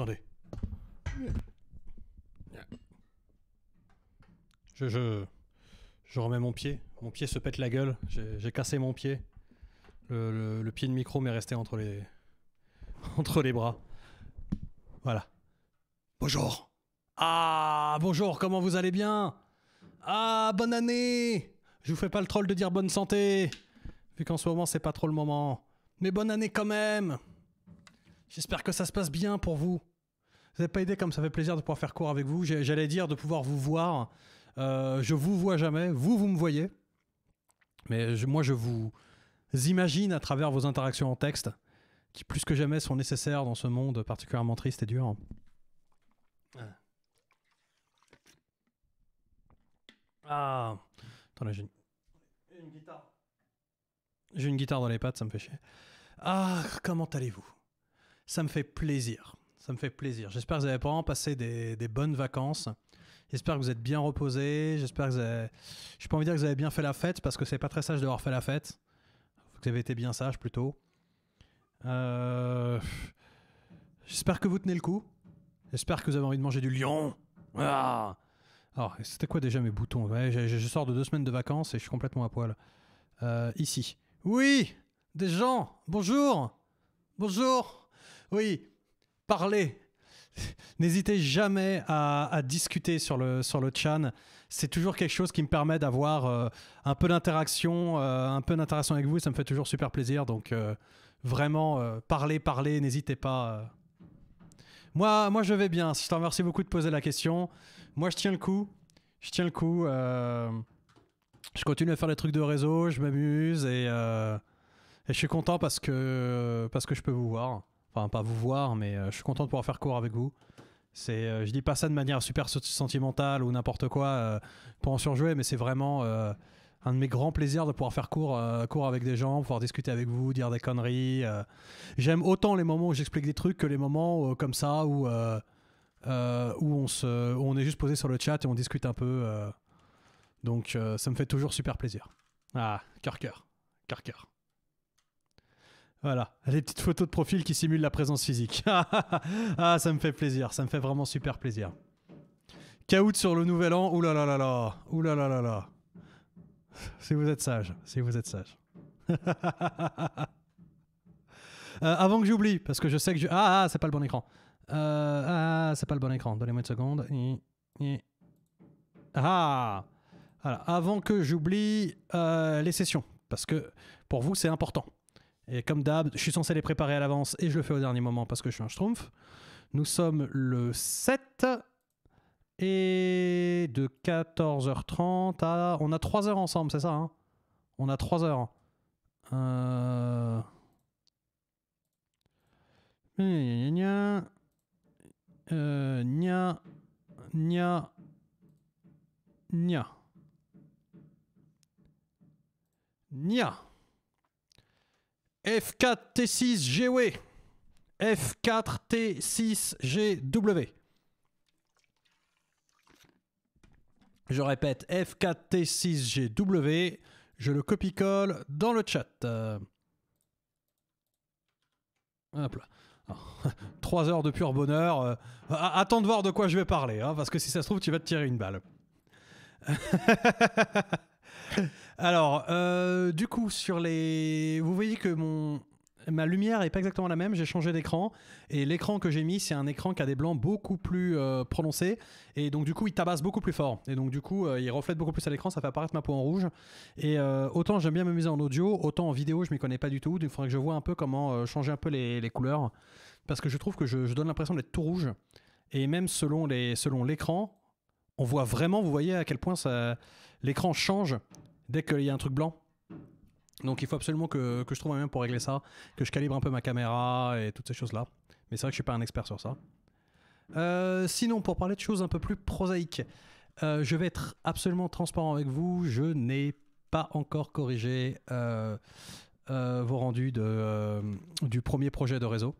Attendez. Je, je, remets mon pied. Mon pied se pète la gueule. J'ai cassé mon pied. Le, pied de micro m'est resté entre les, entre les bras. Voilà. Bonjour. Ah, bonjour, comment vous allez bien Ah, bonne année Je vous fais pas le troll de dire bonne santé, vu qu'en ce moment c'est pas trop le moment. Mais bonne année quand même J'espère que ça se passe bien pour vous. Vous n'avez pas aidé comme ça fait plaisir de pouvoir faire court avec vous. J'allais dire de pouvoir vous voir. Euh, je vous vois jamais. Vous, vous me voyez. Mais moi, je vous imagine à travers vos interactions en texte, qui plus que jamais sont nécessaires dans ce monde particulièrement triste et dur. Ah, attendez, j'ai une... guitare. J'ai une guitare dans les pattes, ça me fait chier. Ah, comment allez-vous ça me fait plaisir. Ça me fait plaisir. J'espère que vous avez vraiment passé des, bonnes vacances. J'espère que vous êtes bien reposés. J'espère que vous avez... envie de dire que vous avez bien fait la fête parce que c'est pas très sage d'avoir fait la fête. Vous avez été bien sage plutôt. Euh, j'espère que vous tenez le coup. J'espère que vous avez envie de manger du lion. Ah Alors, c'était quoi déjà mes boutons ouais, je, sors de deux semaines de vacances et je suis complètement à poil. Euh, ici. Oui Des gens Bonjour Bonjour oui, parlez. N'hésitez jamais à, discuter sur le, sur C'est toujours quelque chose qui me permet d'avoir euh, un peu d'interaction, euh, un peu d'interaction avec vous. Ça me fait toujours super plaisir. Donc euh, vraiment, parlez, parlez, n'hésitez pas. Moi, moi, je vais bien. Je te remercie beaucoup de poser la question. Moi, je tiens le coup. Je tiens le coup. je continue à faire les trucs de réseau. Je m'amuse et, et, je suis content parce que, parce que je peux vous voir pas vous voir, mais euh, je suis content de pouvoir faire cours avec vous. C'est, euh, je dis pas ça de manière super sentimentale ou n'importe quoi euh, pour en surjouer, mais c'est vraiment un de mes grands plaisirs de pouvoir faire cours, avec des gens, pouvoir discuter avec vous, dire des conneries. J'aime autant les moments où j'explique des trucs que les moments comme ça où, où, on se, où on est juste posé sur le chat et on discute un peu. donc ça me fait toujours super plaisir. Ah, cœur-cœur. Cœur-cœur. Voilà, les petites photos de profil qui simulent la présence physique. ah, ça me fait plaisir, ça me fait vraiment super plaisir. Caout sur le nouvel an, Ouh là là là là, Ouh là là là là. Si vous êtes sage, si vous êtes sage. Euh, avant que j'oublie, parce que je sais que je... Ah, ah c'est pas le bon écran. Euh, ah, c'est pas le bon écran. Donnez-moi une seconde. Ah voilà. Avant que j'oublie euh, les sessions, parce que pour vous, c'est important. Et comme d'hab, je suis censé les préparer à l'avance et je le fais au dernier moment parce que je suis un schtroumpf. Nous sommes le 7 et de 14h30 à... On a 3 heures ensemble, c'est ça hein On a 3 heures. Euh... Gna, euh, gna, gna, gna. F4T6GW. F4T6GW. Je répète, F4T6GW. Je le copie-colle dans le chat. Euh, hop là. Trois heures de pur bonheur. Euh, attends de voir de quoi je vais parler, hein, parce que si ça se trouve, tu vas te tirer une balle. Alors, euh, du coup, sur les. Vous voyez que mon. Ma lumière n'est pas exactement la même, j'ai changé d'écran et l'écran que j'ai mis c'est un écran qui a des blancs beaucoup plus euh, prononcés et donc du coup il tabasse beaucoup plus fort et donc du coup euh, il reflète beaucoup plus à l'écran, ça fait apparaître ma peau en rouge et autant j'aime bien m'amuser en audio, autant en vidéo je m'y connais pas du tout, donc il faudrait que je vois un peu comment changer un peu les, couleurs parce que je trouve que je, donne l'impression d'être tout rouge et même selon l'écran selon on voit vraiment, vous voyez à quel point l'écran change dès qu'il y a un truc blanc. Donc il faut absolument que, je trouve un moyen pour régler ça, que je calibre un peu ma caméra et toutes ces choses-là. Mais c'est vrai que je suis pas un expert sur ça. Euh, sinon, pour parler de choses un peu plus prosaïques, euh, je vais être absolument transparent avec vous. Je n'ai pas encore corrigé euh, vos rendus de, du premier projet de réseau.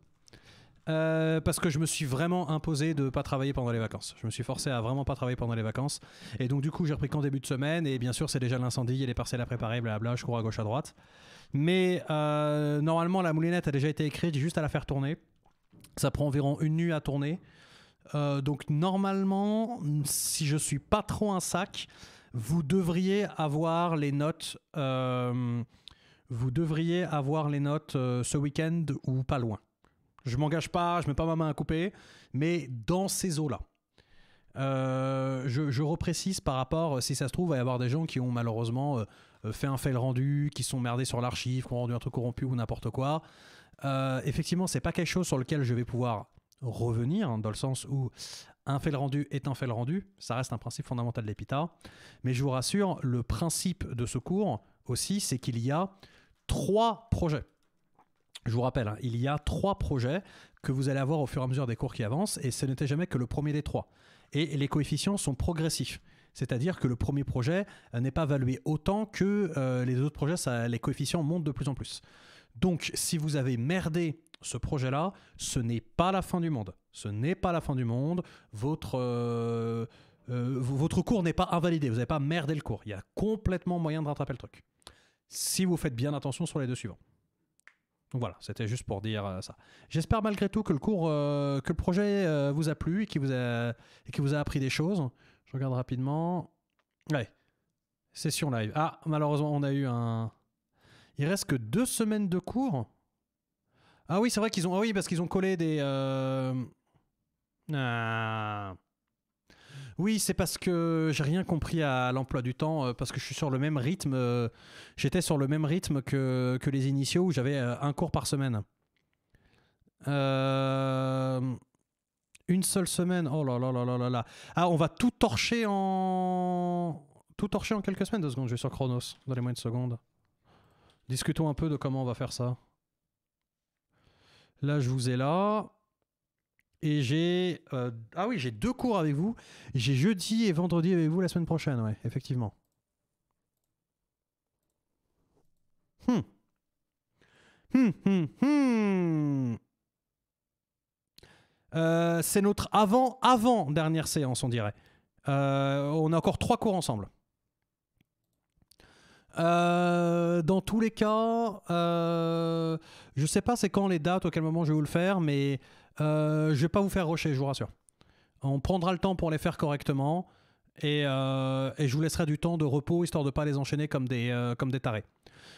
Euh, parce que je me suis vraiment imposé de pas travailler pendant les vacances. Je me suis forcé à vraiment pas travailler pendant les vacances. Et donc du coup, j'ai repris qu'en début de semaine. Et bien sûr, c'est déjà l'incendie il y a les parcelles à préparer, bla. Je cours à gauche à droite. Mais euh, normalement, la moulinette a déjà été écrite, juste à la faire tourner. Ça prend environ une nuit à tourner. Euh, donc normalement, si je suis pas trop un sac, vous devriez avoir les notes. vous devriez avoir les notes ce week-end ou pas loin. Je m'engage pas, je mets pas ma main à couper, mais dans ces eaux-là. Euh, je, reprécise par rapport, si ça se trouve, il y avoir des gens qui ont malheureusement euh, euh, fait un fail rendu, qui sont merdés sur l'archive, qui ont rendu un truc corrompu ou n'importe quoi. Euh, effectivement, c'est pas quelque chose sur lequel je vais pouvoir revenir, hein, dans le sens où un fail rendu est un fail rendu, ça reste un principe fondamental de l'EPITA. Mais je vous rassure, le principe de ce cours aussi, c'est qu'il y a trois projets. Je vous rappelle, hein, il y a trois projets que vous allez avoir au fur et à mesure des cours qui avancent, et ce n'était jamais que le premier des trois. Et les coefficients sont progressifs. C'est-à-dire que le premier projet euh, n'est pas valué autant que euh, les autres projets, les coefficients montent de plus en plus. Donc si vous avez merdé ce projet-là, ce n'est pas la fin du monde. Ce n'est pas la fin du monde. Votre, euh, votre cours n'est pas invalidé. Vous n'avez pas merdé le cours. Il y a complètement moyen de rattraper le truc. Si vous faites bien attention sur les deux suivants. Donc voilà, c'était juste pour dire euh, ça. J'espère malgré tout que le cours, euh, que le projet euh, vous a plu et qui vous a, qui vous a appris des choses. Je regarde rapidement. Ouais, session live. Ah, malheureusement, on a eu un. Il reste que deux semaines de cours. Ah oui, c'est vrai qu'ils ont. Ah oui, parce qu'ils ont collé des. Ah. Oui, c'est parce que j'ai rien compris à l'emploi du temps, euh, parce que je suis sur le même rythme. Euh, j'étais sur le même rythme que, les initiaux où j'avais euh, un cours par semaine. une seule semaine. Oh là là là là là là. Ah, on va tout torcher en. Tout torcher en quelques semaines. Deux secondes, je vais sur Chronos. les moi une seconde. Discutons un peu de comment on va faire ça. Là, je vous ai là. Et j'ai. Euh, ah oui, j'ai deux cours avec vous. J'ai jeudi et vendredi avec vous la semaine prochaine, ouais, effectivement. Hmm. Hmm, hmm, euh, c'est notre avant-avant-dernière séance, on dirait. Euh, on a encore trois cours ensemble. dans tous les cas, je ne sais pas c'est quand les dates, quel moment je vais vous le faire, mais je euh, je vais pas vous faire rocher, je vous rassure. On prendra le temps pour les faire correctement et, euh, je vous laisserai du temps de repos histoire de pas les enchaîner comme des, euh, comme des tarés.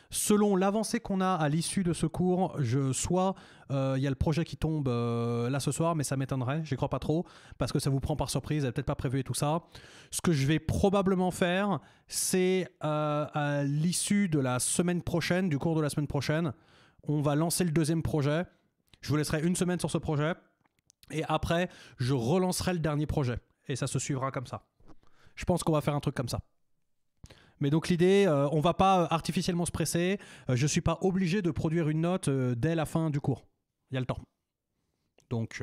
Selon l'avancée qu'on a à l'issue de ce cours, je, soit il y a le projet qui tombe là ce soir, mais ça m'étonnerait, j'y crois pas trop, parce que ça vous prend par surprise, vous peut-être pas prévu tout ça. Ce que je vais probablement faire, c'est à l'issue de la semaine prochaine, du cours de la semaine prochaine, on va lancer le deuxième projet. Je vous laisserai une semaine sur ce projet. Et après, je relancerai le dernier projet. Et ça se suivra comme ça. Je pense qu'on va faire un truc comme ça. Mais donc l'idée, on euh, on va pas euh, artificiellement se presser. Euh, je ne suis pas obligé de produire une note dès la fin du cours. Il y a le temps. Donc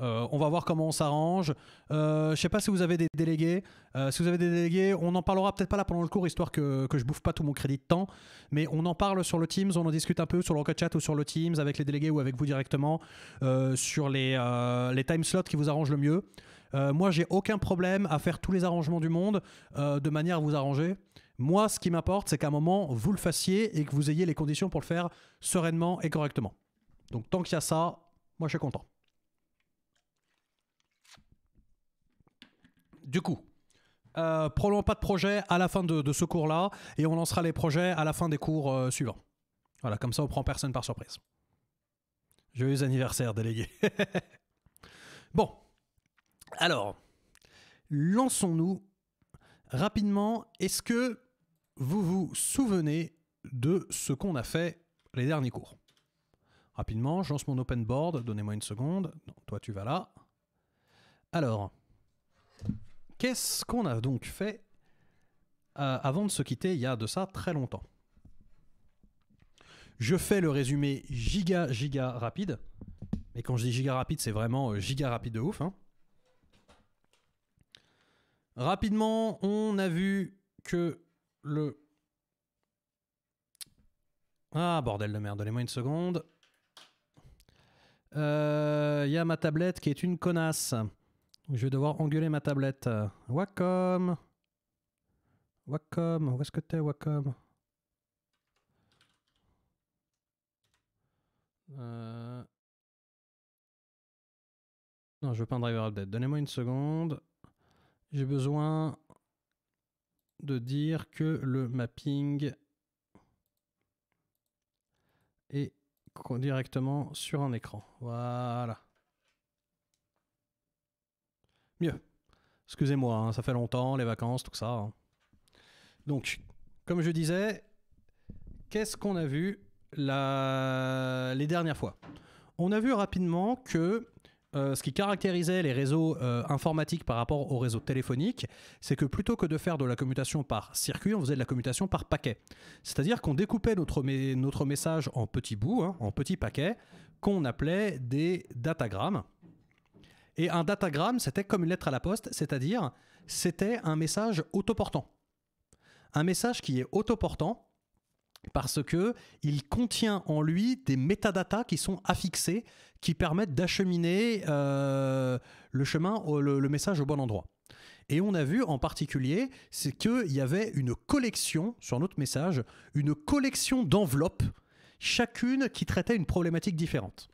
euh, on va voir comment on s'arrange. Euh, je sais pas si vous avez des délégués. Euh, si vous avez des délégués, on en parlera peut-être pas là pendant le cours, histoire que, que je bouffe pas tout mon crédit de temps. Mais on en parle sur le Teams, on en discute un peu sur le Rocket Chat ou sur le Teams avec les délégués ou avec vous directement euh, sur les, les time slots qui vous arrangent le mieux. moi, j'ai aucun problème à faire tous les arrangements du monde de manière à vous arranger. Moi, ce qui m'importe, c'est qu'à un moment, vous le fassiez et que vous ayez les conditions pour le faire sereinement et correctement. Donc, tant qu'il y a ça, moi, je suis content. Du coup, euh, pas de projet à la fin de, ce cours-là, et on lancera les projets à la fin des cours euh, suivants. Voilà, comme ça on prend personne par surprise. Joyeux anniversaire, délégué. bon, alors, lançons-nous rapidement. Est-ce que vous vous souvenez de ce qu'on a fait les derniers cours Rapidement, je lance mon open board, donnez-moi une seconde. toi tu vas là. Alors, Qu'est-ce qu'on a donc fait euh, avant de se quitter il y a de ça très longtemps Je fais le résumé giga giga rapide. Mais quand je dis giga rapide, c'est vraiment euh, giga rapide de ouf. Hein. Rapidement, on a vu que le... Ah, bordel de merde, donnez-moi une seconde. Euh, il y a ma tablette qui est une connasse je vais devoir engueuler ma tablette. Wacom Wacom, où est-ce que t'es Wacom euh. Non, je veux pas un driver update. Donnez-moi une seconde. J'ai besoin de dire que le mapping est directement sur un écran. Voilà mieux. Excusez-moi, hein, ça fait longtemps, les vacances, tout ça. Hein. Donc, comme je disais, qu'est-ce qu'on a vu la... les dernières fois On a vu rapidement que euh, ce qui caractérisait les réseaux euh, informatiques par rapport aux réseaux téléphoniques, c'est que plutôt que de faire de la commutation par circuit, on faisait de la commutation par paquet. C'est-à-dire qu'on découpait notre, notre, message en petits bouts, hein, en petits paquets, qu'on appelait des datagrammes. Et un datagramme, c'était comme une lettre à la poste, c'est-à-dire c'était un message autoportant. Un message qui est autoportant parce que il contient en lui des métadatas qui sont affixées, qui permettent d'acheminer euh, le message au bon endroit. Et on a vu en particulier, c'est qu'il y avait une collection, sur notre message, une collection d'enveloppes, chacune qui traitait une problématique différente.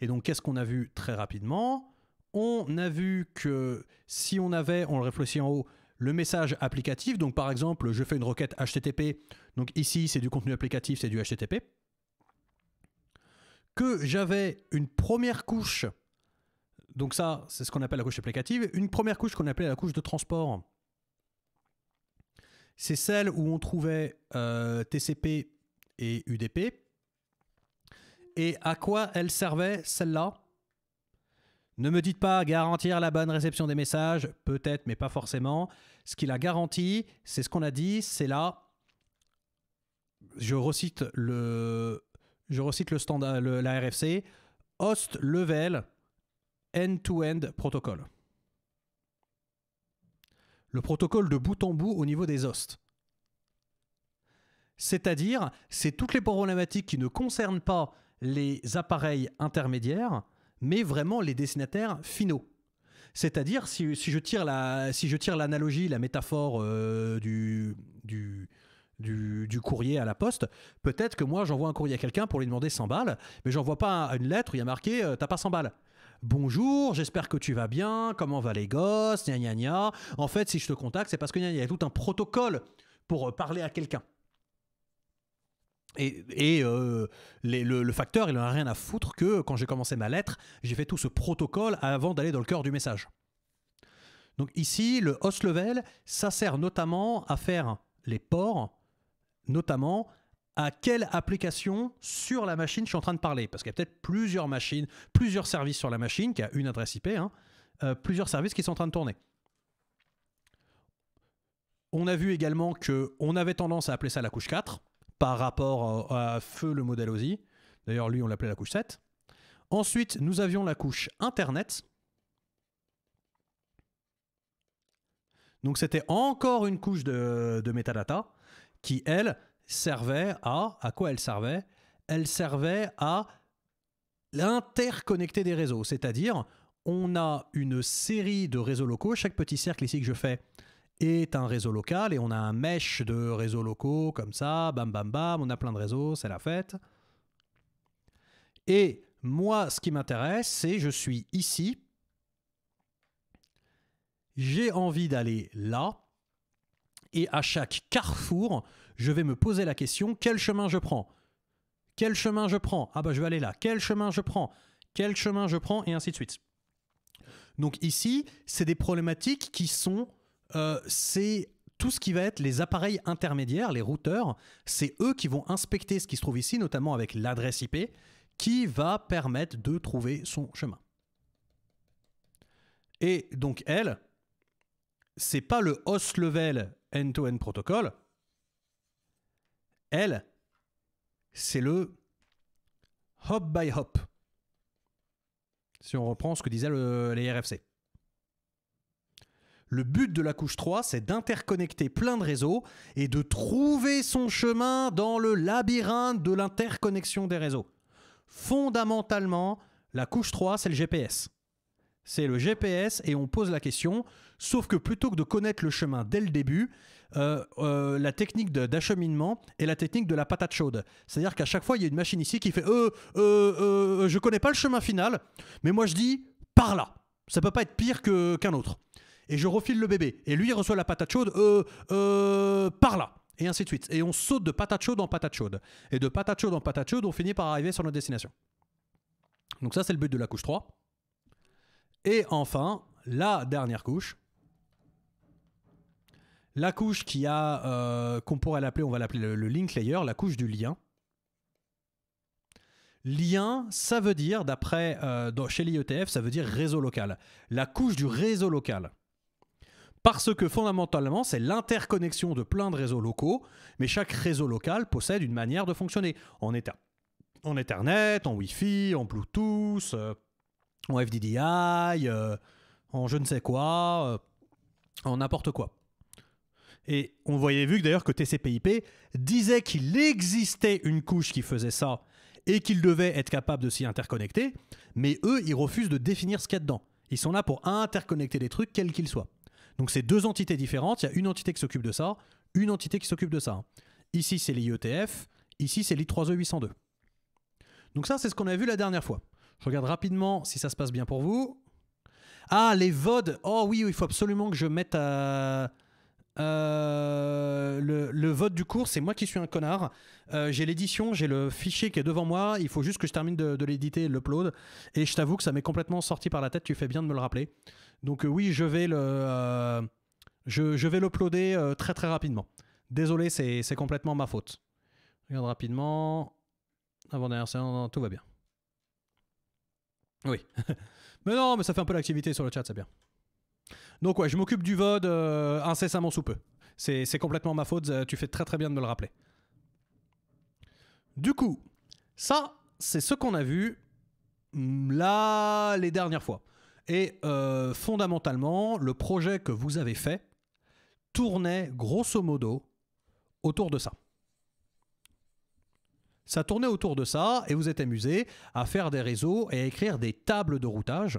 Et donc, qu'est-ce qu'on a vu très rapidement on a vu que si on avait, on le réfléchit en haut, le message applicatif, donc par exemple, je fais une requête HTTP, donc ici c'est du contenu applicatif, c'est du HTTP, que j'avais une première couche, donc ça c'est ce qu'on appelle la couche applicative, une première couche qu'on appelait la couche de transport. C'est celle où on trouvait euh, TCP et UDP. Et à quoi elle servait celle-là ne me dites pas garantir la bonne réception des messages, peut-être mais pas forcément. Ce qu'il a garanti, c'est ce qu'on a dit, c'est là. Je recite le, je recite le standard, la RFC, host level end-to-end Protocol ». Le protocole de bout en bout au niveau des hosts. C'est-à-dire, c'est toutes les problématiques qui ne concernent pas les appareils intermédiaires mais vraiment les destinataires finaux. C'est-à-dire, si, je tire la, si je tire l'analogie, la métaphore euh, du, du, du, courrier à la poste, peut-être que moi, j'envoie un courrier à quelqu'un pour lui demander 100 balles, mais j'envoie pas une lettre où il y a marqué euh, T'as pas 100 balles. Bonjour, j'espère que tu vas bien, comment va les gosses, En fait, si je te contacte, c'est parce qu'il y a tout un protocole pour euh, parler à quelqu'un. Et, euh, le, facteur, il n'en a rien à foutre que quand j'ai commencé ma lettre, j'ai fait tout ce protocole avant d'aller dans le cœur du message. Donc ici, le host level, ça sert notamment à faire les ports, notamment à quelle application sur la machine je suis en train de parler. Parce qu'il y a peut-être plusieurs machines, plusieurs services sur la machine, qui a une adresse IP, hein, euh, plusieurs services qui sont en train de tourner. On a vu également qu'on avait tendance à appeler ça la couche 4 par rapport à, feu le modèle OSI. D'ailleurs, lui, on l'appelait la couche 7. Ensuite, nous avions la couche Internet. Donc c'était encore une couche de, de, metadata qui, elle, servait à... À quoi elle servait Elle servait à l'interconnecter des réseaux. C'est-à-dire, on a une série de réseaux locaux. Chaque petit cercle ici que je fais, est un réseau local et on a un mèche de réseaux locaux comme ça, bam bam bam, on a plein de réseaux, c'est la fête. Et moi, ce qui m'intéresse, c'est je suis ici, j'ai envie d'aller là, et à chaque carrefour, je vais me poser la question, quel chemin je prends Quel chemin je prends Ah bah je vais aller là, quel chemin je prends Quel chemin je prends Et ainsi de suite. Donc ici, c'est des problématiques qui sont euh, c'est tout ce qui va être les appareils intermédiaires, les routeurs, c'est eux qui vont inspecter ce qui se trouve ici, notamment avec l'adresse IP, qui va permettre de trouver son chemin. Et donc elle, c'est pas le host level end-to-end protocole. Elle, c'est le hop by hop. Si on reprend ce que disait les RFC. Le but de la couche 3, c'est d'interconnecter plein de réseaux et de trouver son chemin dans le labyrinthe de l'interconnexion des réseaux. Fondamentalement, la couche 3, c'est le GPS. C'est le GPS et on pose la question, sauf que plutôt que de connaître le chemin dès le début, euh, euh, la technique d'acheminement est la technique de la patate chaude. C'est-à-dire qu'à chaque fois, il y a une machine ici qui fait euh, euh, euh je connais pas le chemin final, mais moi je dis par là. Ça peut pas être pire qu'un autre et je refile le bébé. Et lui, il reçoit la patate chaude euh, euh, par là. Et ainsi de suite. Et on saute de patate chaude en patate chaude. Et de patate chaude en patate chaude, on finit par arriver sur notre destination. Donc ça, c'est le but de la couche 3. Et enfin, la dernière couche. La couche qui a, euh, qu'on pourrait l'appeler, on va l'appeler le, link layer, la couche du lien. Lien, ça veut dire, d'après chez l'IETF, ça veut dire réseau local. La couche du réseau local parce que fondamentalement, c'est l'interconnexion de plein de réseaux locaux, mais chaque réseau local possède une manière de fonctionner. En, état, en Ethernet, en Wi-Fi, en Bluetooth, euh, en FDDI, euh, en je ne sais quoi, euh, en n'importe quoi. Et on voyait vu d'ailleurs que TCP/IP disait qu'il existait une couche qui faisait ça et qu'il devait être capable de s'y interconnecter, mais eux, ils refusent de définir ce qu'il y a dedans. Ils sont là pour interconnecter les trucs, quels qu'ils soient. Donc c'est deux entités différentes, il y a une entité qui s'occupe de ça, une entité qui s'occupe de ça. Ici c'est l'IETF, ici c'est l'I3E802. Donc ça c'est ce qu'on a vu la dernière fois. Je regarde rapidement si ça se passe bien pour vous. Ah, les votes, Oh oui, il faut absolument que je mette à... Euh, euh, le, vote du cours, c'est moi qui suis un connard. Euh, j'ai l'édition, j'ai le fichier qui est devant moi. Il faut juste que je termine de, l'éditer et l'upload. Et je t'avoue que ça m'est complètement sorti par la tête. Tu fais bien de me le rappeler. Donc euh, oui, je vais le, euh, je, l'uploader euh, très très rapidement. Désolé, c'est complètement ma faute. Regarde rapidement. Avant dernière séance, tout va bien. Oui. mais non, mais ça fait un peu l'activité sur le chat, c'est bien. Donc ouais, je m'occupe du VOD incessamment sous peu. C'est complètement ma faute, tu fais très très bien de me le rappeler. Du coup, ça, c'est ce qu'on a vu mm, là les dernières fois. Et euh, fondamentalement, le projet que vous avez fait tournait grosso modo autour de ça. Ça tournait autour de ça et vous êtes amusé à faire des réseaux et à écrire des tables de routage.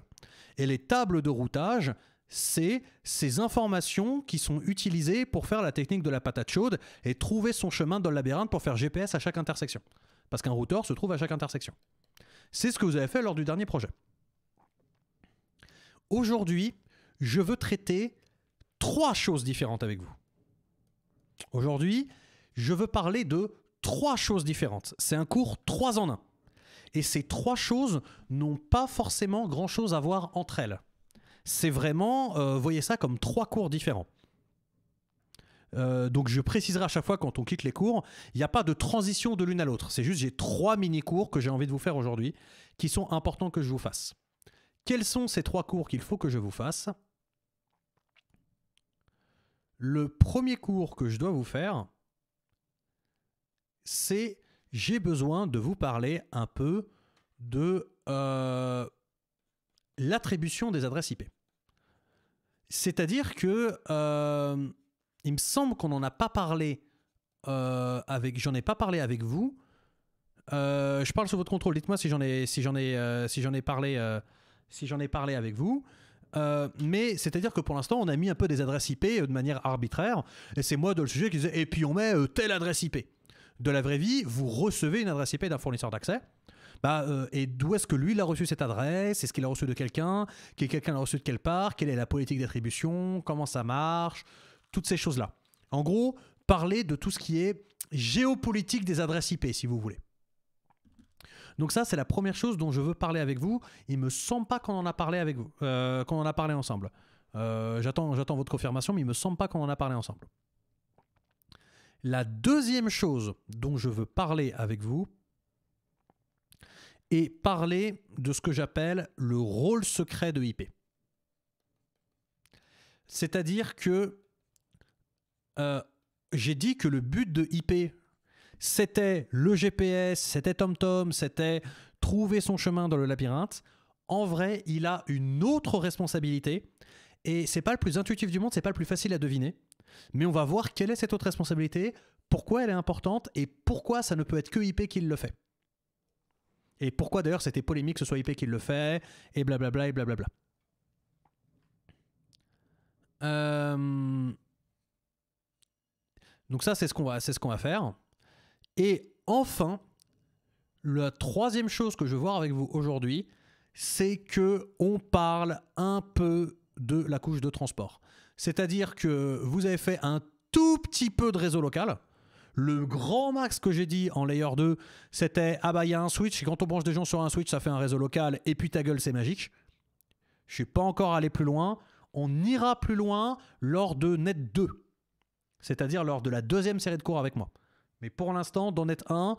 Et les tables de routage, c'est ces informations qui sont utilisées pour faire la technique de la patate chaude et trouver son chemin dans le labyrinthe pour faire GPS à chaque intersection. Parce qu'un routeur se trouve à chaque intersection. C'est ce que vous avez fait lors du dernier projet. Aujourd'hui, je veux traiter trois choses différentes avec vous. Aujourd'hui, je veux parler de trois choses différentes. C'est un cours trois en un. Et ces trois choses n'ont pas forcément grand-chose à voir entre elles. C'est vraiment, euh, voyez ça comme trois cours différents. Euh, donc je préciserai à chaque fois quand on quitte les cours, il n'y a pas de transition de l'une à l'autre. C'est juste j'ai trois mini-cours que j'ai envie de vous faire aujourd'hui qui sont importants que je vous fasse. Quels sont ces trois cours qu'il faut que je vous fasse Le premier cours que je dois vous faire, c'est j'ai besoin de vous parler un peu de euh, l'attribution des adresses IP. C'est-à-dire que euh, il me semble qu'on n'en a pas parlé euh, avec, j'en ai pas parlé avec vous. je parle sous votre contrôle. Dites-moi si j'en ai, si j'en ai, si j'en ai parlé si j'en ai parlé avec vous. Euh, mais c'est-à-dire que pour l'instant, on a mis un peu des adresses IP euh, de manière arbitraire. Et c'est moi de le sujet qui disais, et puis on met euh, telle adresse IP. De la vraie vie, vous recevez une adresse IP d'un fournisseur d'accès. Bah, et d'où est-ce que lui il a reçu cette adresse Est-ce qu'il a reçu de quelqu'un est quelqu'un l'a reçu de quelle part Quelle est la politique d'attribution Comment ça marche Toutes ces choses-là. En gros, parler de tout ce qui est géopolitique des adresses IP, si vous voulez. Donc ça, c'est la première chose dont je veux parler avec vous. Il me semble pas qu'on en a parlé avec vous, euh, qu'on en a parlé ensemble. Euh, j'attends, j'attends votre confirmation, mais il me semble pas qu'on en a parlé ensemble. La deuxième chose dont je veux parler avec vous est parler de ce que j'appelle le rôle secret de IP. C'est-à-dire que euh, j'ai dit que le but de IP, c'était le GPS, c'était TomTom, c'était trouver son chemin dans le labyrinthe. En vrai, il a une autre responsabilité et c'est pas le plus intuitif du monde, c'est pas le plus facile à deviner. Mais on va voir quelle est cette autre responsabilité, pourquoi elle est importante et pourquoi ça ne peut être que IP qui le fait. Et pourquoi d'ailleurs c'était polémique que ce soit IP qui le fait et blablabla et blablabla. Euh, donc ça c'est ce qu'on va, ce qu'on va faire. Et enfin, la troisième chose que je veux voir avec vous aujourd'hui, c'est que on parle un peu de la couche de transport. C'est-à-dire que vous avez fait un tout petit peu de réseau local. Le grand max que j'ai dit en layer 2, c'était ah bah il y a un switch, et quand on branche des gens sur un switch, ça fait un réseau local, et puis ta gueule, c'est magique. Je suis pas encore allé plus loin. On ira plus loin lors de Net 2, c'est-à-dire lors de la deuxième série de cours avec moi. Mais pour l'instant, dans Net 1,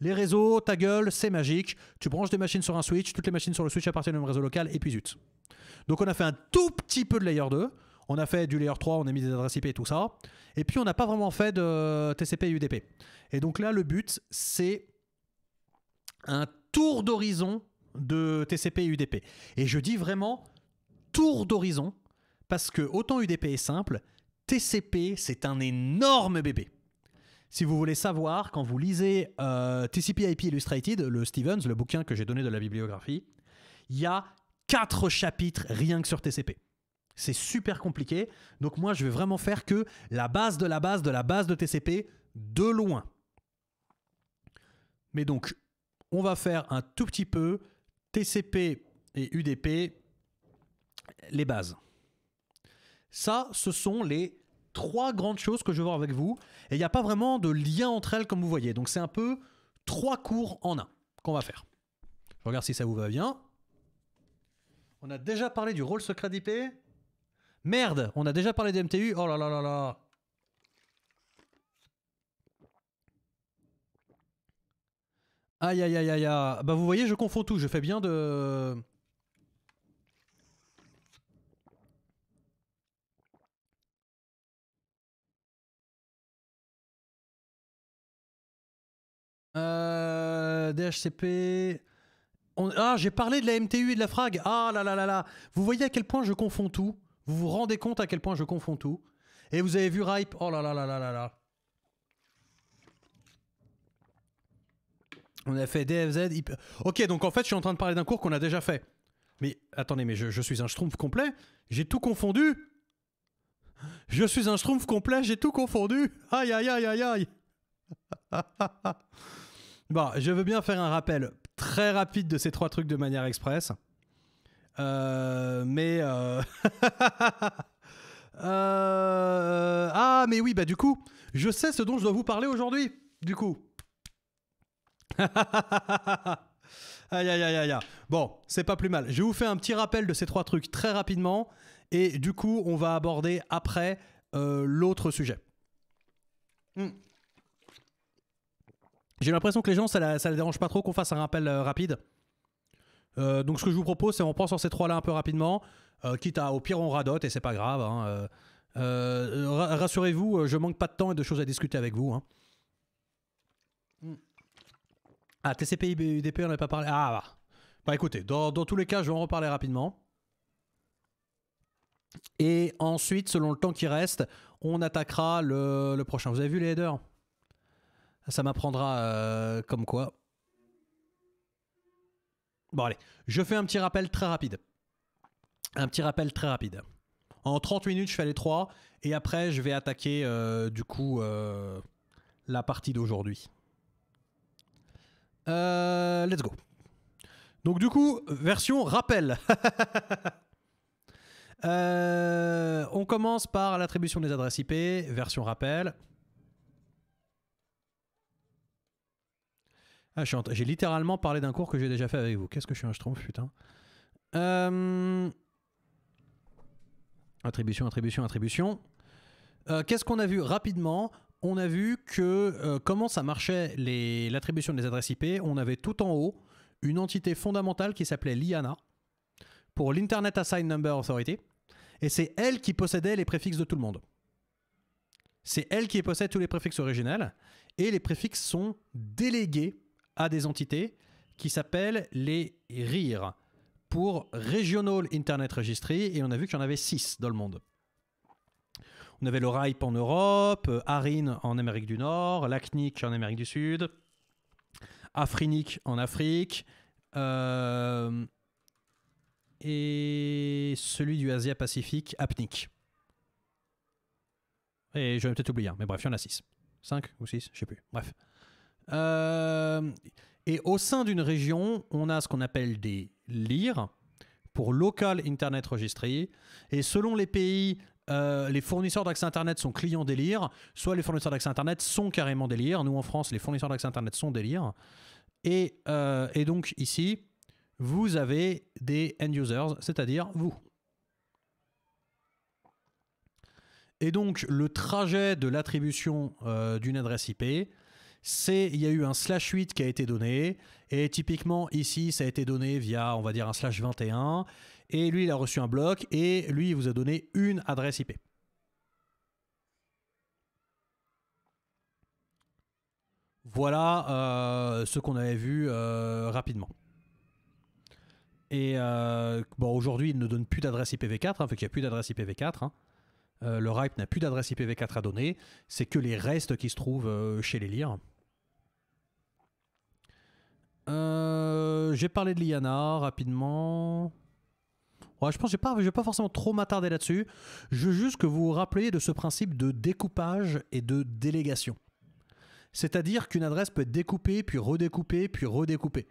les réseaux, ta gueule, c'est magique. Tu branches des machines sur un switch, toutes les machines sur le switch appartiennent au même réseau local, et puis zut. Donc on a fait un tout petit peu de layer 2, on a fait du layer 3, on a mis des adresses IP et tout ça, et puis on n'a pas vraiment fait de TCP et UDP. Et donc là, le but, c'est un tour d'horizon de TCP et UDP. Et je dis vraiment tour d'horizon, parce que autant UDP est simple, TCP, c'est un énorme bébé. Si vous voulez savoir, quand vous lisez euh, TCP/IP Illustrated, le Stevens, le bouquin que j'ai donné de la bibliographie, il y a quatre chapitres rien que sur TCP. C'est super compliqué. Donc moi, je vais vraiment faire que la base de la base de la base de TCP de loin. Mais donc, on va faire un tout petit peu TCP et UDP, les bases. Ça, ce sont les trois grandes choses que je veux voir avec vous. Et il n'y a pas vraiment de lien entre elles, comme vous voyez. Donc c'est un peu trois cours en un qu'on va faire. Je regarde si ça vous va bien. On a déjà parlé du rôle secret d'IP. Merde, on a déjà parlé des MTU. Oh là là là là. Aïe aïe aïe aïe. Bah vous voyez, je confonds tout. Je fais bien de Euh, DHCP. Ah, j'ai parlé de la MTU et de la frag. Ah là là là là. Vous voyez à quel point je confonds tout. Vous vous rendez compte à quel point je confonds tout. Et vous avez vu Ripe. Oh là là là là là On a fait DFZ. Ok, donc en fait, je suis en train de parler d'un cours qu'on a déjà fait. Mais attendez, mais je, suis un schtroumpf complet. J'ai tout confondu. Je suis un schtroumpf complet. J'ai tout confondu. Aïe aïe aïe aïe aïe. Bon, je veux bien faire un rappel très rapide de ces trois trucs de manière express. Euh, mais. Euh, euh, ah, mais oui, bah du coup, je sais ce dont je dois vous parler aujourd'hui. Du coup. aïe, aïe, aïe, aïe. Bon, c'est pas plus mal. Je vous fais un petit rappel de ces trois trucs très rapidement. Et du coup, on va aborder après euh, l'autre sujet. Mm. J'ai l'impression que les gens, ça ne les dérange pas trop qu'on fasse un rappel euh, rapide. Euh, donc ce que je vous propose, c'est on reprend sur ces trois-là un peu rapidement, euh, quitte à au pire on radote et c'est pas grave. Hein. Rassurez-vous, je manque pas de temps et de choses à discuter avec vous. Hein. Ah, TCP, UDP, on n'avait pas parlé. Ah, bah. bah écoutez, dans, tous les cas, je vais en reparler rapidement. Et ensuite, selon le temps qui reste, on attaquera le, le prochain. Vous avez vu les headers ça m'apprendra euh, comme quoi. Bon allez, je fais un petit rappel très rapide. Un petit rappel très rapide. En 30 minutes, je fais les 3 et après, je vais attaquer euh, du coup euh, la partie d'aujourd'hui. let's go. Donc du coup, version rappel. on commence par l'attribution des adresses IP, version rappel. Ah, j'ai littéralement parlé d'un cours que j'ai déjà fait avec vous. Qu'est-ce que je suis un schtroumpf, putain. Euh, attribution, attribution, attribution. Euh, qu'est-ce qu'on a vu rapidement On a vu que euh, comment ça marchait les, l'attribution des adresses IP. On avait tout en haut une entité fondamentale qui s'appelait l'IANA pour l'Internet Assigned Number Authority. Et c'est elle qui possédait les préfixes de tout le monde. C'est elle qui possède tous les préfixes originels. Et les préfixes sont délégués à des entités qui s'appellent les RIR pour Regional Internet Registry et on a vu qu'il y en avait 6 dans le monde. On avait le RIPE en Europe, ARIN en Amérique du Nord, l'ACNIC en Amérique du Sud, AFRINIC en Afrique, euh, et celui du Asia-Pacifique, APNIC. Et je vais peut-être oublier, hein, mais bref, il y en a 6. 5 ou 6, je sais plus. Bref. Euh, et au sein d'une région, on a ce qu'on appelle des LIR pour Local Internet Registry. Et selon les pays, euh, les fournisseurs d'accès Internet sont clients des LIR, soit les fournisseurs d'accès Internet sont carrément des LIR. Nous, en France, les fournisseurs d'accès Internet sont des LIR. Et, euh, donc, ici, vous avez des end-users, c'est-à-dire vous. Et donc, le trajet de l'attribution d'une adresse IP c'est il y a eu un slash 8 qui a été donné et typiquement ici ça a été donné via on va dire un slash 21 et lui il a reçu un bloc et lui il vous a donné une adresse IP. Voilà euh, ce qu'on avait vu euh, rapidement. Et euh, bon, aujourd'hui, il ne donne plus d'adresse IPv4, hein, qu'il n'y a plus d'adresse IPv4. Hein. le RIPE n'a plus d'adresse IPv4 à donner, c'est que les restes qui se trouvent chez les lires. Euh, j'ai parlé de Liana rapidement. Ouais, je pense que je ne vais pas forcément trop m'attarder là-dessus. Je veux juste que vous vous rappelez de ce principe de découpage et de délégation. C'est-à-dire qu'une adresse peut être découpée, puis redécoupée, puis redécoupée.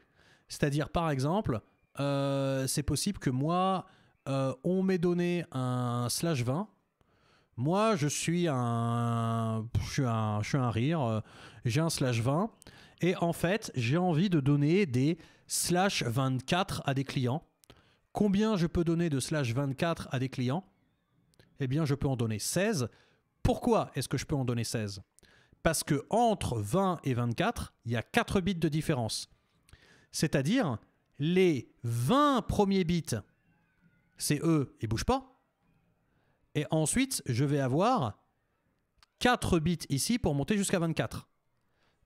C'est-à-dire, par exemple, euh, c'est possible que moi, euh, on m'ait donné un slash 20. Moi, je suis un, je suis un, je suis un rire. j'ai un slash 20. Et en fait, j'ai envie de donner des slash 24 à des clients. Combien je peux donner de slash 24 à des clients Eh bien, je peux en donner 16. Pourquoi est-ce que je peux en donner 16 Parce que entre 20 et 24, il y a 4 bits de différence. C'est-à-dire, les 20 premiers bits, c'est eux, ils bougent pas. Et ensuite, je vais avoir 4 bits ici pour monter jusqu'à 24.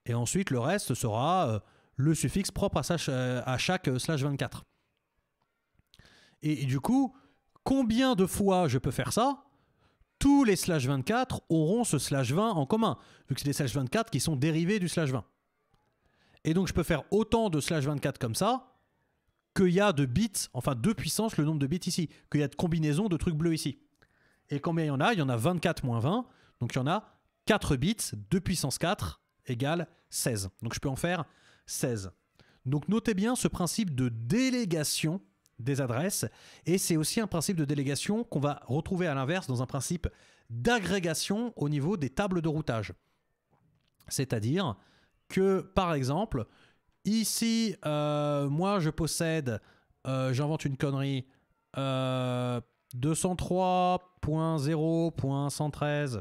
Et ensuite, le reste sera euh, le suffixe propre à, chaque euh, slash 24. Et, du coup, combien de fois je peux faire ça Tous les slash 24 auront ce slash 20 en commun, vu que c'est des slash 24 qui sont dérivés du slash 20. Et donc, je peux faire autant de slash 24 comme ça qu'il y a de bits, enfin de puissance le nombre de bits ici, qu'il y a de combinaisons de trucs bleus ici. Et combien il y en a Il y en a 24 moins 20, donc il y en a 4 bits, 2 puissance 4, égale 16. Donc je peux en faire 16. Donc notez bien ce principe de délégation des adresses, et c'est aussi un principe de délégation qu'on va retrouver à l'inverse dans un principe d'agrégation au niveau des tables de routage. C'est-à-dire que, par exemple, ici, euh, moi je possède, euh, j'invente une connerie, 203.0.113 euh,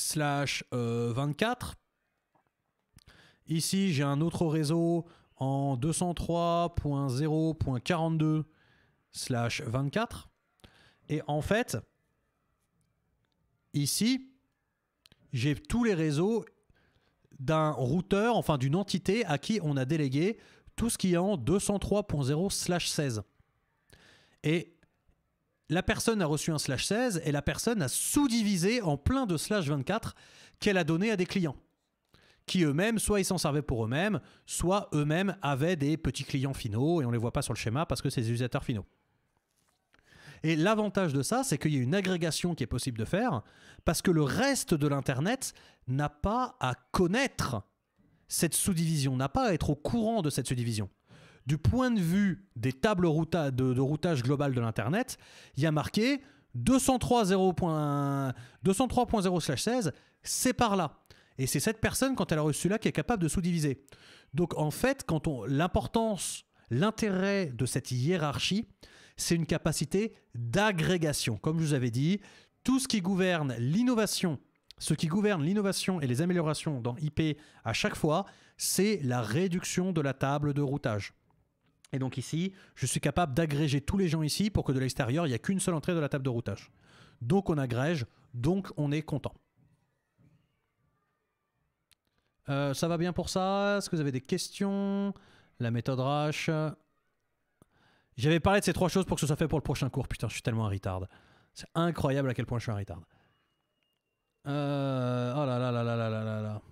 slash 24. Euh, ici, j'ai un autre réseau en 203.0.42 slash 24. Et en fait, ici, j'ai tous les réseaux d'un routeur, enfin d'une entité à qui on a délégué tout ce qui est en 203.0 slash 16. Et la personne a reçu un slash 16 et la personne a sous-divisé en plein de slash 24 qu'elle a donné à des clients qui eux-mêmes, soit ils s'en servaient pour eux-mêmes, soit eux-mêmes avaient des petits clients finaux et on ne les voit pas sur le schéma parce que c'est des utilisateurs finaux. Et l'avantage de ça, c'est qu'il y a une agrégation qui est possible de faire parce que le reste de l'Internet n'a pas à connaître cette sous-division, n'a pas à être au courant de cette sous-division du point de vue des tables de, routage global de l'Internet, il y a marqué 203.0.16, 16 c'est par là. Et c'est cette personne, quand elle a reçu là, qui est capable de sous-diviser. Donc en fait, quand on l'importance, l'intérêt de cette hiérarchie, c'est une capacité d'agrégation. Comme je vous avais dit, tout ce qui gouverne l'innovation, ce qui gouverne l'innovation et les améliorations dans IP à chaque fois, c'est la réduction de la table de routage. Et donc ici, je suis capable d'agréger tous les gens ici pour que de l'extérieur, il n'y a qu'une seule entrée de la table de routage. Donc on agrège, donc on est content. Euh, ça va bien pour ça Est-ce que vous avez des questions La méthode Rash J'avais parlé de ces trois choses pour que ce soit fait pour le prochain cours. Putain, je suis tellement un retard. C'est incroyable à quel point je suis un retard. Euh, oh là là là là là là là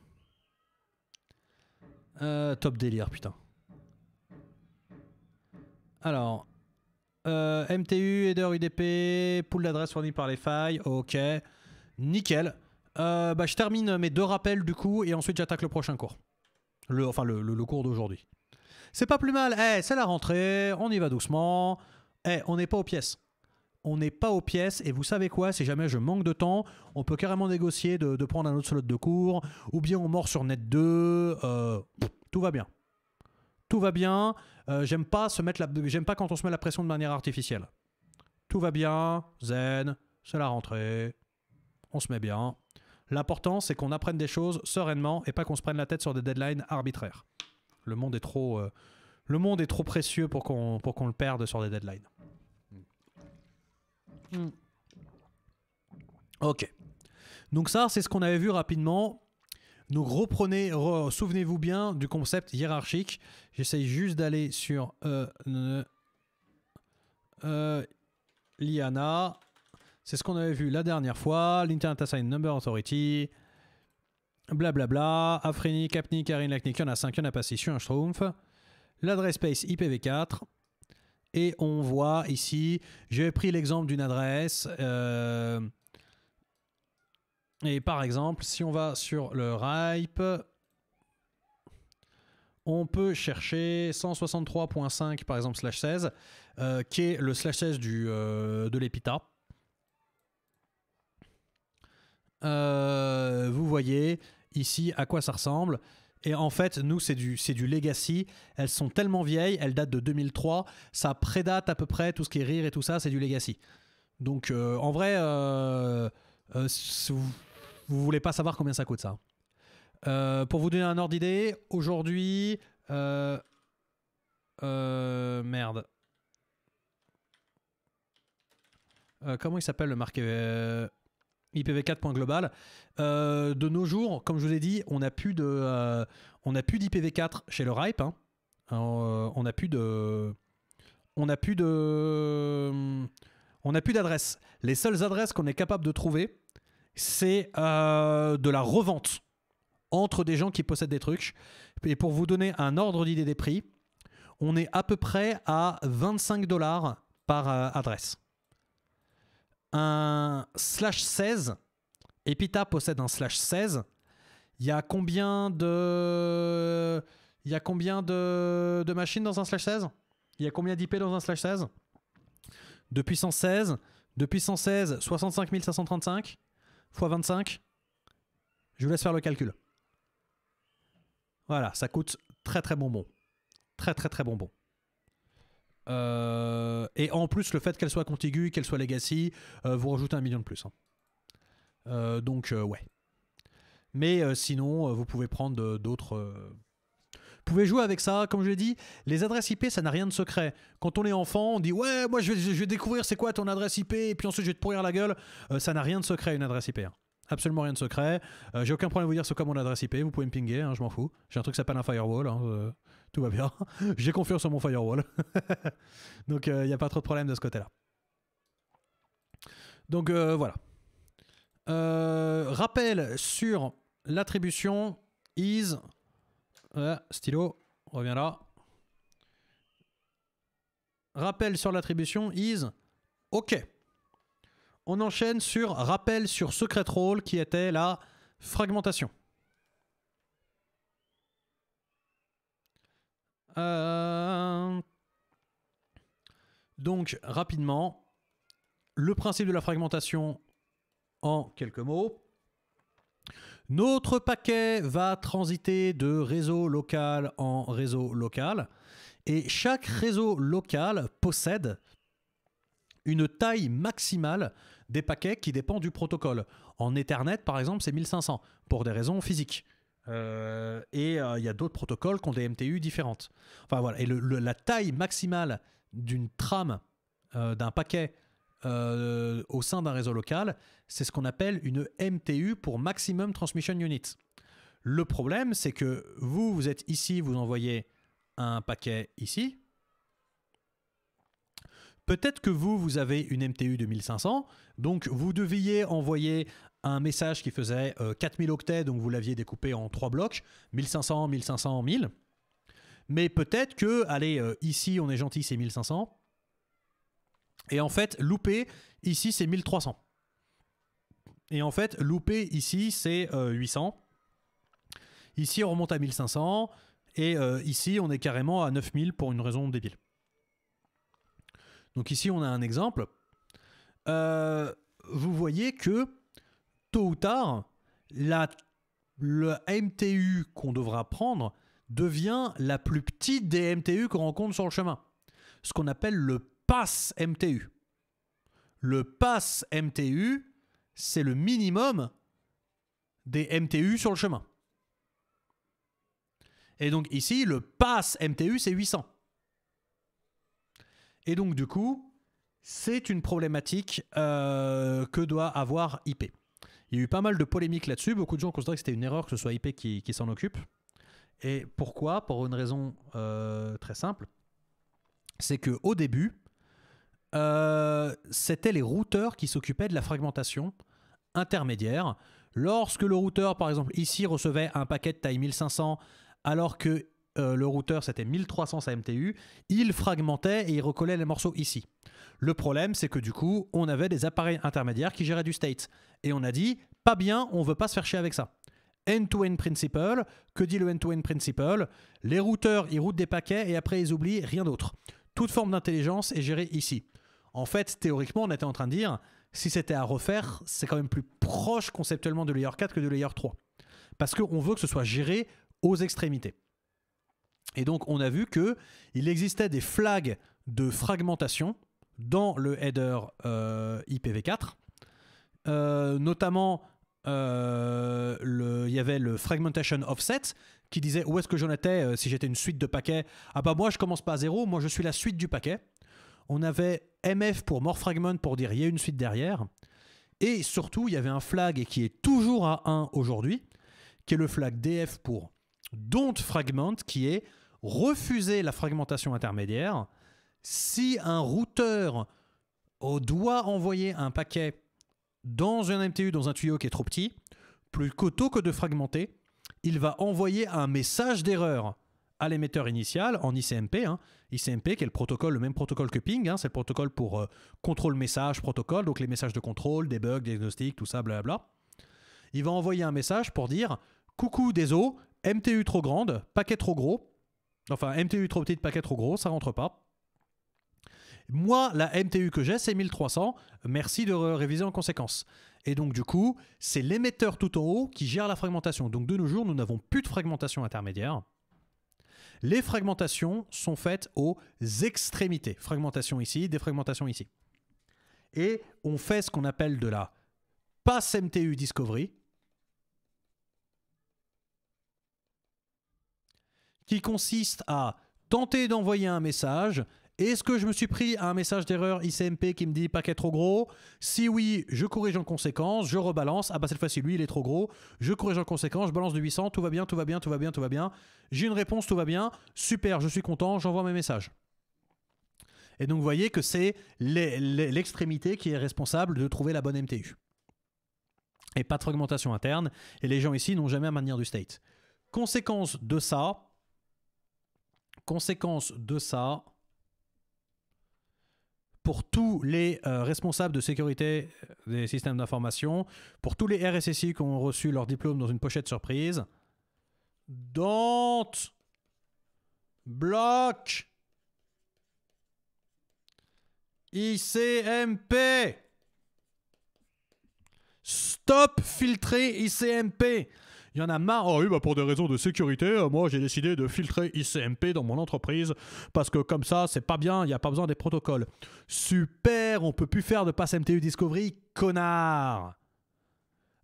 euh, top délire, putain. Alors, euh, MTU, header UDP, pool d'adresse fournie par les failles, ok, nickel. Euh, bah, je termine mes deux rappels du coup et ensuite j'attaque le prochain cours. Le, enfin, le, cours d'aujourd'hui. C'est pas plus mal, hey, eh, c'est la rentrée, on y va doucement. Hey, eh, on n'est pas aux pièces. On n'est pas aux pièces et vous savez quoi, si jamais je manque de temps, on peut carrément négocier de, prendre un autre slot de cours ou bien on mord sur net 2, euh, tout va bien tout va bien, euh, j'aime pas, se mettre la... j'aime pas quand on se met la pression de manière artificielle. Tout va bien, zen, c'est la rentrée, on se met bien. L'important, c'est qu'on apprenne des choses sereinement et pas qu'on se prenne la tête sur des deadlines arbitraires. Le monde est trop, euh, le monde est trop précieux pour qu'on, pour qu'on le perde sur des deadlines. Mm. Ok. Donc ça, c'est ce qu'on avait vu rapidement donc reprenez, souvenez-vous bien du concept hiérarchique. J'essaye juste d'aller sur euh, euh, Liana. C'est ce qu'on avait vu la dernière fois. L'Internet Assigned Number Authority. Blablabla. Bla bla. Capni, Karine, Lacnic. Il y en a 5, il en a pas 6. Je suis un schtroumpf. L'adresse space IPv4. Et on voit ici, j'ai pris l'exemple d'une adresse. Euh, et par exemple, si on va sur le RIPE, on peut chercher 163.5 par exemple slash 16, euh, qui est le slash 16 du, euh, de l'EPITA. Euh, vous voyez ici à quoi ça ressemble. Et en fait, nous, c'est du, du legacy. Elles sont tellement vieilles, elles datent de 2003. Ça prédate à peu près tout ce qui est rire et tout ça, c'est du legacy. Donc en vrai, vous vous voulez pas savoir combien ça coûte ça. Euh, pour vous donner un ordre d'idée, aujourd'hui... Euh, euh, merde. comment il s'appelle le marqué IPv4.global. de nos jours, comme je vous ai dit, on n'a hein. plus de, on plus d'IPv4 chez le RIPE. on n'a plus de, on n'a plus de, on n'a plus d'adresse. Les seules adresses qu'on est capable de trouver, c'est euh, de la revente entre des gens qui possèdent des trucs. Et pour vous donner un ordre d'idée des prix, on est à peu près à 25 dollars par euh, adresse. Un slash 16, Epita possède un slash 16. Il y a combien de. y a combien de, machines dans un slash 16 Il y a combien d'IP dans un slash 16 De puissance De puissance 65 535 fois 25, je vous laisse faire le calcul. Voilà, ça coûte très très bonbon. Très très très bonbon. Euh, et en plus, le fait qu'elle soit contiguë, qu'elle soit legacy, euh, vous rajoutez un million de plus. Hein. Euh, donc, ouais. Mais sinon, vous pouvez prendre d'autres vous pouvez jouer avec ça. Comme je l'ai dit, les adresses IP, ça n'a rien de secret. Quand on est enfant, on dit ouais, moi je vais, découvrir c'est quoi ton adresse IP et puis ensuite je vais te pourrir la gueule. Euh, ça n'a rien de secret une adresse IP. Hein. Absolument rien de secret. Euh, j'ai aucun problème à vous dire ce quoi mon adresse IP. Vous pouvez me pinguer, hein, je m'en fous. J'ai un truc qui s'appelle un firewall. Hein, euh, tout va bien. j'ai confiance sur mon firewall. Donc il n'y a pas trop de problème de ce côté-là. Donc voilà. rappel sur l'attribution is stylo, revient là. Rappel sur l'attribution is OK. On enchaîne sur rappel sur Secret Role qui était la fragmentation. Euh, donc rapidement, le principe de la fragmentation en quelques mots. Notre paquet va transiter de réseau local en réseau local et chaque réseau local possède une taille maximale des paquets qui dépend du protocole. En Ethernet, par exemple, c'est 1500 pour des raisons physiques. Euh, et euh, il y a d'autres protocoles qui ont des MTU différentes. et la taille maximale d'une trame euh, d'un paquet euh, au sein d'un réseau local, c'est ce qu'on appelle une MTU pour Maximum Transmission Unit. Le problème, c'est que vous, vous êtes ici, vous envoyez un paquet ici. Peut-être que vous, vous avez une MTU de 1500, donc vous deviez envoyer un message qui faisait 4000 euh, octets, donc vous l'aviez découpé en trois blocs, 1500, 1500, 1000. Mais peut-être que, allez, euh, ici on est gentil, c'est 1500. Et en fait, loupé, ici, c'est 1300. Et en fait, loupé, ici, c'est 800. Euh, ici, on remonte à 1500. Et euh, ici, on est carrément à 9000 pour une raison débile. Donc ici, on a un exemple. Euh, vous voyez que, tôt ou tard, la, le MTU qu'on devra prendre devient la plus petite des MTU qu'on rencontre sur le chemin. Ce qu'on appelle le pass MTU. Le pass MTU, c'est le minimum des MTU sur le chemin. Et donc ici, le pass MTU, c'est 800. Et donc du coup, c'est une problématique euh, que doit avoir IP. Il y a eu pas mal de polémiques là-dessus. Beaucoup de gens considéraient que c'était une erreur que ce soit IP qui, s'en occupe. Et pourquoi Pour une raison euh, très simple. C'est qu'au début, euh, c'était les routeurs qui s'occupaient de la fragmentation intermédiaire. Lorsque le routeur, par exemple, ici recevait un paquet de taille 1500, alors que euh, le routeur c'était 1300 sa MTU, il fragmentait et il recollait les morceaux ici. Le problème, c'est que du coup, on avait des appareils intermédiaires qui géraient du state. Et on a dit, pas bien, on veut pas se faire chier avec ça. End-to-end principle, que dit le end-to-end -end principle Les routeurs, ils routent des paquets et après ils oublient rien d'autre. Toute forme d'intelligence est gérée ici. En fait, théoriquement, on était en train de dire, si c'était à refaire, c'est quand même plus proche conceptuellement de Layer 4 que de Layer 3. Parce qu'on veut que ce soit géré aux extrémités. Et donc, on a vu que il existait des flags de fragmentation dans le header euh, IPv4. Euh, notamment, euh, il y avait le fragmentation offset qui disait où est-ce que j'en étais si j'étais une suite de paquets. Ah bah moi, je commence pas à zéro, moi je suis la suite du paquet on avait MF pour More Fragment pour dire il y a une suite derrière. Et surtout, il y avait un flag qui est toujours à 1 aujourd'hui, qui est le flag DF pour Don't Fragment, qui est refuser la fragmentation intermédiaire. Si un routeur doit envoyer un paquet dans un MTU, dans un tuyau qui est trop petit, plus qu'auto que de fragmenter, il va envoyer un message d'erreur à l'émetteur initial en ICMP, hein, ICMP, qui est le protocole, le même protocole que Ping, hein, c'est le protocole pour euh, contrôle message protocole, donc les messages de contrôle, des bugs, diagnostics, tout ça, blablabla. Il va envoyer un message pour dire Coucou des MTU trop grande, paquet trop gros. Enfin, MTU trop petite, paquet trop gros, ça rentre pas. Moi, la MTU que j'ai, c'est 1300. Merci de réviser en conséquence. Et donc, du coup, c'est l'émetteur tout en haut qui gère la fragmentation. Donc, de nos jours, nous n'avons plus de fragmentation intermédiaire. Les fragmentations sont faites aux extrémités. Fragmentation ici, défragmentation ici. Et on fait ce qu'on appelle de la pass MTU Discovery, qui consiste à tenter d'envoyer un message est-ce que je me suis pris à un message d'erreur ICMP qui me dit paquet trop gros Si oui, je corrige en conséquence, je rebalance. Ah bah cette fois-ci, lui, il est trop gros. Je corrige en conséquence, je balance de 800, tout va bien, tout va bien, tout va bien, tout va bien. J'ai une réponse, tout va bien. Super, je suis content, j'envoie mes messages. Et donc vous voyez que c'est l'extrémité qui est responsable de trouver la bonne MTU. Et pas de fragmentation interne. Et les gens ici n'ont jamais à maintenir du state. Conséquence de ça. Conséquence de ça pour tous les euh, responsables de sécurité euh, des systèmes d'information, pour tous les RSSI qui ont reçu leur diplôme dans une pochette surprise. Don't block ICMP. Stop filtrer ICMP. Il y en a marre. Oh oui, bah pour des raisons de sécurité, euh, moi j'ai décidé de filtrer ICMP dans mon entreprise parce que comme ça, c'est pas bien, il n'y a pas besoin des protocoles. Super, on peut plus faire de pass MTU Discovery, connard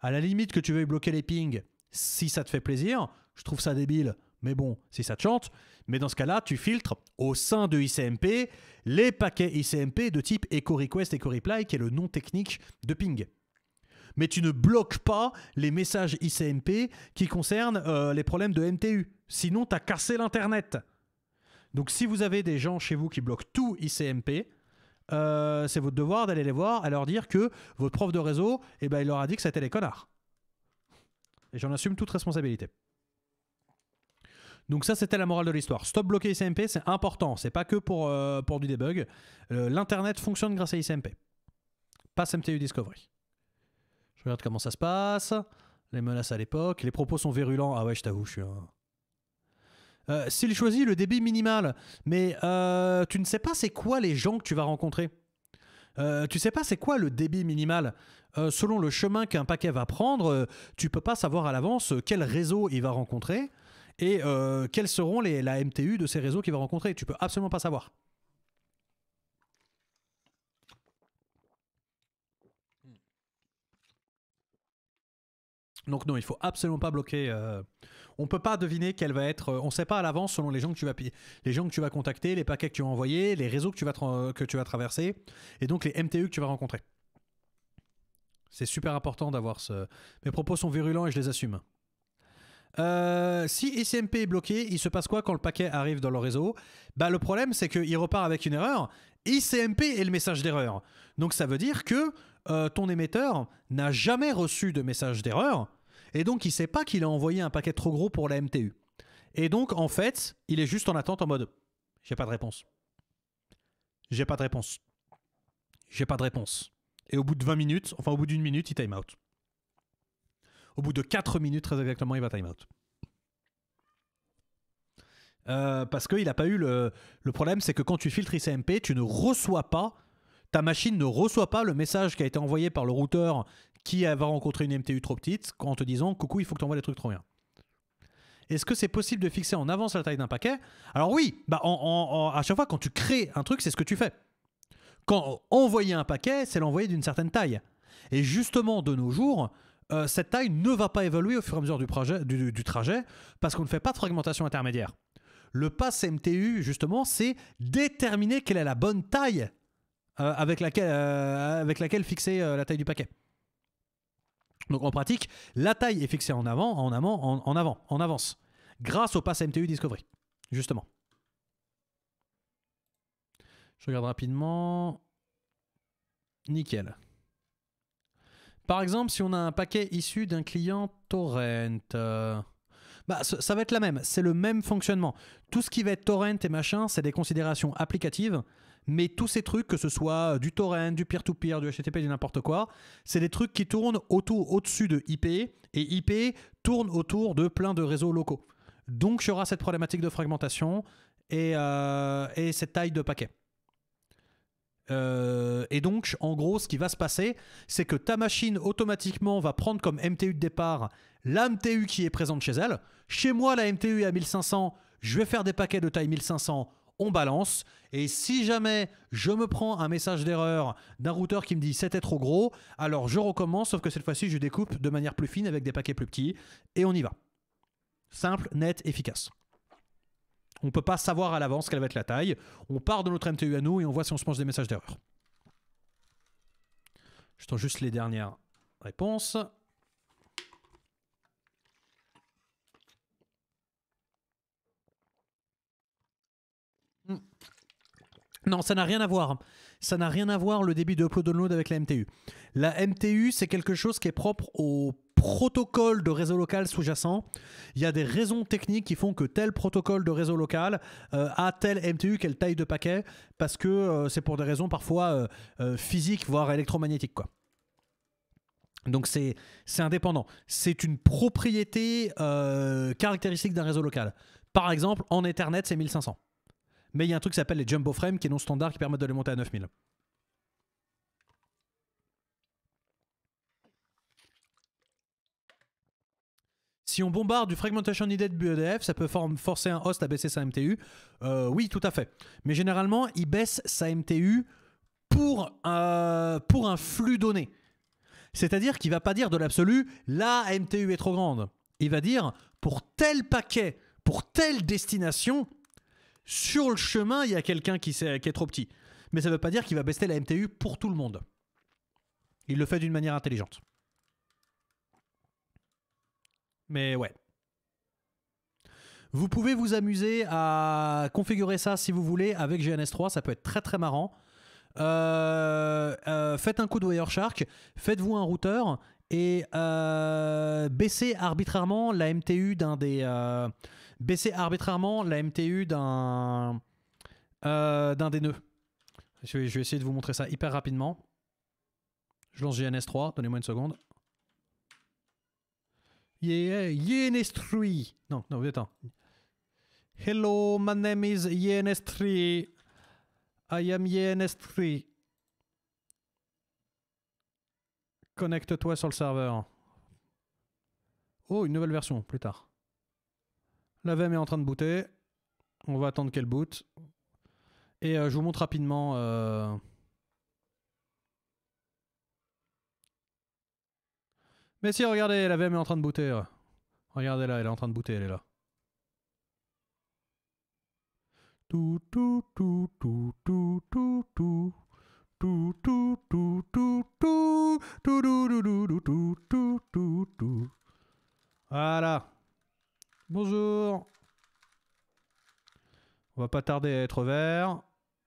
À la limite que tu veux bloquer les pings, si ça te fait plaisir, je trouve ça débile. Mais bon, si ça te chante, mais dans ce cas-là, tu filtres au sein de ICMP les paquets ICMP de type Echo Echo Reply, qui est le nom technique de ping mais tu ne bloques pas les messages ICMP qui concernent euh, les problèmes de MTU. Sinon, tu as cassé l'Internet. Donc si vous avez des gens chez vous qui bloquent tout ICMP, euh, c'est votre devoir d'aller les voir et leur dire que votre prof de réseau, eh ben, il leur a dit que c'était les connards. Et j'en assume toute responsabilité. Donc ça, c'était la morale de l'histoire. Stop bloquer ICMP, c'est important. C'est pas que pour, euh, pour du debug. L'Internet fonctionne grâce à ICMP. pas MTU Discovery. Je regarde comment ça se passe. Les menaces à l'époque. Les propos sont virulents. Ah ouais, je t'avoue, je suis un. Euh, s'il choisit le débit minimal, mais euh, tu ne sais pas c'est quoi les gens que tu vas rencontrer. Tu euh, tu sais pas c'est quoi le débit minimal. selon le chemin qu'un paquet va prendre, tu peux pas savoir à l'avance quel réseau il va rencontrer et quelles seront les, la MTU de ces réseaux qu'il va rencontrer. Tu peux absolument pas savoir. Donc non, il faut absolument pas bloquer. On euh, on peut pas deviner quelle va être. On euh, on sait pas à l'avance selon les gens que tu vas les gens que tu vas contacter, les paquets que tu vas envoyer, les réseaux que tu vas que tu vas traverser, et donc les MTU que tu vas rencontrer. C'est super important d'avoir ce. Mes propos sont virulents et je les assume. Euh, si ICMP est bloqué, il se passe quoi quand le paquet arrive dans le réseau bah, le problème c'est qu'il repart avec une erreur. ICMP est le message d'erreur. Donc ça veut dire que euh, ton émetteur n'a jamais reçu de message d'erreur, et donc il sait pas qu'il a envoyé un paquet trop gros pour la MTU. Et donc, en fait, il est juste en attente en mode j'ai pas de réponse. J'ai pas de réponse. J'ai pas de réponse. Et au bout de 20 minutes, enfin au bout d'une minute, il time out. Au bout de 4 minutes, très exactement, il va time out. Euh, parce qu'il n'a pas eu le. Le problème, c'est que quand tu filtres ICMP, tu ne reçois pas ta machine ne reçoit pas le message qui a été envoyé par le routeur qui va rencontrer une MTU trop petite en te disant coucou, il faut que tu envoies des trucs trop bien. Est-ce que c'est possible de fixer en avance la taille d'un paquet Alors oui, bah, à chaque fois quand tu crées un truc, c'est ce que tu fais. Quand envoyer un paquet, c'est l'envoyer d'une certaine taille. Et justement, de nos jours, euh, cette taille ne va pas évoluer au fur et à mesure du, du trajet parce qu'on ne fait pas de fragmentation intermédiaire. Le pass MTU, justement, c'est déterminer quelle est la bonne taille euh, avec, laquelle, euh, avec laquelle fixer euh, la taille du paquet. Donc en pratique, la taille est fixée en avant, en amont, en, avant, en avance, grâce au pass MTU Discovery, justement. Je regarde rapidement. Nickel. Par exemple, si on a un paquet issu d'un client torrent, bah, ça va être la même, c'est le même fonctionnement. Tout ce qui va être torrent et machin, c'est des considérations applicatives mais tous ces trucs, que ce soit du torrent, du peer-to-peer, du HTTP, du n'importe quoi, c'est des trucs qui tournent autour, au-dessus de IP, et IP tourne autour de plein de réseaux locaux. Donc il y aura cette problématique de fragmentation et, euh, cette taille de paquet. Euh, et donc, en gros, ce qui va se passer, c'est que ta machine automatiquement va prendre comme MTU de départ la MTU qui est présente chez elle. Chez moi, la MTU est à 1500, je vais faire des paquets de taille 1500 on balance. Et si jamais je me prends un message d'erreur d'un routeur qui me dit c'était trop gros, alors je recommence, sauf que cette fois-ci, je découpe de manière plus fine avec des paquets plus petits et on y va. Simple, net, efficace. On ne peut pas savoir à l'avance quelle va être la taille. On part de notre MTU à nous et on voit si on se mange des messages d'erreur. J'attends juste les dernières réponses. Non, ça n'a rien à voir. Ça n'a rien à voir le débit de upload download avec la MTU. La MTU, c'est quelque chose qui est propre au protocole de réseau local sous-jacent. Il y a des raisons techniques qui font que tel protocole de réseau local euh, a tel MTU, quelle taille de paquet, parce que euh, c'est pour des raisons parfois euh, physiques, voire électromagnétiques. Quoi. Donc c'est indépendant. C'est une propriété caractéristique d'un réseau local. Par exemple, en Ethernet, c'est 1500. Mais il y a un truc qui s'appelle les jumbo frames qui est non standard qui permet de les monter à 9000. Si on bombarde du fragmentation de BEDF, ça peut forcer un host à baisser sa MTU. Euh, oui, tout à fait. Mais généralement, il baisse sa MTU pour, euh, pour un flux donné. C'est-à-dire qu'il ne va pas dire de l'absolu, la MTU est trop grande. Il va dire, pour tel paquet, pour telle destination, sur le chemin, il y a quelqu'un qui, est trop petit. Mais ça ne veut pas dire qu'il va baisser la MTU pour tout le monde. Il le fait d'une manière intelligente. Mais ouais. Vous pouvez vous amuser à configurer ça si vous voulez avec GNS3, ça peut être très très marrant. Euh, euh, faites un coup de Wireshark, faites-vous un routeur et euh, baissez arbitrairement la MTU d'un des baisser arbitrairement la MTU euh, d'un des nœuds. Je vais, essayer de vous montrer ça hyper rapidement. Je lance GNS3, donnez-moi une seconde. Yeah, YNS 3 Non, non, attends. Hello, my name is GNS3. I am GNS3. Connecte-toi sur le serveur. Oh, une nouvelle version, plus tard. La VM est en train de booter. On va attendre qu'elle boot. Et je vous montre rapidement. Mais si, regardez, la VM est en train de booter. Regardez là, elle est en train de booter, elle est là. tout, tout, tout, tout, tout, tout. Voilà. Bonjour. On va pas tarder à être vert.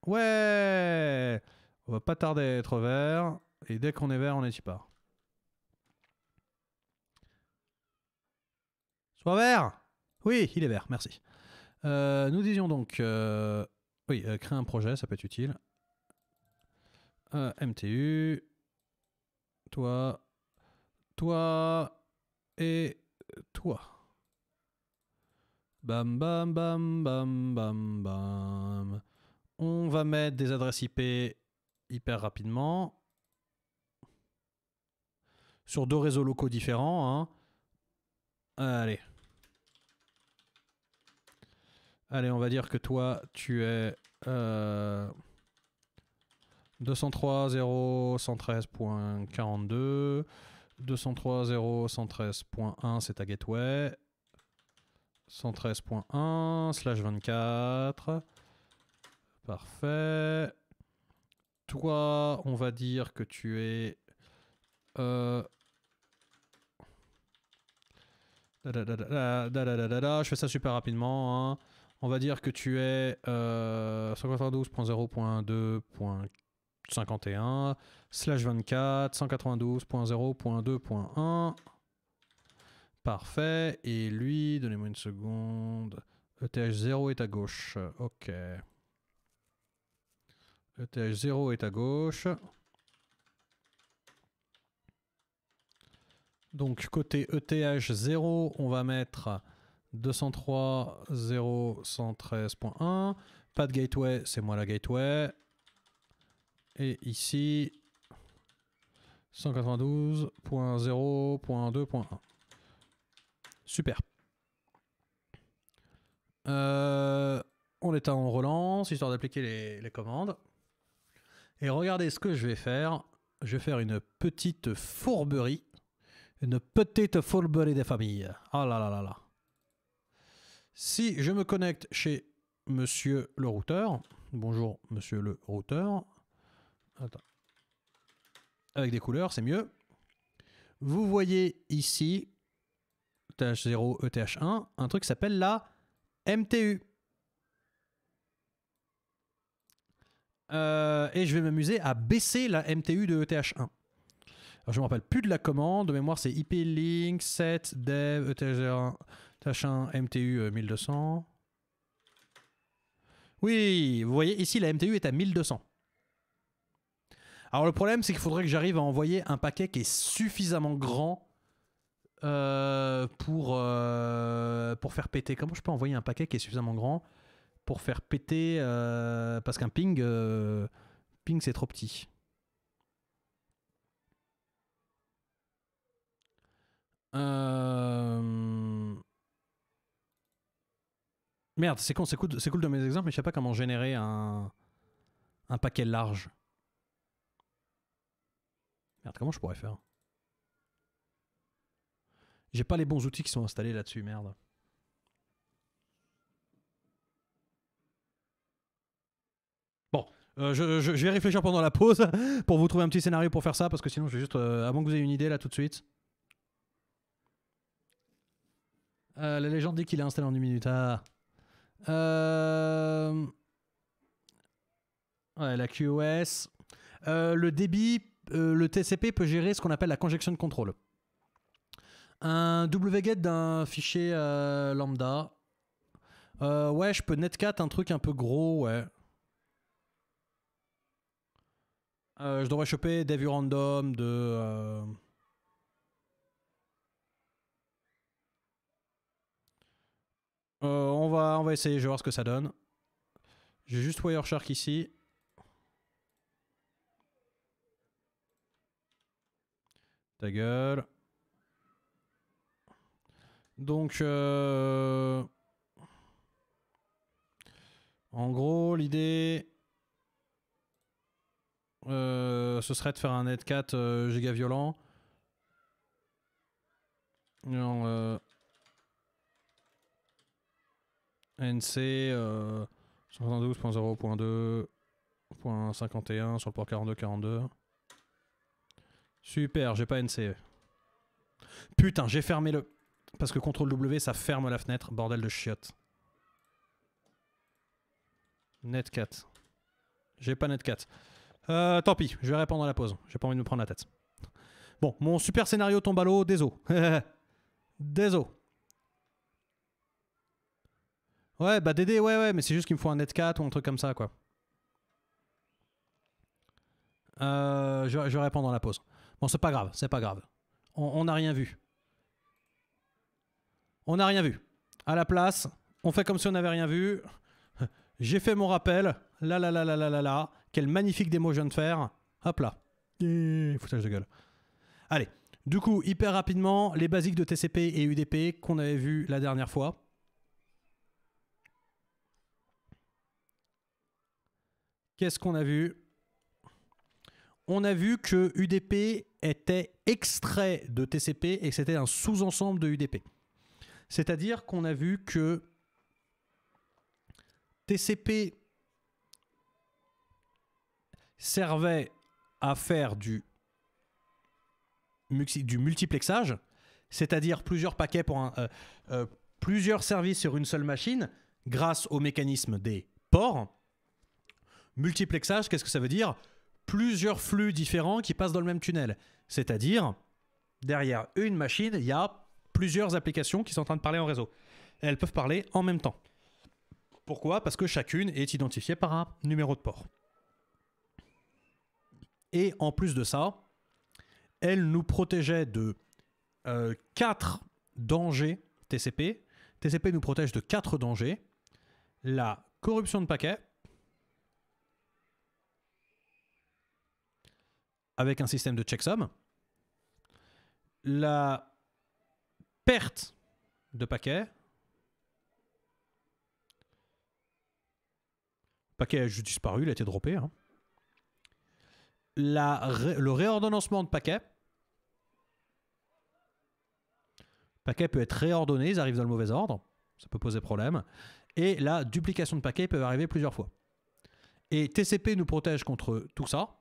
Ouais On va pas tarder à être vert. Et dès qu'on est vert, on est part. Sois vert Oui, il est vert, merci. Euh, nous disions donc... Euh, oui, euh, créer un projet, ça peut être utile. MTU. Toi. Toi. Et toi. Bam, bam, bam, bam, bam, bam. On va mettre des adresses IP hyper rapidement. Sur deux réseaux locaux différents. Hein. Allez. Allez, on va dire que toi, tu es euh, 203.0.113.42. 203.0.113.1, c'est ta gateway. 113.1 slash 24. Parfait. Toi, on va dire que tu es... Je fais ça super rapidement. Hein. On va dire que tu es euh, 192.0.2.51 slash 24 192.0.2.1 Parfait. Et lui, donnez-moi une seconde. ETH0 est à gauche. Ok. ETH0 est à gauche. Donc côté ETH0, on va mettre 203.0.113.1. Pas de gateway, c'est moi la gateway. Et ici, 192.0.2.1. Super. Euh, on est en relance, histoire d'appliquer les, commandes. Et regardez ce que je vais faire. Je vais faire une petite fourberie. Une petite fourberie des familles. Ah là là là là. Si je me connecte chez monsieur le routeur. Bonjour monsieur le routeur. Attends. Avec des couleurs, c'est mieux. Vous voyez ici ETH0, ETH1, un truc qui s'appelle la MTU. Euh, et je vais m'amuser à baisser la MTU de ETH1. je ne me rappelle plus de la commande. De mémoire, c'est IP-Link, set, dev, ETH1, eth MTU 1200. Oui, vous voyez, ici, la MTU est à 1200. Alors, le problème, c'est qu'il faudrait que j'arrive à envoyer un paquet qui est suffisamment grand euh, pour, euh, pour faire péter. Comment je peux envoyer un paquet qui est suffisamment grand pour faire péter euh, Parce qu'un ping, ping c'est trop petit. Merde, c'est con, c'est cool, cool, de mes exemples, mais je sais pas comment générer un, un paquet large. Merde, comment je pourrais faire j'ai pas les bons outils qui sont installés là-dessus, merde. Bon, euh, je, vais réfléchir pendant la pause pour vous trouver un petit scénario pour faire ça, parce que sinon, je vais juste. Euh, avant que vous ayez une idée là tout de suite. Euh, la légende dit qu'il est installé en une minute. Ah. Ouais, la QoS. le débit, le TCP peut gérer ce qu'on appelle la conjection contrôle. Un wget d'un fichier euh, lambda. Euh, ouais, je peux netcat un truc un peu gros, ouais. Euh, je devrais choper des random de... on, va, on va essayer, je vais voir ce que ça donne. J'ai juste Wireshark ici. Ta gueule. Donc, euh... en gros, l'idée, euh, ce serait de faire un netcat euh, giga violent. Non, NC 72.0.2.51 sur le port 42-42. Super, j'ai pas NC. Putain, j'ai fermé le... Parce que CTRL W, ça ferme la fenêtre. Bordel de chiottes. Netcat. J'ai pas Netcat. Euh, tant pis, je vais répondre à la pause. J'ai pas envie de me prendre la tête. Bon, mon super scénario tombe à l'eau. Désolé. Désolé. Ouais, bah DD, ouais, ouais, mais c'est juste qu'il me faut un Netcat ou un truc comme ça, quoi. Euh, je, je réponds dans la pause. Bon, c'est pas grave, c'est pas grave. On n'a rien vu on n'a rien vu. À la place, on fait comme si on n'avait rien vu. J'ai fait mon rappel. Là, là, là, là, là, là, quelle magnifique démo je viens de faire. Hop là. Et eh, foutage de gueule. Allez, du coup, hyper rapidement, les basiques de TCP et UDP qu'on avait vu la dernière fois. Qu'est-ce qu'on a vu On a vu que UDP était extrait de TCP et que c'était un sous-ensemble de UDP. C'est-à-dire qu'on a vu que TCP servait à faire du, du multiplexage, c'est-à-dire plusieurs paquets pour euh, euh, plusieurs services sur une seule machine grâce au mécanisme des ports. Multiplexage, qu'est-ce que ça veut dire Plusieurs flux différents qui passent dans le même tunnel. C'est-à-dire, derrière une machine, il y a plusieurs applications qui sont en train de parler en réseau. elles peuvent parler en même temps. Pourquoi Parce que chacune est identifiée par un numéro de port. Et en plus de ça, elle nous protégeait de euh, quatre dangers TCP. TCP nous protège de quatre dangers. La corruption de paquets, avec un système de checksum. La perte de paquets. Le paquet a juste disparu, il a été droppé. Hein. La le réordonnancement de paquets. Paquet peut être réordonné, ils arrivent dans le mauvais ordre, ça peut poser problème. Et la duplication de paquets peut arriver plusieurs fois. Et TCP nous protège contre tout ça.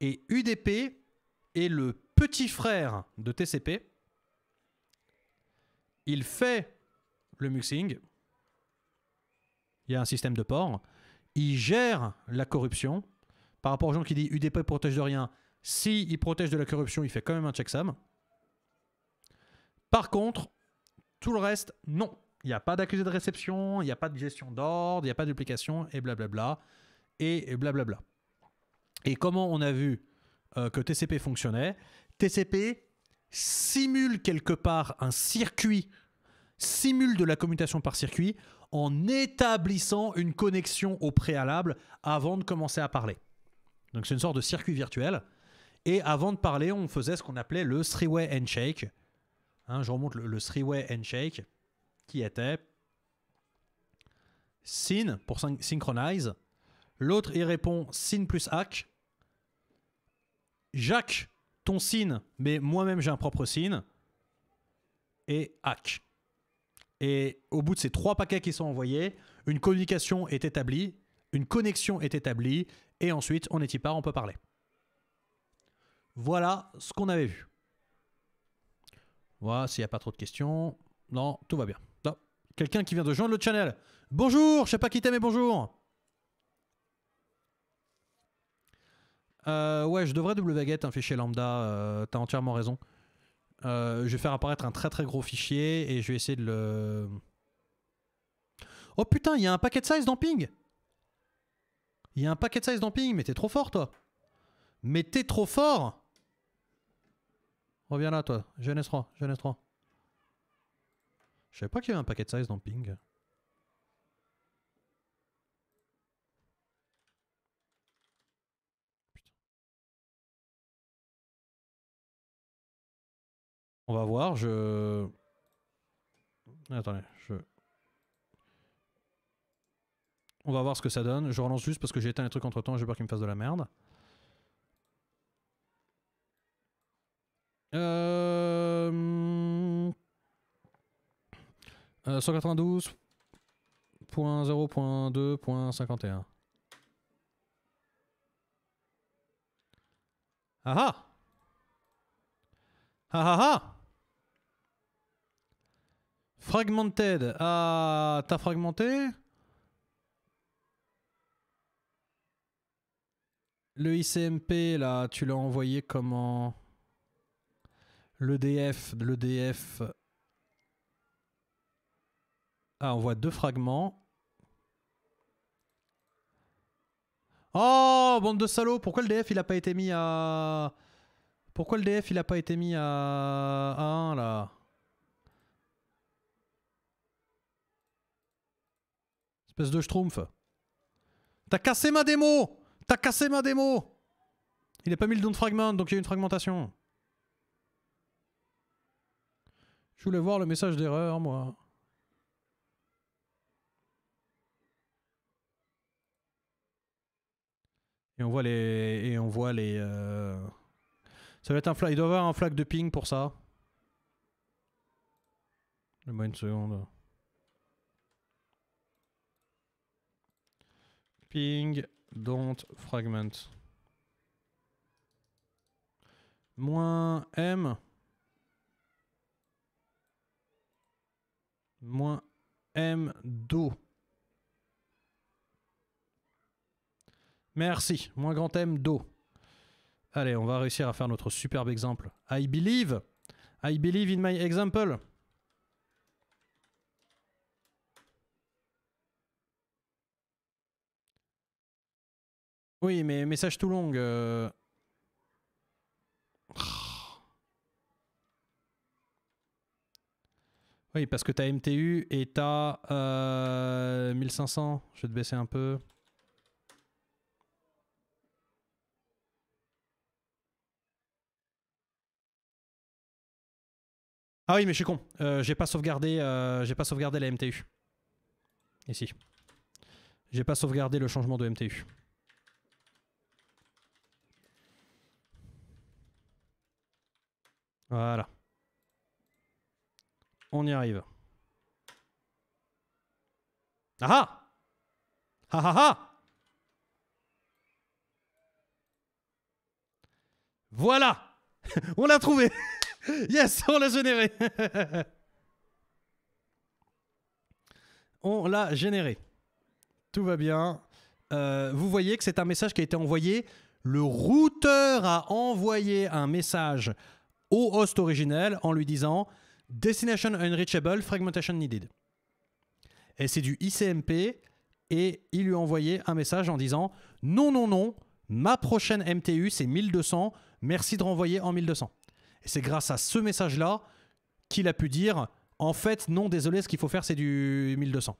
Et UDP est le petit frère de TCP. Il fait le mixing. Il y a un système de port. Il gère la corruption. Par rapport aux gens qui disent UDP protège de rien, s'il il protège de la corruption, il fait quand même un checksum. Par contre, tout le reste, non. Il n'y a pas d'accusé de réception, il n'y a pas de gestion d'ordre, il n'y a pas d'application, et blablabla. Et blablabla. Et comment on a vu euh, que TCP fonctionnait TCP simule quelque part un circuit, simule de la commutation par circuit en établissant une connexion au préalable avant de commencer à parler. Donc c'est une sorte de circuit virtuel. Et avant de parler, on faisait ce qu'on appelait le three-way handshake. Hein, je remonte le, three-way handshake qui était syn pour synchronize. L'autre, y répond syn plus hack. Jacques ton signe, mais moi-même j'ai un propre signe. Et hack. Et au bout de ces trois paquets qui sont envoyés, une communication est établie, une connexion est établie, et ensuite on est y part, on peut parler. Voilà ce qu'on avait vu. Voilà, s'il n'y a pas trop de questions. Non, tout va bien. Quelqu'un qui vient de joindre le channel. Bonjour, je sais pas qui t'aime mais bonjour. Euh, ouais, je devrais wget un fichier lambda, euh, t'as entièrement raison. Euh, je vais faire apparaître un très très gros fichier et je vais essayer de le... Oh putain, il y a un paquet de size dumping Il y a un paquet de size dumping mais t'es trop fort toi Mais t'es trop fort Reviens là toi, jeunesse 3, jeunesse 3. Je savais pas qu'il y avait un paquet de size dumping On va voir, je... Attendez, je... On va voir ce que ça donne. Je relance juste parce que j'ai éteint les trucs entre temps, j'ai peur qu'ils me fassent de la merde. Euh... 192.0.2.51. Euh, ah ah ah ah ah Fragmented. Ah, t'as fragmenté Le ICMP, là, tu l'as envoyé comment Le DF. Ah, on voit deux fragments. Oh, bande de salauds, pourquoi le DF il a pas été mis à pourquoi le DF il a pas été mis à, 1 là Espèce de schtroumpf. T'as cassé ma démo T'as cassé ma démo Il a pas mis le don de fragment, donc il y a une fragmentation. Je voulais voir le message d'erreur, moi. Et on voit les... Et on voit les... Euh, ça va être un flag. Il doit y avoir un flag de ping pour ça. le moins une seconde. Ping, don't fragment. Moins M. Moins M do. Merci. Moins grand M do. Allez, on va réussir à faire notre superbe exemple. I believe. I believe in my example. Oui, mais message tout long. Euh. Oui, parce que ta MTU et à 1500. Euh, Je vais te baisser un peu. Ah oui, mais je suis con. Euh, j'ai pas sauvegardé, euh, j'ai pas sauvegardé la MTU. Ici. J'ai pas sauvegardé le changement de MTU. Voilà. On y arrive. Ah ah Ah ah, ah! Voilà On l'a trouvé Yes, on l'a généré. on l'a généré. Tout va bien. Euh, vous voyez que c'est un message qui a été envoyé. Le routeur a envoyé un message au host originel en lui disant Destination unreachable, fragmentation needed. Et c'est du ICMP et il lui a envoyé un message en disant Non, non, non, ma prochaine MTU c'est 1200, merci de renvoyer en 1200 c'est grâce à ce message-là qu'il a pu dire en fait, non, désolé, ce qu'il faut faire, c'est du 1200. Vous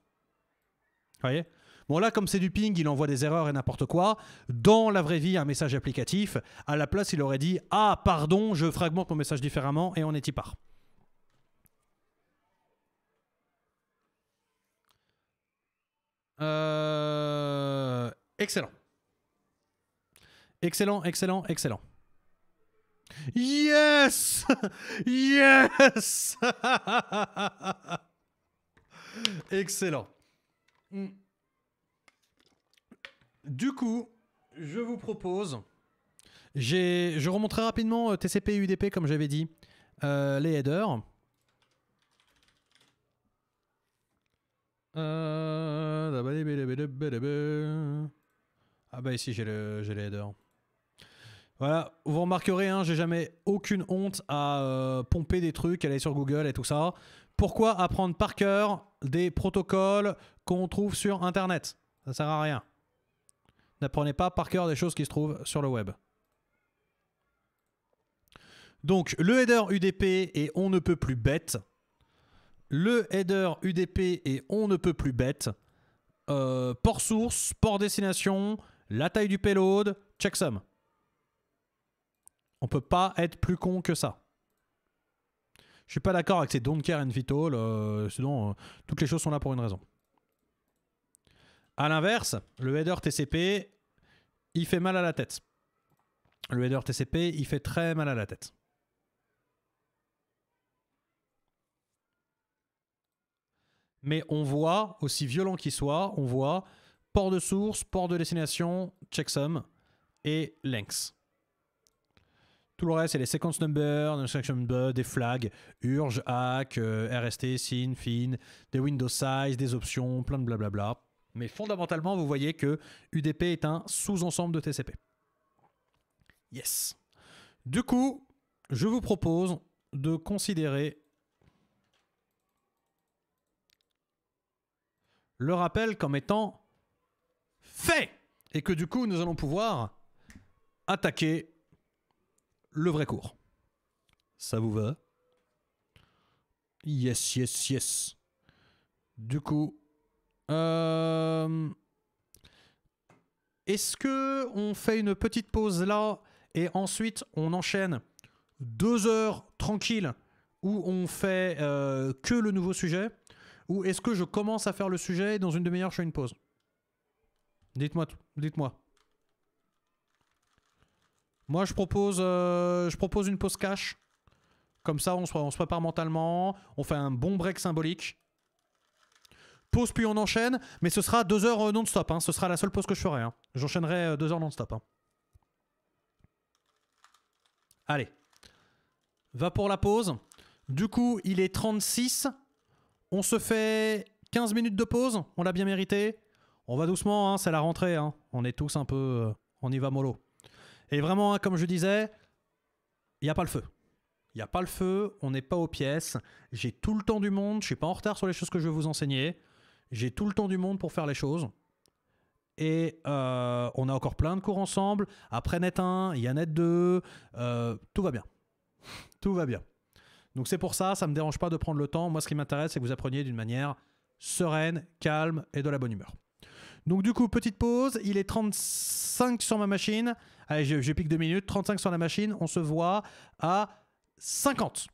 voyez Bon, là, comme c'est du ping, il envoie des erreurs et n'importe quoi. Dans la vraie vie, un message applicatif, à la place, il aurait dit Ah, pardon, je fragmente mon message différemment et on est y part. Euh, excellent. Excellent, excellent, excellent. Yes! yes! Excellent. Du coup, je vous propose. Je remonterai rapidement euh, TCP et UDP comme j'avais dit. Euh, les headers. Ah bah ici j'ai le, les headers. Voilà, vous remarquerez, hein, j'ai jamais aucune honte à euh, pomper des trucs, aller sur Google et tout ça. Pourquoi apprendre par cœur des protocoles qu'on trouve sur Internet Ça sert à rien. N'apprenez pas par cœur des choses qui se trouvent sur le web. Donc, le header UDP et on ne peut plus bête. Le header UDP et on ne peut plus bête. Euh, port source, port destination, la taille du payload, checksum. On peut pas être plus con que ça. Je suis pas d'accord avec ces don't care and vital, euh, sinon euh, toutes les choses sont là pour une raison. A l'inverse, le header TCP, il fait mal à la tête. Le header TCP, il fait très mal à la tête. Mais on voit, aussi violent qu'il soit, on voit port de source, port de destination, checksum et length. Tout le reste, c'est les sequence number, section des flags, urge, hack, euh, RST, sin, fin, des window size, des options, plein de blablabla. Mais fondamentalement, vous voyez que UDP est un sous-ensemble de TCP. Yes. Du coup, je vous propose de considérer le rappel comme étant fait et que du coup nous allons pouvoir attaquer le vrai cours. Ça vous va Yes, yes, yes. Du coup, euh, est-ce que on fait une petite pause là et ensuite on enchaîne deux heures tranquilles où on fait euh, que le nouveau sujet Ou est-ce que je commence à faire le sujet et dans une demi-heure je fais une pause Dites-moi, dites-moi. Moi, euh, je propose, une pause cash. Comme ça, on se, on se prépare mentalement. On fait un bon break symbolique. Pause, puis on enchaîne. Mais ce sera deux heures euh, non-stop. Hein. Ce sera la seule pause que je ferai. Hein. J'enchaînerai euh, deux heures non-stop. Hein. Allez. Va pour la pause. Du coup, il est 36. On se fait 15 minutes de pause. On l'a bien mérité. On va doucement. C'est la rentrée. On est tous un peu... on y va mollo. Et vraiment, hein, comme je disais, il n'y a pas le feu. Il n'y a pas le feu, on n'est pas aux pièces. J'ai tout le temps du monde, je ne suis pas en retard sur les choses que je vais vous enseigner. J'ai tout le temps du monde pour faire les choses. Et euh, on a encore plein de cours ensemble. Après Net 1, il y a Net 2. Euh, tout va bien. Tout va bien. Donc c'est pour ça, ça ne me dérange pas de prendre le temps. Moi, ce qui m'intéresse, c'est que vous appreniez d'une manière sereine, calme et de la bonne humeur. Donc du coup, petite pause. Il est 35 sur ma machine. Allez, je, pique 2 minutes, 35 sur la machine, on se voit à 50.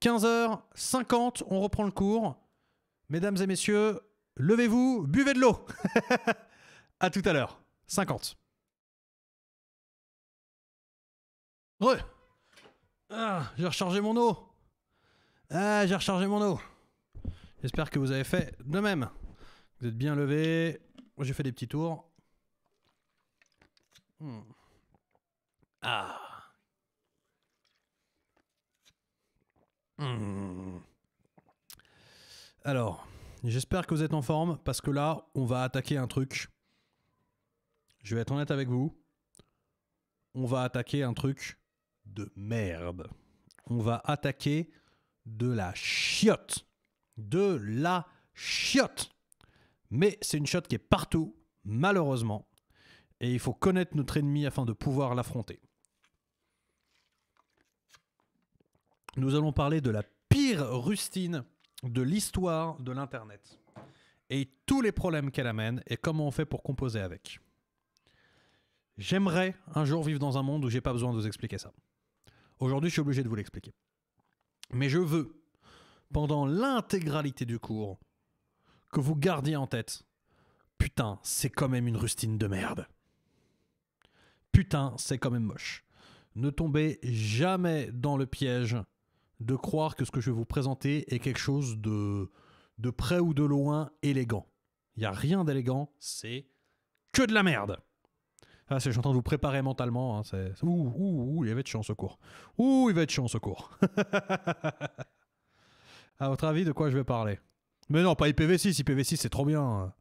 15h50, on reprend le cours. Mesdames et messieurs, levez-vous, buvez de l'eau. à tout à l'heure, 50. Ah, j'ai rechargé mon eau. Ah, j'ai rechargé mon eau. J'espère que vous avez fait de même. Vous êtes bien levé. J'ai fait des petits tours. Hmm. Hmm. Alors, j'espère que vous êtes en forme parce que là, on va attaquer un truc. Je vais être honnête avec vous. On va attaquer un truc de merde. On va attaquer de la chiotte. De la chiotte. Mais c'est une chiotte qui est partout, malheureusement et il faut connaître notre ennemi afin de pouvoir l'affronter. Nous allons parler de la pire rustine de l'histoire de l'Internet et tous les problèmes qu'elle amène et comment on fait pour composer avec. J'aimerais un jour vivre dans un monde où j'ai pas besoin de vous expliquer ça. Aujourd'hui, je suis obligé de vous l'expliquer. Mais je veux, pendant l'intégralité du cours, que vous gardiez en tête. Putain, c'est quand même une rustine de merde putain, c'est quand même moche. Ne tombez jamais dans le piège de croire que ce que je vais vous présenter est quelque chose de, de près ou de loin élégant. Il n'y a rien d'élégant, c'est que de la merde. Ah, c'est, j'entends vous préparer mentalement. Hein, c'est, ouh, ouh, ouh, il va être chiant au cours. Ouh, il va être chiant au cours. à votre avis, de quoi je vais parler Mais non, pas IPv6. IPv6, c'est trop bien.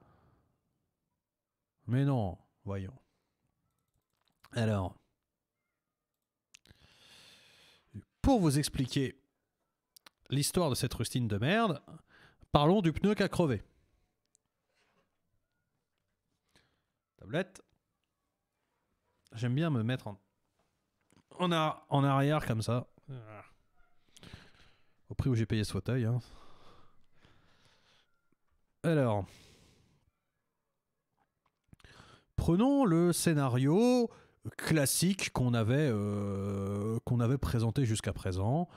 Mais non, voyons. Alors, pour vous expliquer l'histoire de cette rustine de merde, parlons du pneu a crevé. Tablette. J'aime bien me mettre en, a... arrière comme ça. Au prix où j'ai payé ce fauteuil. Hein. Alors. Prenons le scénario classique qu'on avait, euh, qu'on avait présenté jusqu'à présent.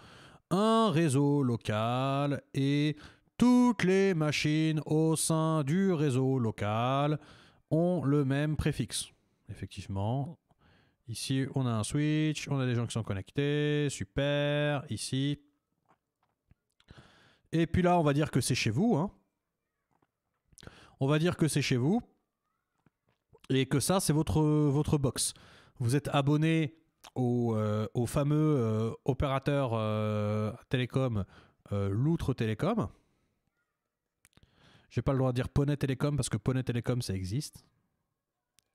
Un réseau local et toutes les machines au sein du réseau local ont le même préfixe. Effectivement. Ici, on a un switch, on a des gens qui sont connectés, super, ici. Et puis là, on va dire que c'est chez vous. Hein. On va dire que c'est chez vous. Et que ça, c'est votre, votre box vous êtes abonné au, euh, fameux euh, opérateur euh, télécom, l'outre télécom. Je n'ai pas le droit de dire Poney Télécom parce que Poney Télécom ça existe.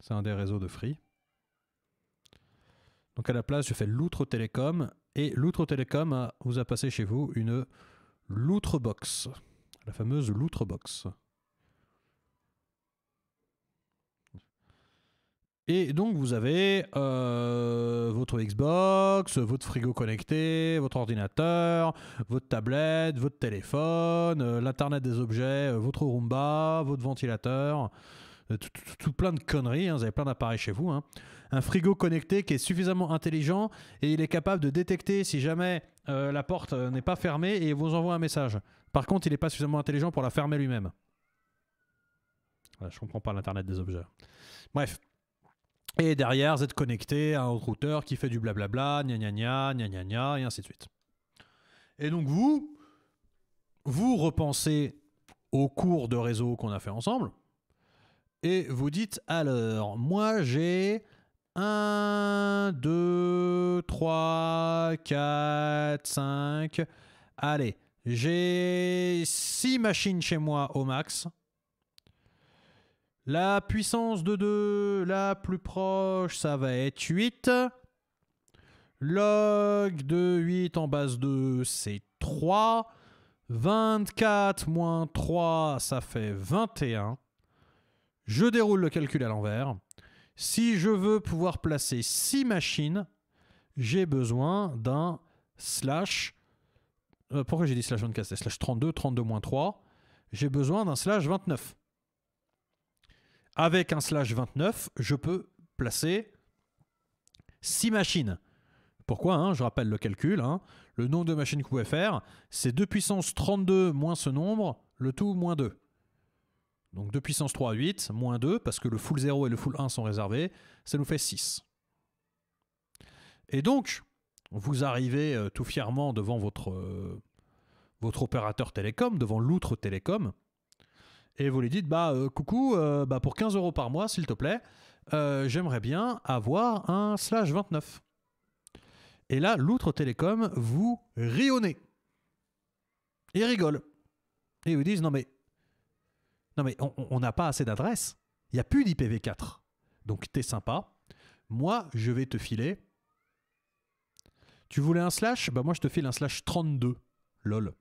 C'est un des réseaux de Free. Donc à la place, je fais l'outre télécom et l'outre télécom vous a passé chez vous une loutre box, la fameuse loutre box. Et donc vous avez euh, votre Xbox, votre frigo connecté, votre ordinateur, votre tablette, votre téléphone, euh, l'internet des objets, euh, votre Roomba, votre ventilateur, tout, plein de conneries, hein, vous avez plein d'appareils chez vous. Hein. Un frigo connecté qui est suffisamment intelligent et il est capable de détecter si jamais la porte n'est pas fermée et il vous envoie un message. Par contre, il n'est pas suffisamment intelligent pour la fermer lui-même. Voilà, je comprends pas l'internet des objets. Bref. Et derrière, vous êtes connecté à un routeur qui fait du blablabla, gna gna gna, gna gna et ainsi de suite. Et donc vous, vous repensez au cours de réseau qu'on a fait ensemble, et vous dites, alors, moi j'ai 1, 2, 3, 4, 5, allez, j'ai 6 machines chez moi au max, la puissance de 2, la plus proche, ça va être 8. Log de 8 en base 2, c'est 3. 24 moins 3, ça fait 21. Je déroule le calcul à l'envers. Si je veux pouvoir placer 6 machines, j'ai besoin d'un slash... Euh, pourquoi j'ai dit slash 24 C'est slash 32, 32 moins 3. J'ai besoin d'un slash 29. Avec un slash 29, je peux placer 6 machines. Pourquoi hein, Je rappelle le calcul. Hein. Le nombre de machines que vous pouvez faire, c'est 2 puissance 32 moins ce nombre, le tout moins 2. Donc 2 puissance 3 8, moins 2, parce que le full 0 et le full 1 sont réservés, ça nous fait 6. Et donc, vous arrivez euh, tout fièrement devant votre, euh, votre opérateur télécom, devant l'outre télécom, et vous lui dites bah euh, coucou, euh, bah, pour 15 euros par mois, s'il te plaît, euh, j'aimerais bien avoir un slash 29. Et là, l'outre télécom vous rionnez. Et rigole. Et ils vous disent non mais non mais on n'a pas assez d'adresses. Il n'y a plus d'IPv4. Donc t'es sympa. Moi, je vais te filer. Tu voulais un slash Bah moi je te file un slash 32. Lol.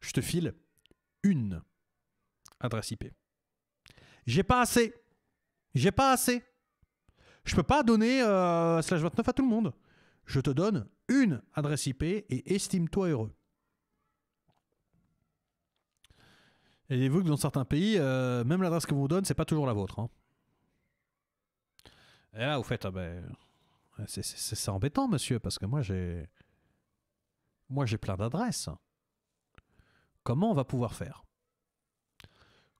Je te file une adresse IP. J'ai pas assez. J'ai pas assez. Je peux pas donner euh, slash 29 à tout le monde. Je te donne une adresse IP et estime-toi heureux. Et vous que dans certains pays, euh, même l'adresse que vous donne, c'est pas toujours la vôtre. Hein. Et là, vous faites, ah ben, c'est embêtant, monsieur, parce que moi j'ai, moi j'ai plein d'adresses. Comment on va pouvoir faire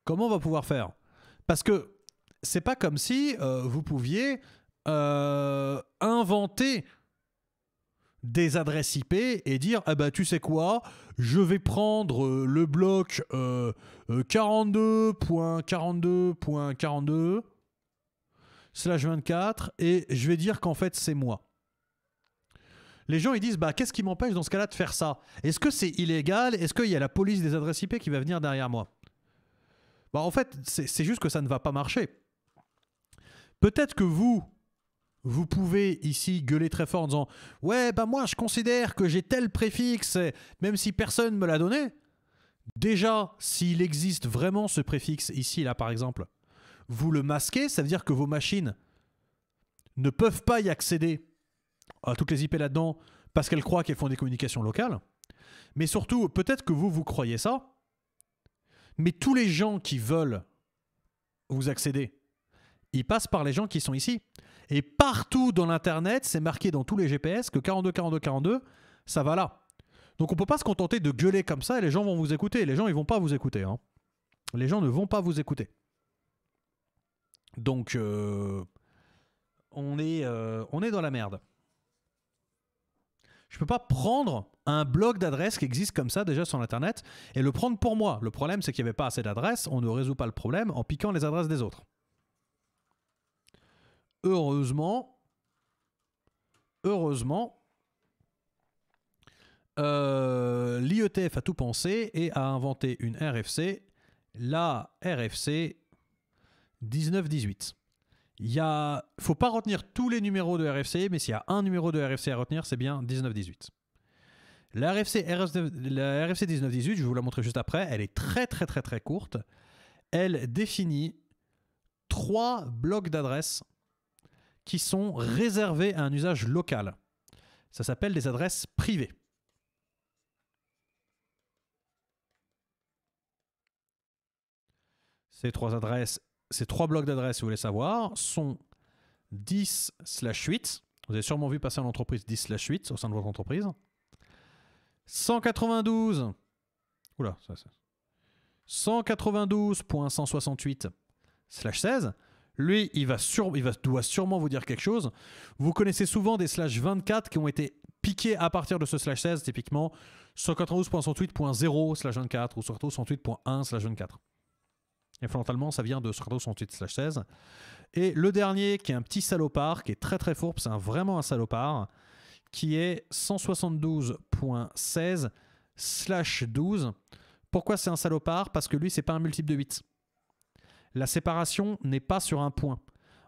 Comment on va pouvoir faire Parce que c'est pas comme si euh, vous pouviez euh, inventer des adresses IP et dire ah bah tu sais quoi je vais prendre euh, le bloc 42.42.42 slash 24 et je vais dire qu'en fait c'est moi les gens ils disent bah qu'est-ce qui m'empêche dans ce cas-là de faire ça est-ce que c'est illégal est-ce qu'il y a la police des adresses IP qui va venir derrière moi bah, en fait, c'est juste que ça ne va pas marcher. Peut-être que vous, vous pouvez ici gueuler très fort en disant Ouais, bah moi je considère que j'ai tel préfixe, même si personne ne me l'a donné. Déjà, s'il existe vraiment ce préfixe ici, là par exemple, vous le masquez, ça veut dire que vos machines ne peuvent pas y accéder à toutes les IP là-dedans parce qu'elles croient qu'elles font des communications locales. Mais surtout, peut-être que vous, vous croyez ça, mais tous les gens qui veulent vous accéder, ils passent par les gens qui sont ici. Et partout dans l'Internet, c'est marqué dans tous les GPS que 42, 42, 42, ça va là. Donc on peut pas se contenter de gueuler comme ça et les gens vont vous écouter. Les gens, ils vont pas vous écouter. Hein. Les gens ne vont pas vous écouter. Donc euh, on, est, euh, on est dans la merde. Je ne peux pas prendre un bloc d'adresses qui existe comme ça déjà sur Internet et le prendre pour moi. Le problème, c'est qu'il n'y avait pas assez d'adresses. On ne résout pas le problème en piquant les adresses des autres. Heureusement, heureusement, euh, l'IETF a tout pensé et a inventé une RFC, la RFC 1918. Il ne faut pas retenir tous les numéros de RFC, mais s'il y a un numéro de RFC à retenir, c'est bien 1918. La RFC, 1918, je vais vous la montrer juste après, elle est très très très très courte. Elle définit trois blocs d'adresses qui sont réservés à un usage local. Ça s'appelle des adresses privées. Ces trois adresses, ces trois blocs d'adresses, si vous voulez savoir, sont 10/8. Vous avez sûrement vu passer en entreprise 10/8 au sein de votre entreprise. 192. 192.168 slash 16. Lui, il, va doit sûrement vous dire quelque chose. Vous connaissez souvent des slash 24 qui ont été piqués à partir de ce slash 16, typiquement 192.168.0 slash 24 ou 192.168.1 slash 24. Et frontalement, ça vient de 192.168 16. Et le dernier, qui est un petit salopard, qui est très très fourbe, c'est vraiment un salopard, qui est 172.16 slash 12. Pourquoi c'est un salopard Parce que lui, c'est pas un multiple de 8. La séparation n'est pas sur un point.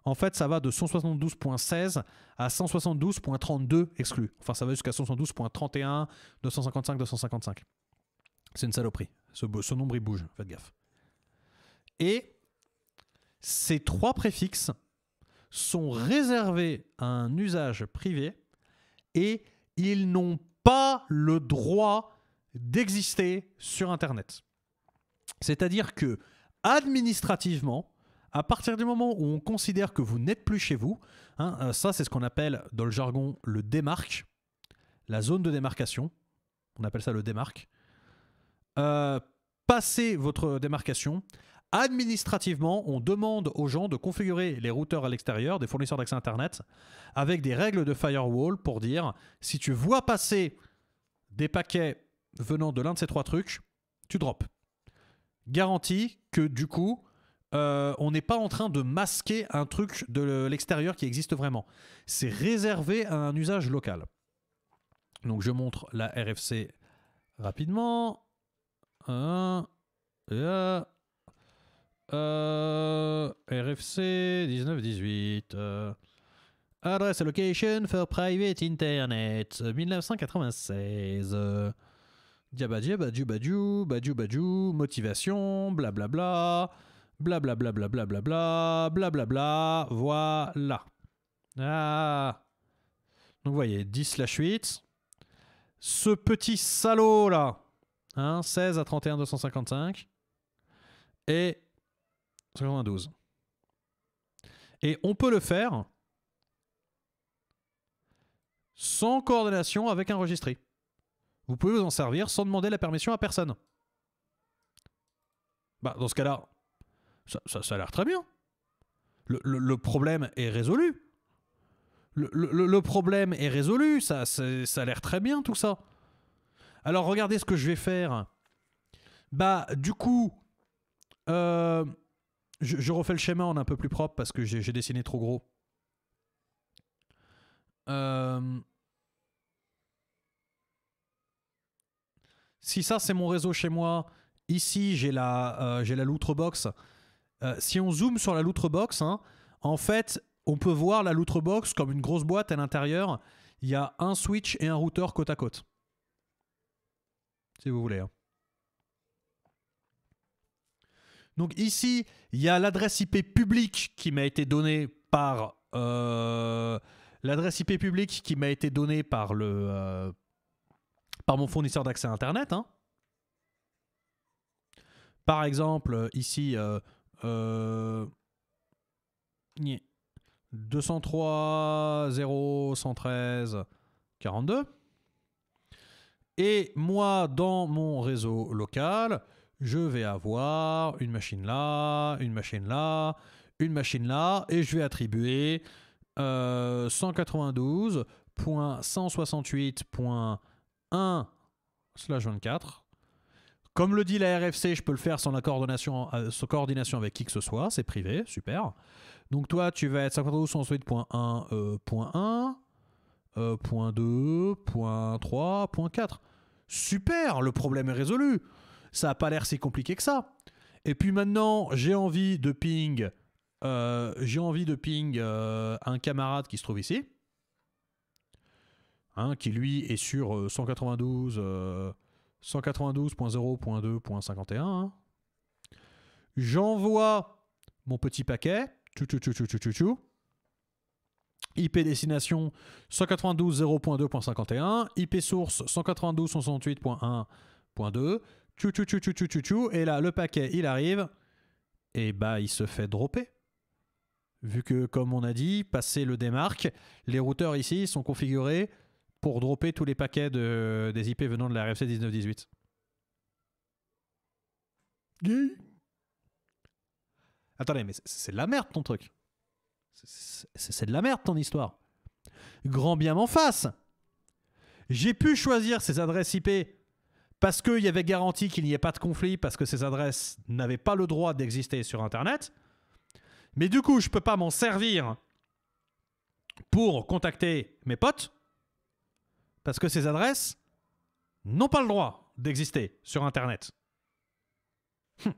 En fait, ça va de 172.16 à 172.32 exclu. Enfin, ça va jusqu'à 172.31, 255, 255. C'est une saloperie. Ce, ce nombre, il bouge. Faites gaffe. Et ces trois préfixes sont réservés à un usage privé et ils n'ont pas le droit d'exister sur Internet. C'est-à-dire que administrativement, à partir du moment où on considère que vous n'êtes plus chez vous, hein, euh, ça c'est ce qu'on appelle dans le jargon le démarque, la zone de démarcation, on appelle ça le démarque, euh, passez votre démarcation, administrativement, on demande aux gens de configurer les routeurs à l'extérieur des fournisseurs d'accès Internet avec des règles de firewall pour dire si tu vois passer des paquets venant de l'un de ces trois trucs, tu drops. Garantie que du coup, euh, on n'est pas en train de masquer un truc de l'extérieur qui existe vraiment. C'est réservé à un usage local. Donc je montre la RFC rapidement. Un, RFC 1918. Euh, euh address allocation for private internet 1996. Euh, badjou badju, badju, motivation, blablabla, blablabla, blablabla, bla, bla, bla, voilà. Ah. Donc vous voyez, 10 slash 8. Ce petit salaud là, hein, 16 à 31 255. Et 92 Et on peut le faire sans coordination avec un registré. Vous pouvez vous en servir sans demander la permission à personne. Bah, dans ce cas-là, ça, a l'air très bien. Le, problème est résolu. Le, problème est résolu, ça, ça, a l'air très bien tout ça. Alors regardez ce que je vais faire. Bah, du coup, euh, je, refais le schéma en un peu plus propre parce que j'ai dessiné trop gros. Euh, si ça c'est mon réseau chez moi, ici j'ai la, euh, j'ai la loutre box. Euh, si on zoome sur la loutre box, hein, en fait on peut voir la loutre box comme une grosse boîte à l'intérieur. Il y a un switch et un routeur côte à côte. Si vous voulez. Hein. Donc ici, il y a l'adresse IP publique qui m'a été donnée par euh, l'adresse IP publique qui m'a été donnée par le euh, par mon fournisseur d'accès à Internet. Hein. Par exemple, ici, euh, 203 0 113 42. Et moi, dans mon réseau local, je vais avoir une machine là, une machine là, une machine là, et je vais attribuer euh, 192.168.1 24. Comme le dit la RFC, je peux le faire sans la coordination, euh, coordination avec qui que ce soit, c'est privé, super. Donc toi, tu vas être 192.168.1.1.2.3.4. Euh, euh, super, le problème est résolu ça n'a pas l'air si compliqué que ça. Et puis maintenant, j'ai envie de ping, euh, j'ai envie de ping euh, un camarade qui se trouve ici, hein, qui lui est sur 192.0.2.51. Euh, hein. J'envoie mon petit paquet, IP destination 192.0.2.51, IP source 192.168.1.2. Et là, le paquet, il arrive. Et bah, il se fait dropper. Vu que, comme on a dit, passer le démarque, les routeurs ici sont configurés pour dropper tous les paquets de, des IP venant de la RFC 1918. Attendez, mais c'est de la merde ton truc. C'est de la merde ton histoire. Grand bien m'en face. J'ai pu choisir ces adresses IP parce qu'il y avait garantie qu'il n'y ait pas de conflit, parce que ces adresses n'avaient pas le droit d'exister sur Internet. Mais du coup, je ne peux pas m'en servir pour contacter mes potes, parce que ces adresses n'ont pas le droit d'exister sur Internet. Hmm.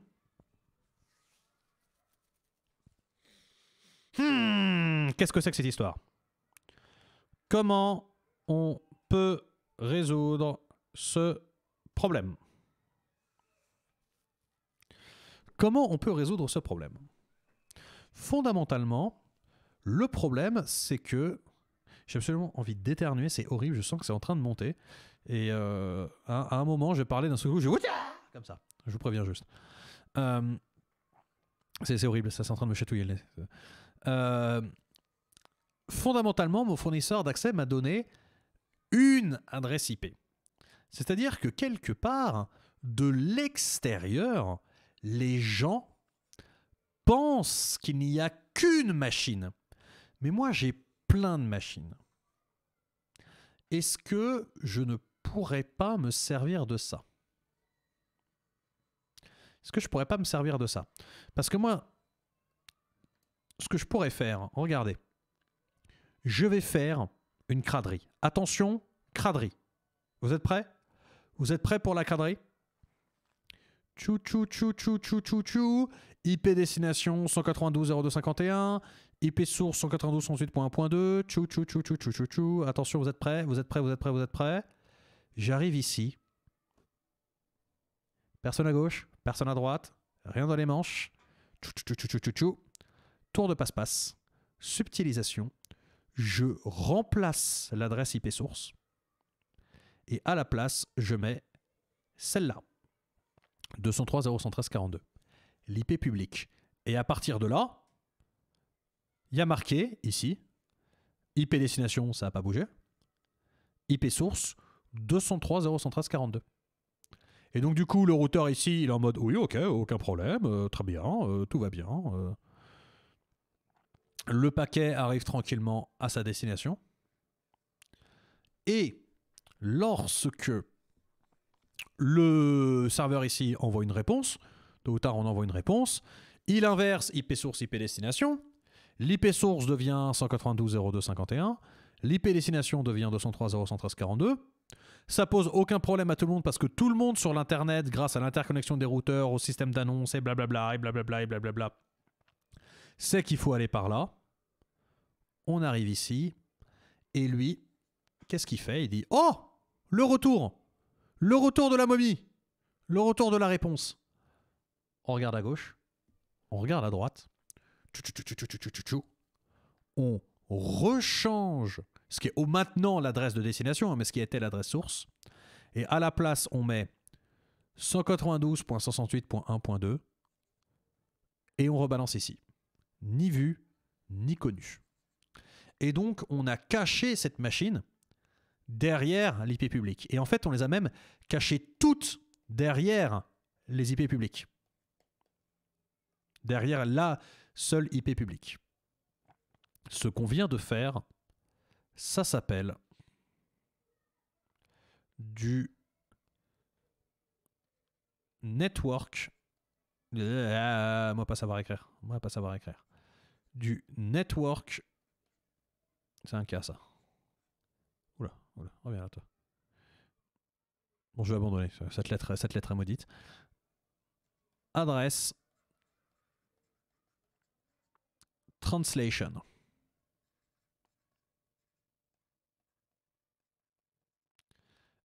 Hmm. Qu'est-ce que c'est que cette histoire Comment on peut résoudre ce Problème. Comment on peut résoudre ce problème Fondamentalement, le problème, c'est que j'ai absolument envie d'éternuer, c'est horrible, je sens que c'est en train de monter. Et euh, à, un moment, je vais parler d'un seul coup, je ah, comme ça. Je vous préviens juste. Euh, c'est horrible, ça c'est en train de me chatouiller. Euh, fondamentalement, mon fournisseur d'accès m'a donné une adresse IP. C'est-à-dire que quelque part, de l'extérieur, les gens pensent qu'il n'y a qu'une machine. Mais moi, j'ai plein de machines. Est-ce que je ne pourrais pas me servir de ça Est-ce que je pourrais pas me servir de ça Parce que moi, ce que je pourrais faire, regardez, je vais faire une craderie. Attention, craderie. Vous êtes prêts vous êtes prêts pour la cadrer Chou, chou, chou, chou, chou, chou, chou. IP destination 192 IP source 192 Chou, chou, chou, chou, chou, chou, chou. Attention, vous êtes prêts Vous êtes prêts Vous êtes prêts Vous êtes prêts J'arrive ici. Personne à gauche, personne à droite, rien dans les manches. chou, chou, chou, chou, chou. Tour de passe-passe. Subtilisation. Je remplace l'adresse IP source. Et à la place, je mets celle-là. 203 013 42. L'IP public. Et à partir de là, il y a marqué ici, IP destination, ça n'a pas bougé. IP source, 203 013 42. Et donc du coup, le routeur ici, il est en mode oui, ok, aucun problème, euh, très bien, euh, tout va bien. Euh. Le paquet arrive tranquillement à sa destination. Et lorsque le serveur ici envoie une réponse, tôt ou tard on envoie une réponse, il inverse IP source, IP destination, l'IP source devient 192.02.51, l'IP destination devient 203.0.113.42, ça pose aucun problème à tout le monde parce que tout le monde sur l'internet, grâce à l'interconnexion des routeurs, au système d'annonce et blablabla et blablabla et blablabla, sait qu'il faut aller par là. On arrive ici et lui, Qu'est-ce qu'il fait Il dit Oh Le retour Le retour de la momie Le retour de la réponse On regarde à gauche, on regarde à droite, on rechange ce qui est au maintenant l'adresse de destination, hein, mais ce qui était l'adresse source. Et à la place, on met 192.168.1.2 et on rebalance ici. Ni vu, ni connu. Et donc, on a caché cette machine derrière l'IP publique. Et en fait, on les a même cachées toutes derrière les IP publiques. Derrière la seule IP publique. Ce qu'on vient de faire, ça s'appelle du network. Ah, moi, pas savoir écrire. Moi, pas savoir écrire. Du network. C'est un cas, ça reviens là, toi. Bon, je vais abandonner cette lettre, cette lettre est maudite. Adresse. Translation.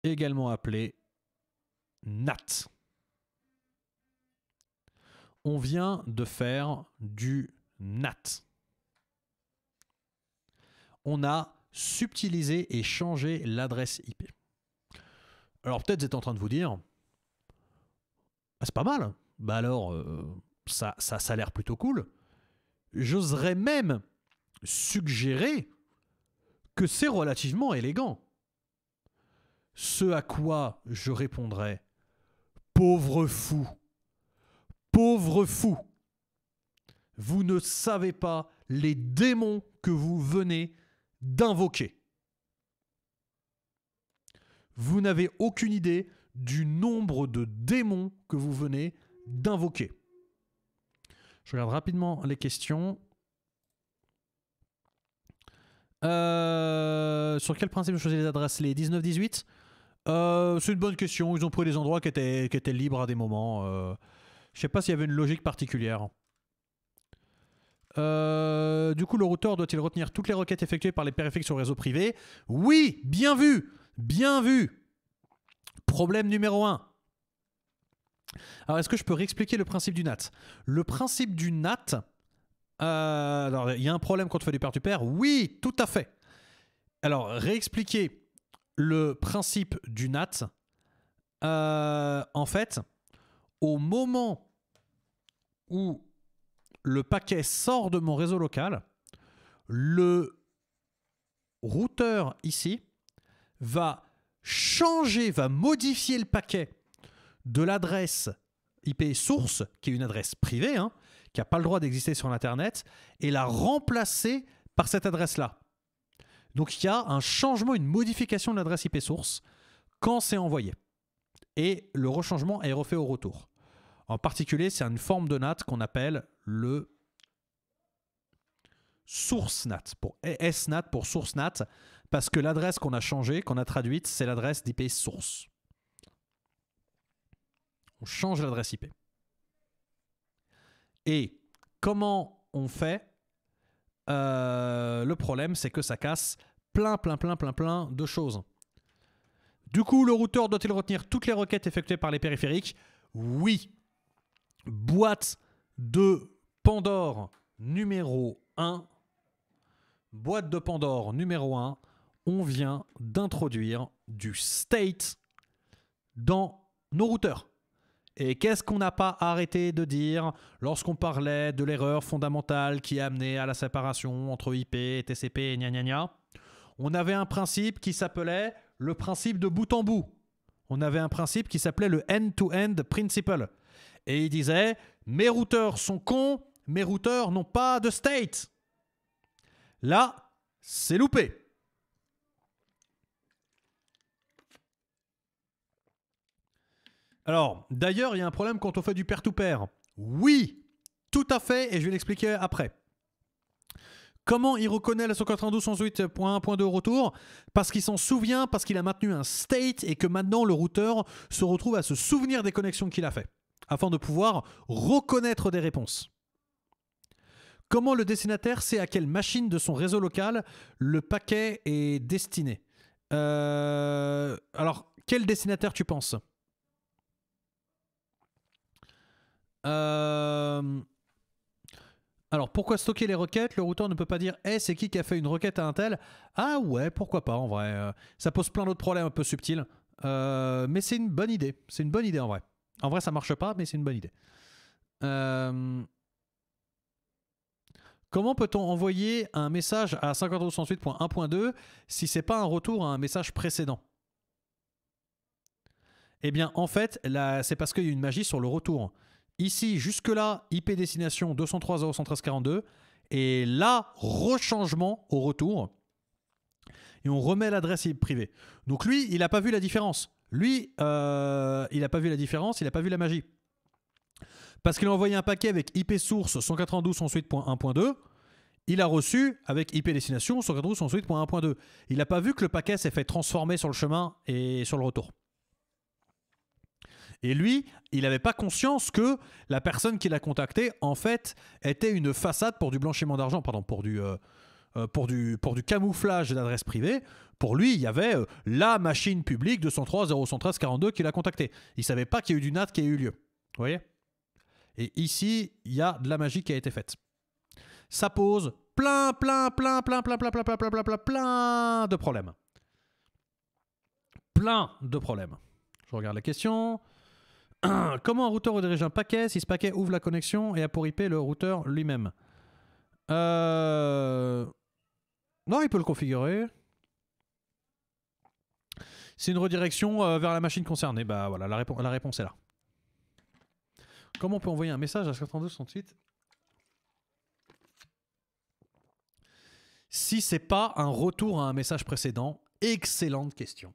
Également appelé NAT. On vient de faire du NAT. On a subtiliser et changer l'adresse IP. Alors peut-être vous êtes en train de vous dire, bah, c'est pas mal, hein. bah alors euh, ça, ça, ça a l'air plutôt cool. J'oserais même suggérer que c'est relativement élégant. Ce à quoi je répondrais, pauvre fou, pauvre fou, vous ne savez pas les démons que vous venez d'invoquer. Vous n'avez aucune idée du nombre de démons que vous venez d'invoquer. Je regarde rapidement les questions. Euh, sur quel principe vous choisissez les adresses Les 19-18 euh, C'est une bonne question. Ils ont pris des endroits qui étaient, étaient libres à des moments. Je euh, je sais pas s'il y avait une logique particulière. Euh, du coup, le routeur doit-il retenir toutes les requêtes effectuées par les périphériques sur le réseau privé Oui, bien vu Bien vu Problème numéro 1. Alors, est-ce que je peux réexpliquer le principe du NAT Le principe du NAT. Euh, alors, il y a un problème quand on fait du père Oui, tout à fait. Alors, réexpliquer le principe du NAT. Euh, en fait, au moment où le paquet sort de mon réseau local, le routeur ici va changer, va modifier le paquet de l'adresse IP source, qui est une adresse privée, hein, qui n'a pas le droit d'exister sur Internet, et la remplacer par cette adresse-là. Donc il y a un changement, une modification de l'adresse IP source quand c'est envoyé. Et le rechangement est refait au retour. En particulier, c'est une forme de NAT qu'on appelle le source NAT pour e SNAT pour source NAT parce que l'adresse qu'on a changée, qu'on a traduite, c'est l'adresse d'IP source. On change l'adresse IP. Et comment on fait euh, Le problème, c'est que ça casse plein, plein, plein, plein, plein de choses. Du coup, le routeur doit-il retenir toutes les requêtes effectuées par les périphériques Oui. Boîte de Pandore numéro 1. Boîte de Pandore numéro 1. On vient d'introduire du state dans nos routeurs. Et qu'est-ce qu'on n'a pas arrêté de dire lorsqu'on parlait de l'erreur fondamentale qui a amené à la séparation entre IP TCP et gna gna gna On avait un principe qui s'appelait le principe de bout en bout. On avait un principe qui s'appelait le end-to-end principle. Et il disait Mes routeurs sont cons, mes routeurs n'ont pas de state. Là, c'est loupé. Alors, d'ailleurs, il y a un problème quand on fait du pair-to-pair. Oui, tout à fait, et je vais l'expliquer après. Comment il reconnaît la 192.1.2 retour Parce qu'il s'en souvient, parce qu'il a maintenu un state et que maintenant le routeur se retrouve à se souvenir des connexions qu'il a fait afin de pouvoir reconnaître des réponses. Comment le destinataire sait à quelle machine de son réseau local le paquet est destiné euh, Alors, quel destinataire tu penses euh, Alors, pourquoi stocker les requêtes Le routeur ne peut pas dire Eh, c'est qui qui a fait une requête à un tel Ah ouais, pourquoi pas en vrai euh, Ça pose plein d'autres problèmes un peu subtils. mais c'est une bonne idée. C'est une bonne idée en vrai. En vrai, ça marche pas, mais c'est une bonne idée. Euh, comment peut-on envoyer un message à 5268.1.2 si c'est pas un retour à un message précédent Eh bien, en fait, c'est parce qu'il y a une magie sur le retour. Ici, jusque-là, IP destination 203.0.113.42. Et là, rechangement au retour. Et on remet l'adresse IP privée. Donc lui, il n'a pas vu la différence. Lui, euh, il n'a pas vu la différence, il n'a pas vu la magie. Parce qu'il a envoyé un paquet avec IP source 192.1.2, il a reçu avec IP destination 192.1.2. Il n'a pas vu que le paquet s'est fait transformer sur le chemin et sur le retour. Et lui, il n'avait pas conscience que la personne qui l'a contacté, en fait, était une façade pour du blanchiment d'argent, pardon, pour du, euh, euh, pour du, pour du camouflage d'adresse privée, pour lui, il y avait la machine publique 203 013 42 qui l'a contacté. Il savait pas qu'il y a eu du NAT qui a eu lieu. Vous voyez Et ici, il y a de la magie qui a été faite. Ça pose plein, plein, plein, plein, plein, plein, plein, plein, plein, plein, plein de problèmes. Plein de problèmes. Je regarde la question. Comment un routeur redirige un paquet si ce paquet ouvre la connexion et a pour IP le routeur lui-même Non, il peut le configurer. C'est une redirection euh, vers la machine concernée. Bah voilà, la, la réponse est là. Comment on peut envoyer un message à 6268 Si c'est pas un retour à un message précédent, excellente question.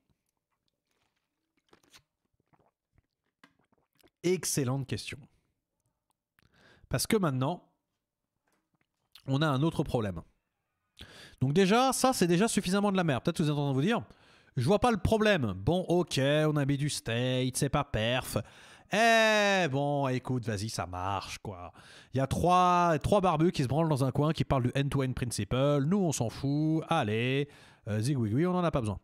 Excellente question. Parce que maintenant, on a un autre problème. Donc déjà, ça c'est déjà suffisamment de la merde. Peut-être que vous êtes en train de vous dire, je vois pas le problème. Bon, ok, on a mis du state, c'est pas perf. Eh bon, écoute, vas-y, ça marche, quoi. Il y a trois, trois barbus qui se branlent dans un coin, qui parlent du end-to-end principle. Nous, on s'en fout. Allez, euh, zigouigoui, on n'en a pas besoin.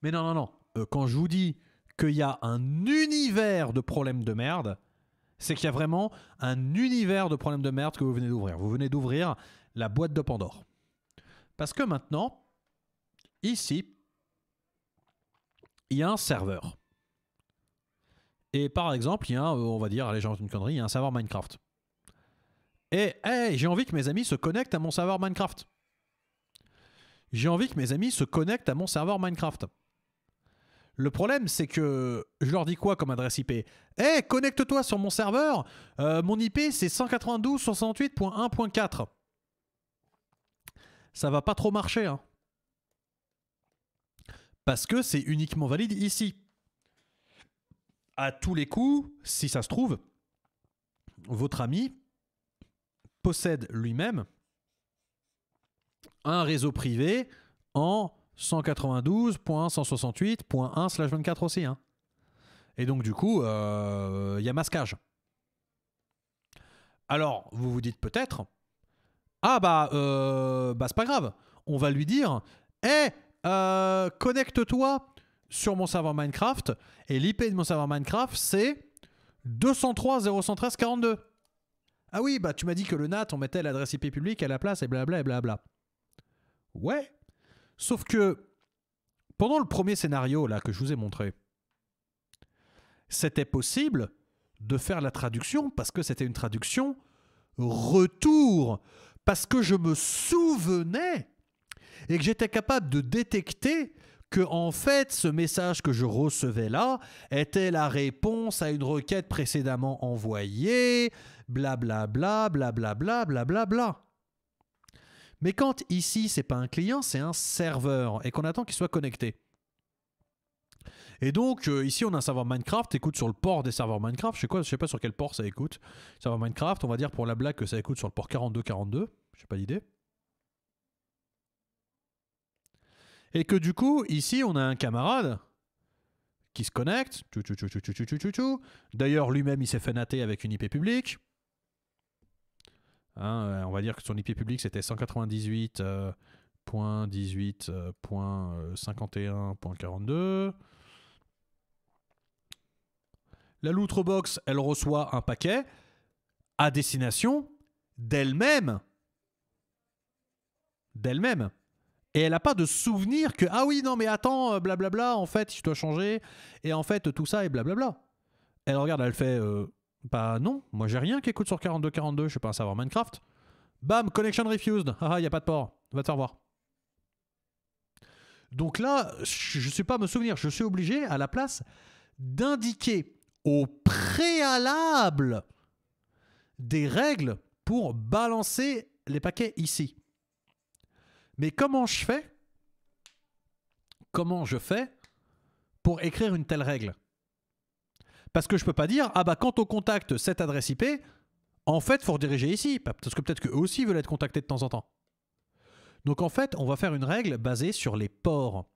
Mais non, non, non. Euh, quand je vous dis qu'il y a un univers de problèmes de merde, c'est qu'il y a vraiment un univers de problèmes de merde que vous venez d'ouvrir. Vous venez d'ouvrir la boîte de Pandore. Parce que maintenant, Ici, il y a un serveur. Et par exemple, il y a, euh, on va dire, allez, j'ai une connerie, il y a un serveur Minecraft. Et j'ai envie que mes amis se connectent à mon serveur Minecraft. J'ai envie que mes amis se connectent à mon serveur Minecraft. Le problème, c'est que je leur dis quoi comme adresse IP Eh, connecte-toi sur mon serveur. Euh, mon IP, c'est 192.68.1.4. Ça va pas trop marcher. Hein parce que c'est uniquement valide ici. À tous les coups, si ça se trouve, votre ami possède lui-même un réseau privé en 192.168.1/24 aussi. Hein. Et donc du coup, euh, il y a masquage. Alors, vous vous dites peut-être, ah bah, euh, bah, c'est pas grave, on va lui dire, hé, eh, euh, connecte-toi sur mon serveur Minecraft. Et l'IP de mon serveur Minecraft, c'est 203 013 42. Ah oui, bah tu m'as dit que le NAT, on mettait l'adresse IP publique à la place et blablabla et blabla. Ouais. Sauf que pendant le premier scénario là que je vous ai montré, c'était possible de faire la traduction parce que c'était une traduction retour. Parce que je me souvenais et que j'étais capable de détecter que en fait ce message que je recevais là était la réponse à une requête précédemment envoyée, blablabla, blablabla, blablabla. Bla bla. Mais quand ici c'est pas un client, c'est un serveur et qu'on attend qu'il soit connecté. Et donc euh, ici on a un serveur Minecraft, écoute sur le port des serveurs Minecraft, je sais, je sais pas sur quel port ça écoute. Serveur Minecraft, on va dire pour la blague que ça écoute sur le port 4242, j'ai pas l'idée. Et que du coup, ici, on a un camarade qui se connecte. D'ailleurs, lui-même, il s'est fait avec une IP publique. Hein, euh, on va dire que son IP publique, c'était 198.18.51.42. Euh, euh, La Loutrebox, elle reçoit un paquet à destination d'elle-même. D'elle-même. Et elle n'a pas de souvenir que, ah oui, non, mais attends, euh, blablabla, en fait, je dois changer. Et en fait, tout ça et blablabla. elle regarde, elle fait, euh, bah non, moi j'ai rien qui écoute sur 4242, je sais pas savoir Minecraft. Bam, connection refused. Ah, il ah, n'y a pas de port. Va te faire voir. Donc là, je ne suis pas me souvenir, je suis obligé à la place d'indiquer au préalable des règles pour balancer les paquets ici. Mais comment je fais Comment je fais pour écrire une telle règle Parce que je ne peux pas dire, ah bah quand on contacte cette adresse IP, en fait, il faut rediriger ici, parce que peut-être qu'eux aussi veulent être contactés de temps en temps. Donc en fait, on va faire une règle basée sur les ports.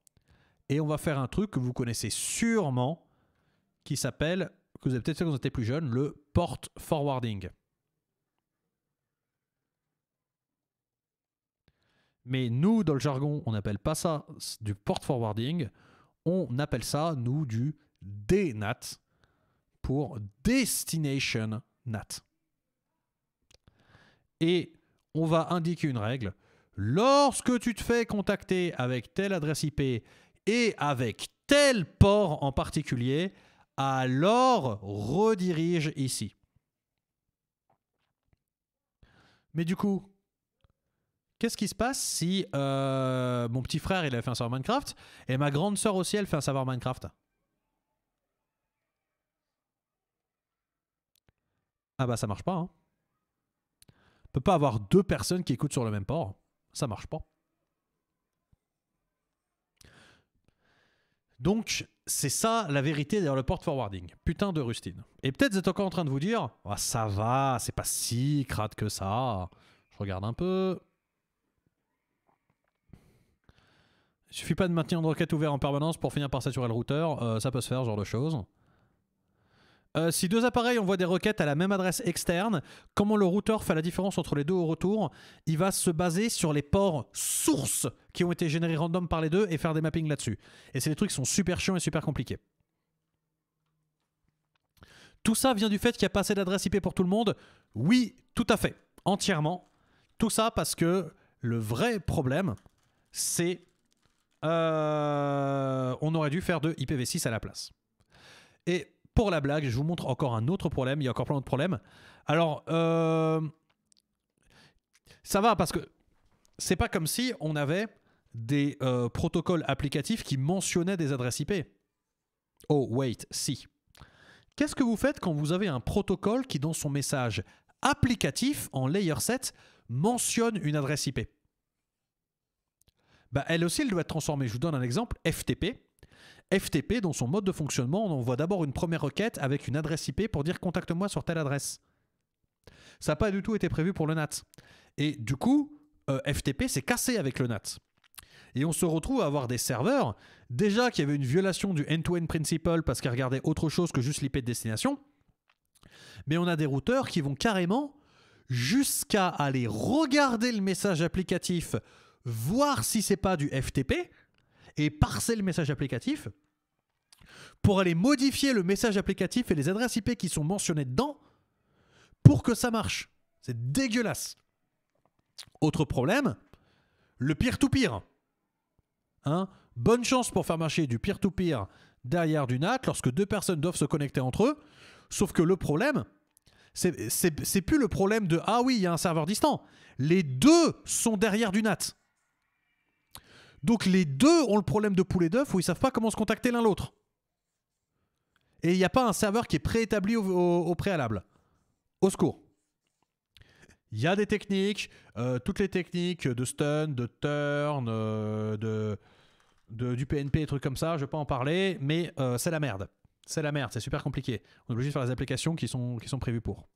Et on va faire un truc que vous connaissez sûrement, qui s'appelle, que vous avez peut-être fait quand vous étiez plus jeune, le port forwarding. Mais nous, dans le jargon, on n'appelle pas ça du port forwarding, on appelle ça, nous, du DNAT pour Destination NAT. Et on va indiquer une règle. Lorsque tu te fais contacter avec telle adresse IP et avec tel port en particulier, alors redirige ici. Mais du coup, Qu'est-ce qui se passe si euh, mon petit frère il a fait un serveur Minecraft et ma grande sœur aussi elle fait un serveur Minecraft Ah bah ça marche pas. Hein. peut pas avoir deux personnes qui écoutent sur le même port. Ça marche pas. Donc c'est ça la vérité derrière le port forwarding. Putain de rustine. Et peut-être vous êtes encore en train de vous dire, "Ah ça va, c'est pas si crade que ça. Je regarde un peu. Il suffit pas de maintenir une requête ouverte en permanence pour finir par saturer le routeur. Euh, ça peut se faire, genre de choses. Euh, si deux appareils envoient des requêtes à la même adresse externe, comment le routeur fait la différence entre les deux au retour Il va se baser sur les ports sources qui ont été générés random par les deux et faire des mappings là-dessus. Et c'est des trucs qui sont super chiants et super compliqués. Tout ça vient du fait qu'il n'y a pas assez d'adresses IP pour tout le monde Oui, tout à fait, entièrement. Tout ça parce que le vrai problème, c'est euh, on aurait dû faire de IPv6 à la place. Et pour la blague, je vous montre encore un autre problème. Il y a encore plein d'autres problèmes. Alors, euh, ça va parce que c'est pas comme si on avait des euh, protocoles applicatifs qui mentionnaient des adresses IP. Oh, wait, si. Qu'est-ce que vous faites quand vous avez un protocole qui, dans son message applicatif en layer 7, mentionne une adresse IP bah, elle aussi, elle doit être transformée. Je vous donne un exemple, FTP. FTP, dans son mode de fonctionnement, on envoie d'abord une première requête avec une adresse IP pour dire contacte-moi sur telle adresse. Ça n'a pas du tout été prévu pour le NAT. Et du coup, euh, FTP s'est cassé avec le NAT. Et on se retrouve à avoir des serveurs, déjà qui avaient une violation du end-to-end principle parce qu'ils regardaient autre chose que juste l'IP de destination, mais on a des routeurs qui vont carrément jusqu'à aller regarder le message applicatif voir si c'est pas du FTP et parser le message applicatif pour aller modifier le message applicatif et les adresses IP qui sont mentionnées dedans pour que ça marche. C'est dégueulasse. Autre problème, le peer-to-peer. Hein. Bonne chance pour faire marcher du peer-to-peer derrière du NAT lorsque deux personnes doivent se connecter entre eux. Sauf que le problème, c'est plus le problème de Ah oui, il y a un serveur distant. Les deux sont derrière du NAT. Donc les deux ont le problème de poulet d'œuf où ils savent pas comment se contacter l'un l'autre. Et il n'y a pas un serveur qui est préétabli au, préalable. Au secours. Il y a des techniques, euh, toutes les techniques de stun, de turn, euh, de, du PNP et trucs comme ça, je ne vais pas en parler, mais euh, c'est la merde. C'est la merde, c'est super compliqué. On est obligé de faire les applications qui sont, qui sont prévues pour.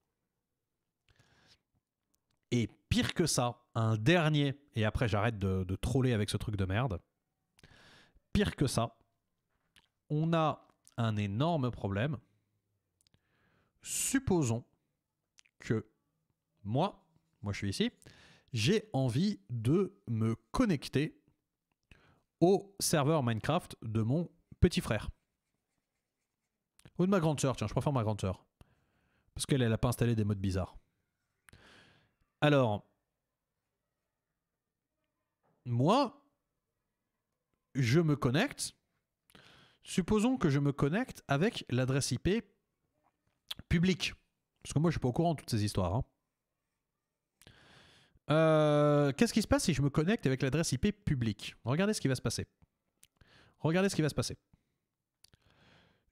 Et pire que ça, un dernier, et après j'arrête de, troller avec ce truc de merde, pire que ça, on a un énorme problème. Supposons que moi, moi je suis ici, j'ai envie de me connecter au serveur Minecraft de mon petit frère. Ou de ma grande sœur, tiens, je préfère ma grande sœur. Parce qu'elle, elle n'a pas installé des modes bizarres. Alors, moi, je me connecte. Supposons que je me connecte avec l'adresse IP publique. Parce que moi, je suis pas au courant de toutes ces histoires. Hein. Euh, qu'est-ce qui se passe si je me connecte avec l'adresse IP publique Regardez ce qui va se passer. Regardez ce qui va se passer.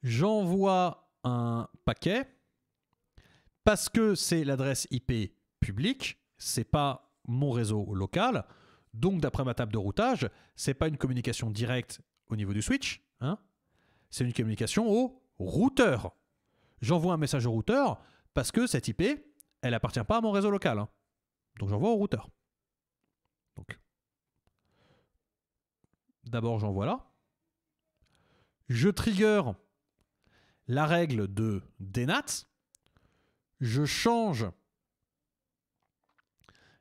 J'envoie un paquet parce que c'est l'adresse IP public, c'est pas mon réseau local. Donc, d'après ma table de routage, c'est pas une communication directe au niveau du switch, hein. c'est une communication au routeur. J'envoie un message au routeur parce que cette IP, elle appartient pas à mon réseau local. Hein. Donc, j'envoie au routeur. Donc, d'abord, j'envoie là. Je trigger la règle de DNAT. Je change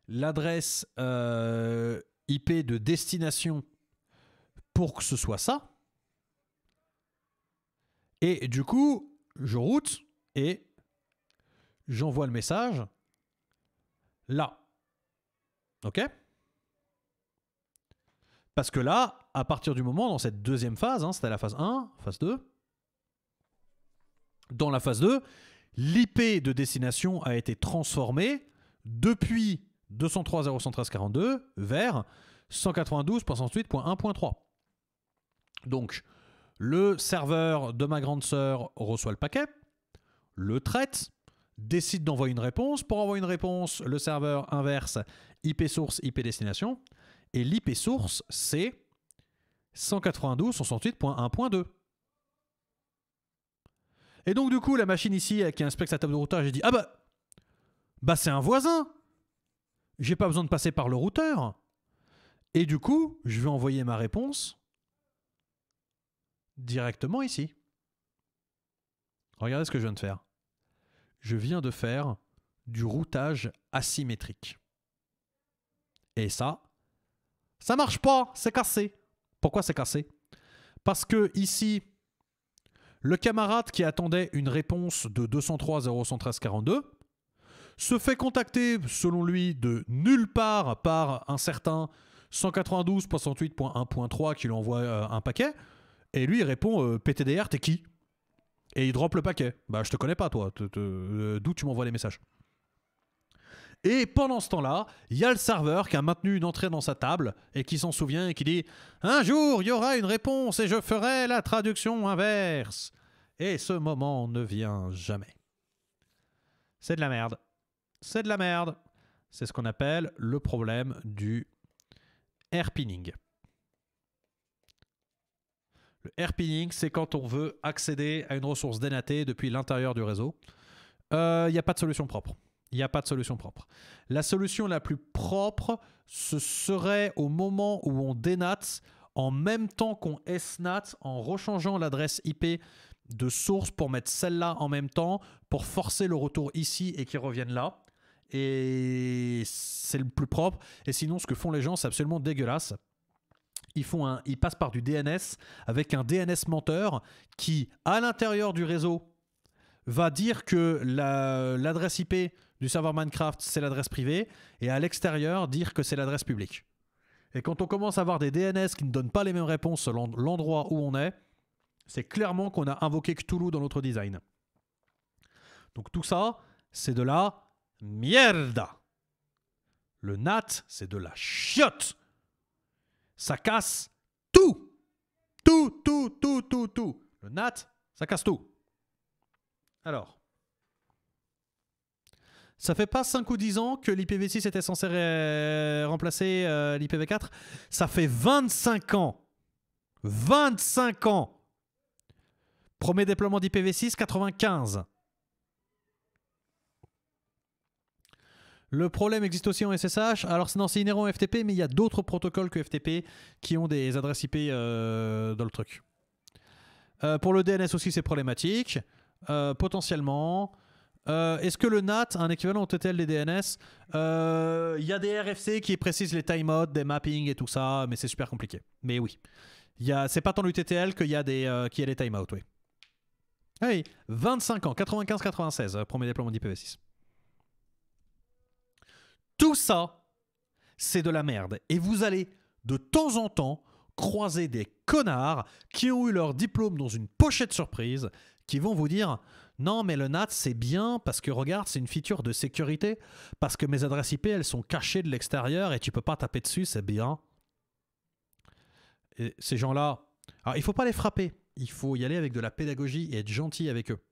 l'adresse euh, IP de destination pour que ce soit ça. Et du coup, je route et j'envoie le message là. OK Parce que là, à partir du moment, dans cette deuxième phase, hein, c'était la phase 1, phase 2, dans la phase 2, l'IP de destination a été transformée depuis 203.0.113.42 vers 192.168.1.3. Donc, le serveur de ma grande sœur reçoit le paquet, le traite, décide d'envoyer une réponse. Pour envoyer une réponse, le serveur inverse IP source, IP destination. Et l'IP source, c'est 192.168.1.2. Et donc, du coup, la machine ici, qui inspecte sa table de routage, elle dit Ah bah, bah c'est un voisin j'ai pas besoin de passer par le routeur. Et du coup, je vais envoyer ma réponse directement ici. Regardez ce que je viens de faire. Je viens de faire du routage asymétrique. Et ça, ça marche pas, c'est cassé. Pourquoi c'est cassé Parce que ici, le camarade qui attendait une réponse de 203 42, se fait contacter, selon lui, de nulle part par un certain 192.68.1.3 qui lui envoie euh, un paquet. Et lui, il répond euh, PTDR, t'es qui Et il drop le paquet. Bah, je te connais pas, toi. Euh, d'où tu m'envoies les messages et pendant ce temps-là, il y a le serveur qui a maintenu une entrée dans sa table et qui s'en souvient et qui dit Un jour, il y aura une réponse et je ferai la traduction inverse. Et ce moment ne vient jamais. C'est de la merde c'est de la merde. C'est ce qu'on appelle le problème du airpinning. Le airpinning, c'est quand on veut accéder à une ressource dénatée depuis l'intérieur du réseau. Il euh, n'y a pas de solution propre. Il n'y a pas de solution propre. La solution la plus propre, ce serait au moment où on dénate en même temps qu'on snat en rechangeant l'adresse IP de source pour mettre celle-là en même temps, pour forcer le retour ici et qu'il revienne là et c'est le plus propre. Et sinon, ce que font les gens, c'est absolument dégueulasse. Ils, font un, ils passent par du DNS avec un DNS menteur qui, à l'intérieur du réseau, va dire que l'adresse IP du serveur Minecraft, c'est l'adresse privée, et à l'extérieur, dire que c'est l'adresse publique. Et quand on commence à avoir des DNS qui ne donnent pas les mêmes réponses selon l'endroit où on est, c'est clairement qu'on a invoqué Cthulhu dans notre design. Donc tout ça, c'est de là mierda. Le nat, c'est de la chiotte. Ça casse tout. Tout, tout, tout, tout, tout. Le nat, ça casse tout. Alors, ça fait pas 5 ou 10 ans que l'IPv6 était censé remplacer euh, l'IPv4. Ça fait 25 ans. 25 ans. Premier déploiement d'IPv6, 95. Le problème existe aussi en SSH. Alors non, c'est inhérent à FTP, mais il y a d'autres protocoles que FTP qui ont des adresses IP euh, dans le truc. Euh, pour le DNS aussi, c'est problématique. Euh, potentiellement. Est-ce que le NAT un équivalent au TTL des DNS Il y a des RFC qui précisent les timeouts, des mappings et tout ça, mais c'est super compliqué. Mais oui. C'est pas tant TTL qu'il y, a des, qui y des timeouts, oui. 25 ans, 95-96, premier déploiement d'IPv6. E tout ça, c'est de la merde. Et vous allez de temps en temps croiser des connards qui ont eu leur diplôme dans une pochette surprise, qui vont vous dire non mais le NAT c'est bien parce que regarde c'est une feature de sécurité, parce que mes adresses IP elles sont cachées de l'extérieur et tu peux pas taper dessus, c'est bien. Et ces gens-là, alors il faut pas les frapper, il faut y aller avec de la pédagogie et être gentil avec eux.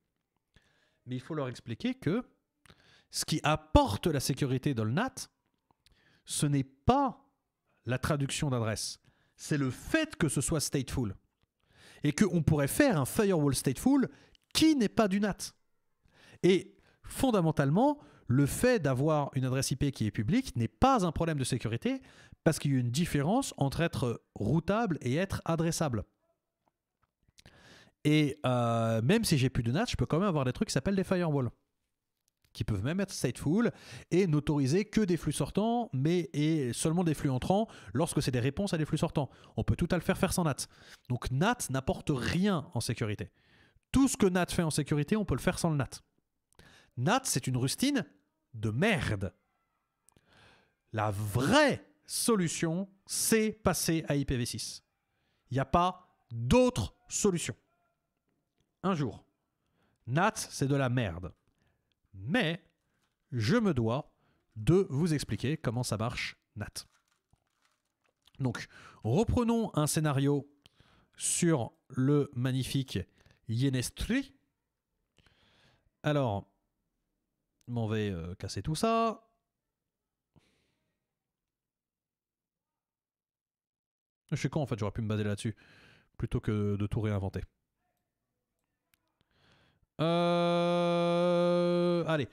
Mais il faut leur expliquer que ce qui apporte la sécurité dans NAT, ce n'est pas la traduction d'adresse, c'est le fait que ce soit stateful. Et qu'on pourrait faire un firewall stateful qui n'est pas du NAT. Et fondamentalement, le fait d'avoir une adresse IP qui est publique n'est pas un problème de sécurité parce qu'il y a une différence entre être routable et être adressable. Et euh, même si j'ai plus de NAT, je peux quand même avoir des trucs qui s'appellent des firewalls qui peuvent même être stateful, et n'autoriser que des flux sortants, mais et seulement des flux entrants lorsque c'est des réponses à des flux sortants. On peut tout à le faire faire sans NAT. Donc NAT n'apporte rien en sécurité. Tout ce que NAT fait en sécurité, on peut le faire sans le NAT. NAT, c'est une rustine de merde. La vraie solution, c'est passer à IPv6. Il n'y a pas d'autre solution. Un jour. NAT, c'est de la merde mais je me dois de vous expliquer comment ça marche, Nat. Donc, reprenons un scénario sur le magnifique Yenestri. Alors, m'en vais euh, casser tout ça. Je suis con en fait, j'aurais pu me baser là-dessus plutôt que de tout réinventer. Euh... Allez.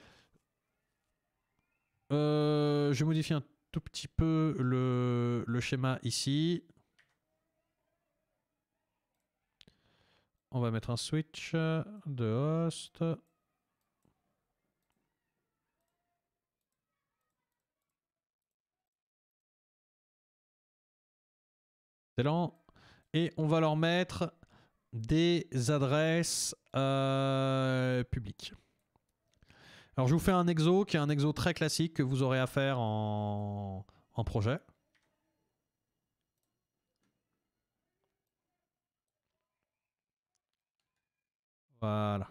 Euh, je modifie un tout petit peu le, schéma ici. On va mettre un switch de host. Et on va leur mettre des adresses euh, publiques. Alors je vous fais un exo qui est un exo très classique que vous aurez à faire en, en projet. Voilà.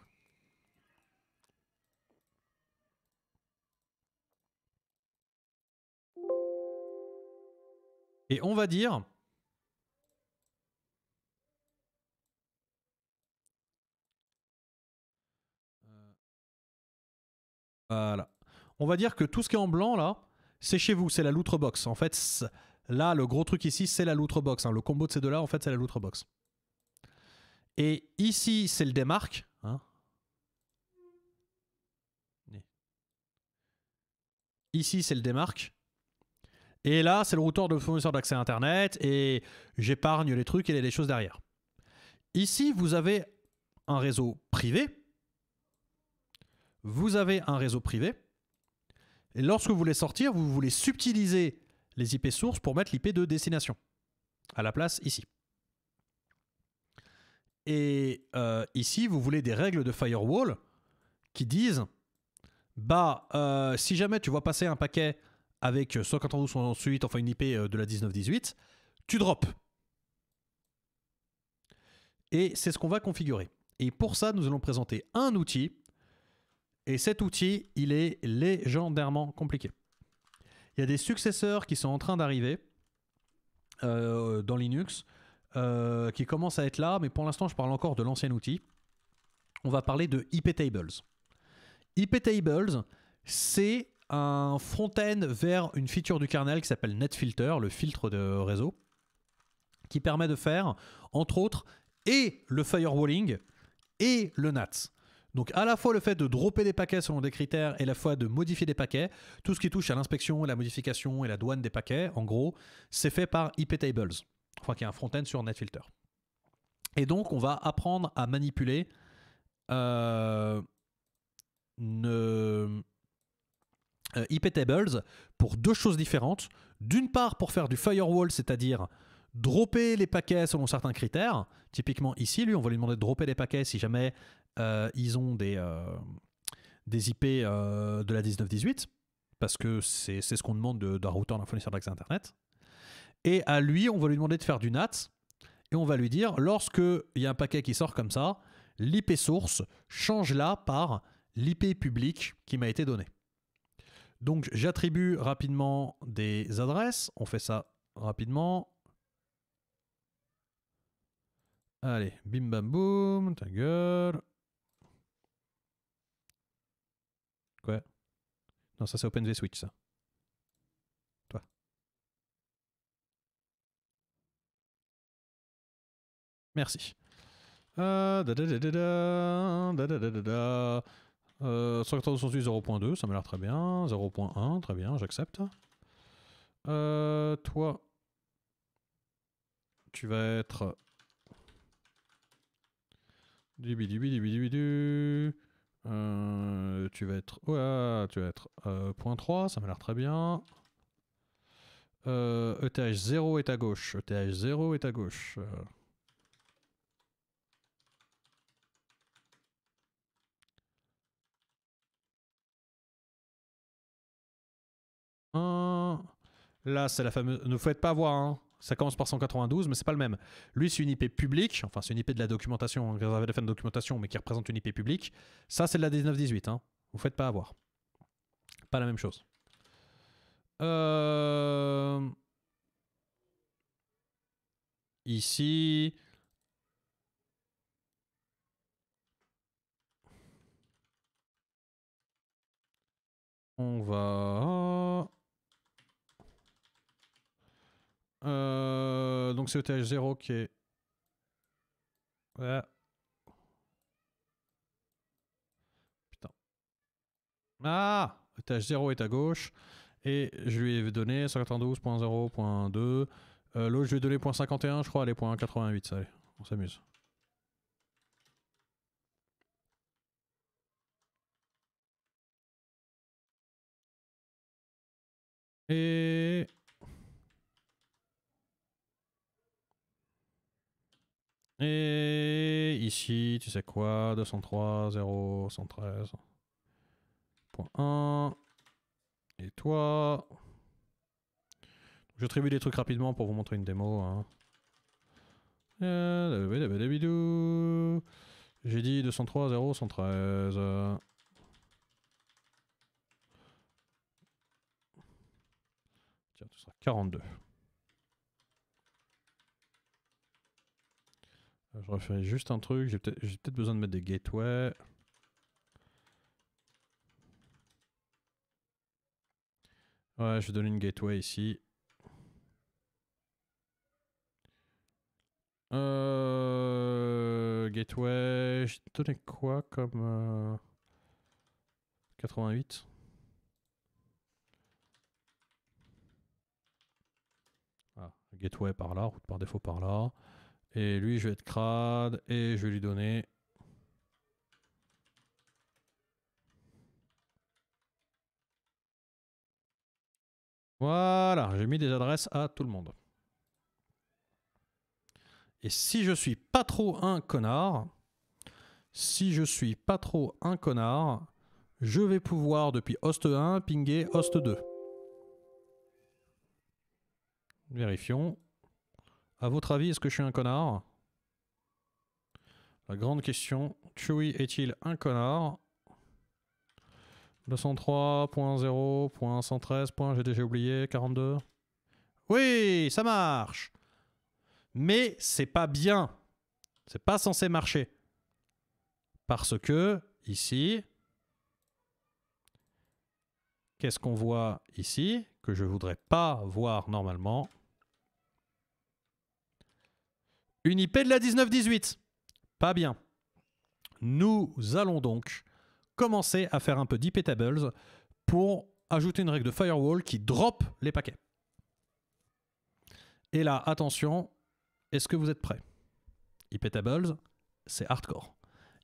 Et on va dire Voilà. On va dire que tout ce qui est en blanc là, c'est chez vous, c'est la loutre box. En fait, là, le gros truc ici, c'est la loutre box. Hein. Le combo de ces deux-là, en fait, c'est la loutre box. Et ici, c'est le démarque. Hein. Ici, c'est le démarque. Et là, c'est le routeur de fournisseur d'accès Internet. Et j'épargne les trucs et les choses derrière. Ici, vous avez un réseau privé vous avez un réseau privé, et lorsque vous voulez sortir, vous voulez subtiliser les IP sources pour mettre l'IP de destination, à la place ici. Et euh, ici, vous voulez des règles de firewall qui disent, bah, euh, si jamais tu vois passer un paquet avec 192.168, enfin une IP euh, de la 1918, tu drops. Et c'est ce qu'on va configurer. Et pour ça, nous allons présenter un outil et cet outil, il est légendairement compliqué. Il y a des successeurs qui sont en train d'arriver euh, dans Linux, euh, qui commencent à être là, mais pour l'instant je parle encore de l'ancien outil. On va parler de iptables. Iptables, c'est un front-end vers une feature du kernel qui s'appelle netfilter, le filtre de réseau, qui permet de faire, entre autres, et le firewalling et le NATS. Donc à la fois le fait de dropper des paquets selon des critères et la fois de modifier des paquets, tout ce qui touche à l'inspection, la modification et la douane des paquets, en gros, c'est fait par IP Tables. Je crois qu'il y a un front-end sur Netfilter. Et donc on va apprendre à manipuler euh, euh, IP Tables pour deux choses différentes. D'une part pour faire du firewall, c'est-à-dire dropper les paquets selon certains critères. Typiquement ici, lui, on va lui demander de dropper les paquets si jamais euh, ils ont des, euh, des IP euh, de la 1918 parce que c'est ce qu'on demande d'un routeur, d'un fournisseur d'accès Internet. Et à lui, on va lui demander de faire du NAT et on va lui dire lorsque il y a un paquet qui sort comme ça, l'IP source change là par l'IP public qui m'a été donnée. Donc j'attribue rapidement des adresses, on fait ça rapidement. Allez, bim bam boum, ta gueule. Non, ça c'est OpenVSwitch, ça. Toi. Merci. Euh, da 0.2, ça me l'air très bien. 0.1, très bien, j'accepte. Euh, toi, tu vas être... Dubi, dubi, dubi, euh, tu vas être. Ouais, tu vas être 3, euh, ça m'a l'air très bien. ETH 0 e est à gauche. ETH 0 est à gauche. euh. Là, c'est la fameuse. Ne faites pas voir, hein ça commence par 192, mais c'est pas le même. Lui, c'est une IP publique, enfin, c'est une IP de la documentation, réservée la fin de documentation, mais qui représente une IP publique. Ça, c'est de la 1918. Hein. Vous faites pas avoir. Pas la même chose. Euh, ici. On va. Euh, donc c'est ETH 0 qui est... Ouais. Putain. Ah ETH 0 est à gauche. Et je lui ai donné 192.0.2. Euh, L'autre, je lui ai donné .51. je crois. Allez, 0.88, ça allez. On s'amuse. Et... Et ici, tu sais quoi 203, 0, 113. 1. Et toi Je tribue des trucs rapidement pour vous montrer une démo. Hein. Euh, J'ai dit 203, 0, 113. Tiens, tu seras 42. Je referai juste un truc. J'ai peut-être besoin de mettre des gateways. Ouais, je vais donner une gateway ici. Euh, gateway, j'ai donné quoi comme... 88 euh, ah, Gateway par là, route par défaut par là. Et lui, je vais être crade et je vais lui donner. Voilà, j'ai mis des adresses à tout le monde. Et si je suis pas trop un connard, si je suis pas trop un connard, je vais pouvoir depuis host 1 pinguer host 2. Vérifions. À votre avis, est-ce que je suis un connard La grande question, Chewy est-il un connard 203.0.113. J'ai déjà oublié, 42. Oui, ça marche Mais c'est pas bien. C'est pas censé marcher. Parce que, ici, qu'est-ce qu'on voit ici que je voudrais pas voir normalement Une IP de la 19 Pas bien. Nous allons donc commencer à faire un peu d'IP tables pour ajouter une règle de firewall qui drop les paquets. Et là, attention, est-ce que vous êtes prêts IP c'est hardcore.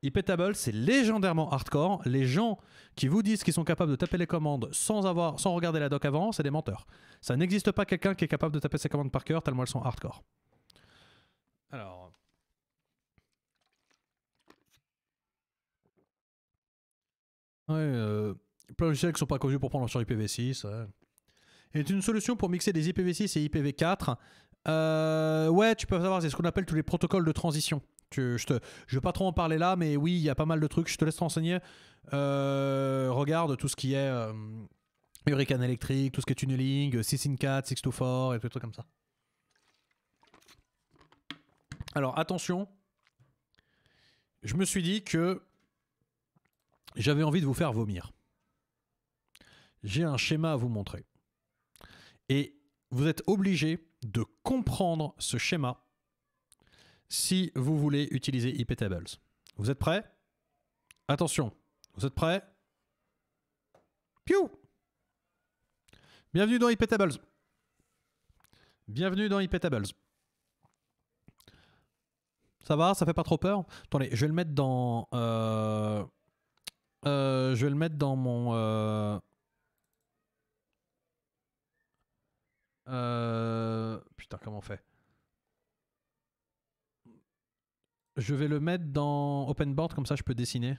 IP c'est légendairement hardcore. Les gens qui vous disent qu'ils sont capables de taper les commandes sans, avoir, sans regarder la doc avant, c'est des menteurs. Ça n'existe pas quelqu'un qui est capable de taper ses commandes par cœur tellement elles sont hardcore. Alors. Ouais, euh, plein de logiciels qui sont pas connus pour prendre sur IPv6. Ouais. Est une solution pour mixer des IPv6 et IPv4. Euh, ouais, tu peux savoir, c'est ce qu'on appelle tous les protocoles de transition. je ne je vais pas trop en parler là, mais oui, il y a pas mal de trucs. Je te laisse te renseigner. Euh, regarde tout ce qui est Hurricane électrique, tout ce qui est tunneling, 6 in 4, 6 to 4 et tout trucs comme ça. Alors attention, je me suis dit que j'avais envie de vous faire vomir. J'ai un schéma à vous montrer. Et vous êtes obligé de comprendre ce schéma si vous voulez utiliser IP Vous êtes prêts Attention, vous êtes prêts Piou Bienvenue dans IP Bienvenue dans IP ça va, ça fait pas trop peur. Attendez, je vais le mettre dans. Euh, euh, je vais le mettre dans mon. Euh, putain, comment on fait Je vais le mettre dans OpenBoard, comme ça je peux dessiner.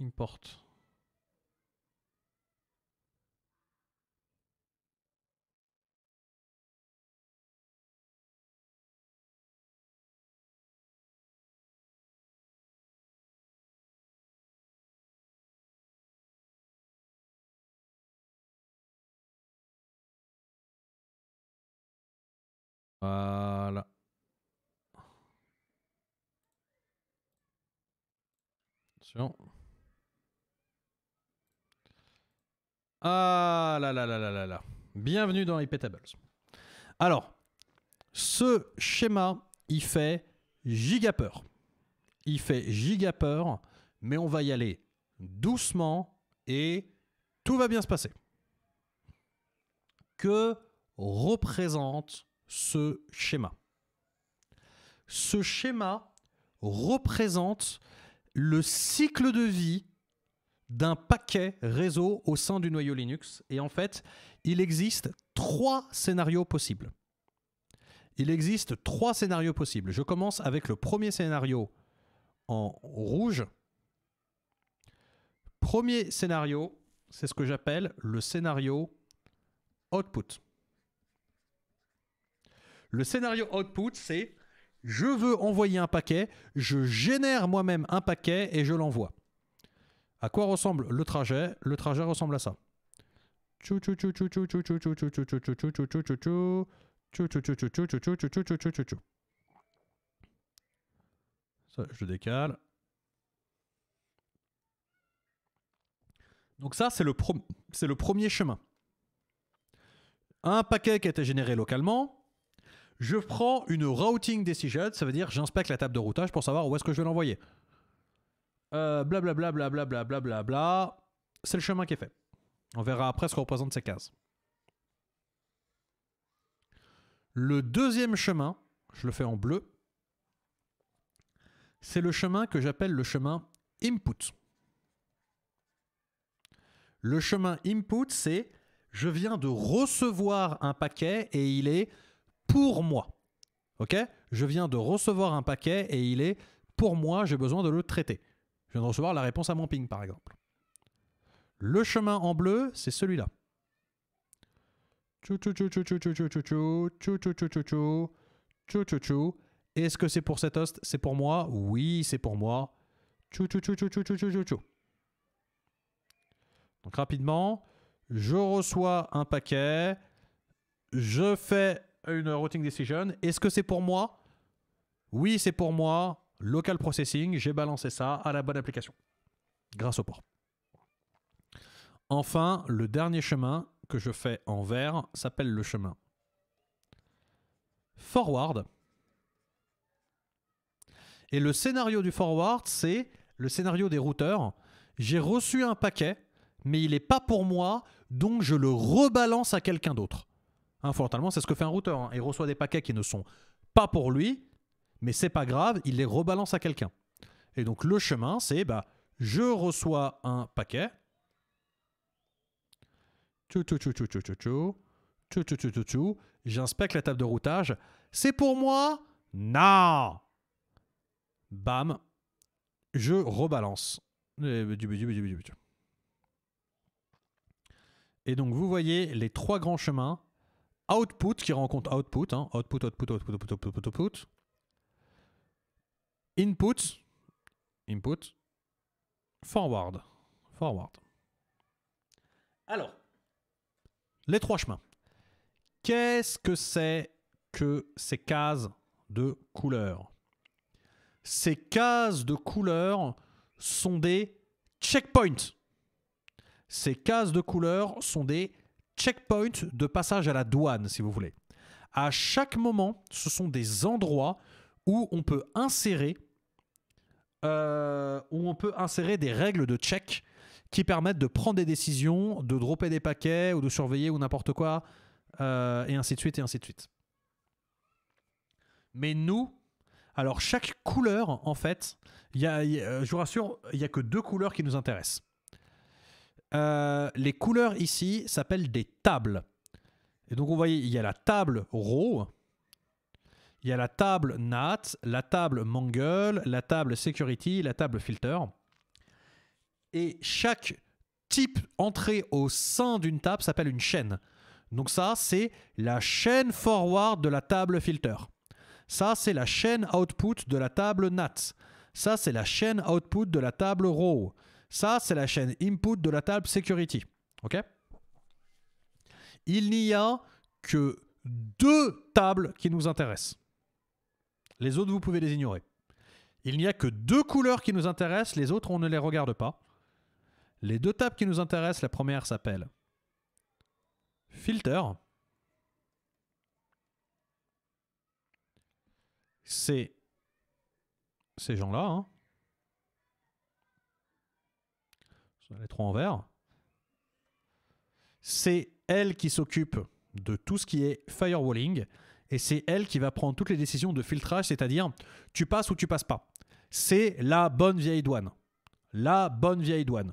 Importe. Voilà. Ah là là là là là Bienvenue dans Tables. Alors, ce schéma, il fait giga peur. Il fait giga peur, mais on va y aller doucement et tout va bien se passer. Que représente ce schéma. Ce schéma représente le cycle de vie d'un paquet réseau au sein du noyau Linux. Et en fait, il existe trois scénarios possibles. Il existe trois scénarios possibles. Je commence avec le premier scénario en rouge. Premier scénario, c'est ce que j'appelle le scénario output. Le scénario output, c'est je veux envoyer un paquet, je génère moi-même un paquet et je l'envoie. À quoi ressemble le trajet Le trajet ressemble à ça. je décale. Donc ça, c'est le, le premier chemin. Un paquet qui a été généré localement, je prends une routing decision, ça veut dire j'inspecte la table de routage pour savoir où est-ce que je vais l'envoyer. Blablabla, euh, blablabla, blablabla. C'est le chemin qui est fait. On verra après ce que représentent ces cases. Le deuxième chemin, je le fais en bleu, c'est le chemin que j'appelle le chemin input. Le chemin input, c'est je viens de recevoir un paquet et il est pour moi. Ok Je viens de recevoir un paquet et il est pour moi, j'ai besoin de le traiter. Je viens de recevoir la réponse à mon ping, par exemple. Le chemin en bleu, c'est celui-là. Est-ce que c'est pour cet host C'est pour moi Oui, c'est pour moi. Donc rapidement, je reçois un paquet, je fais une routing decision. Est-ce que c'est pour moi Oui, c'est pour moi. Local processing, j'ai balancé ça à la bonne application grâce au port. Enfin, le dernier chemin que je fais en vert s'appelle le chemin forward. Et le scénario du forward, c'est le scénario des routeurs. J'ai reçu un paquet, mais il n'est pas pour moi, donc je le rebalance à quelqu'un d'autre. Hein, c'est ce que fait un routeur. Hein. Il reçoit des paquets qui ne sont pas pour lui, mais c'est pas grave, il les rebalance à quelqu'un. Et donc le chemin, c'est bah, je reçois un paquet. J'inspecte la table de routage. C'est pour moi Non Bam Je rebalance. Et bah, donc vous voyez les trois grands chemins output qui rencontre hein. output, output, output, output, output, output, output, input, input, forward, forward. Alors, les trois chemins. Qu'est-ce que c'est que ces cases de couleurs Ces cases de couleurs sont des checkpoints. Ces cases de couleurs sont des Checkpoint de passage à la douane, si vous voulez. À chaque moment, ce sont des endroits où on peut insérer, euh, où on peut insérer des règles de check qui permettent de prendre des décisions, de dropper des paquets ou de surveiller ou n'importe quoi, euh, et ainsi de suite, et ainsi de suite. Mais nous, alors chaque couleur, en fait, euh, je vous rassure, il n'y a que deux couleurs qui nous intéressent. Euh, les couleurs ici s'appellent des tables. Et donc, vous voyez, il y a la table RAW, il y a la table nat, la table mangle, la table security, la table filter. Et chaque type entrée au sein d'une table s'appelle une chaîne. Donc ça, c'est la chaîne forward de la table filter. Ça, c'est la chaîne output de la table nat. Ça, c'est la chaîne output de la table RAW. Ça, c'est la chaîne input de la table security. OK Il n'y a que deux tables qui nous intéressent. Les autres, vous pouvez les ignorer. Il n'y a que deux couleurs qui nous intéressent, les autres, on ne les regarde pas. Les deux tables qui nous intéressent, la première s'appelle filter. C'est ces gens-là. Hein. les trois en C'est elle qui s'occupe de tout ce qui est firewalling et c'est elle qui va prendre toutes les décisions de filtrage, c'est-à-dire tu passes ou tu passes pas. C'est la bonne vieille douane. La bonne vieille douane.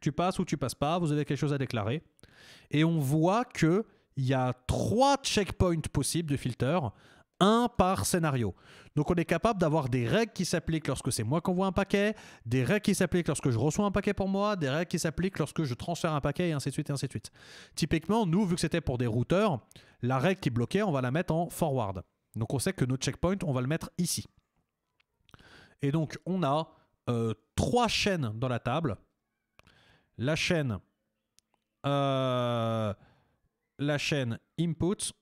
Tu passes ou tu passes pas, vous avez quelque chose à déclarer. Et on voit que il y a trois checkpoints possibles de filter un par scénario. Donc on est capable d'avoir des règles qui s'appliquent lorsque c'est moi qui envoie un paquet, des règles qui s'appliquent lorsque je reçois un paquet pour moi, des règles qui s'appliquent lorsque je transfère un paquet et ainsi de suite et ainsi de suite. Typiquement, nous, vu que c'était pour des routeurs, la règle qui bloquait, on va la mettre en forward. Donc on sait que notre checkpoint, on va le mettre ici. Et donc on a euh, trois chaînes dans la table. La chaîne, euh, la chaîne input,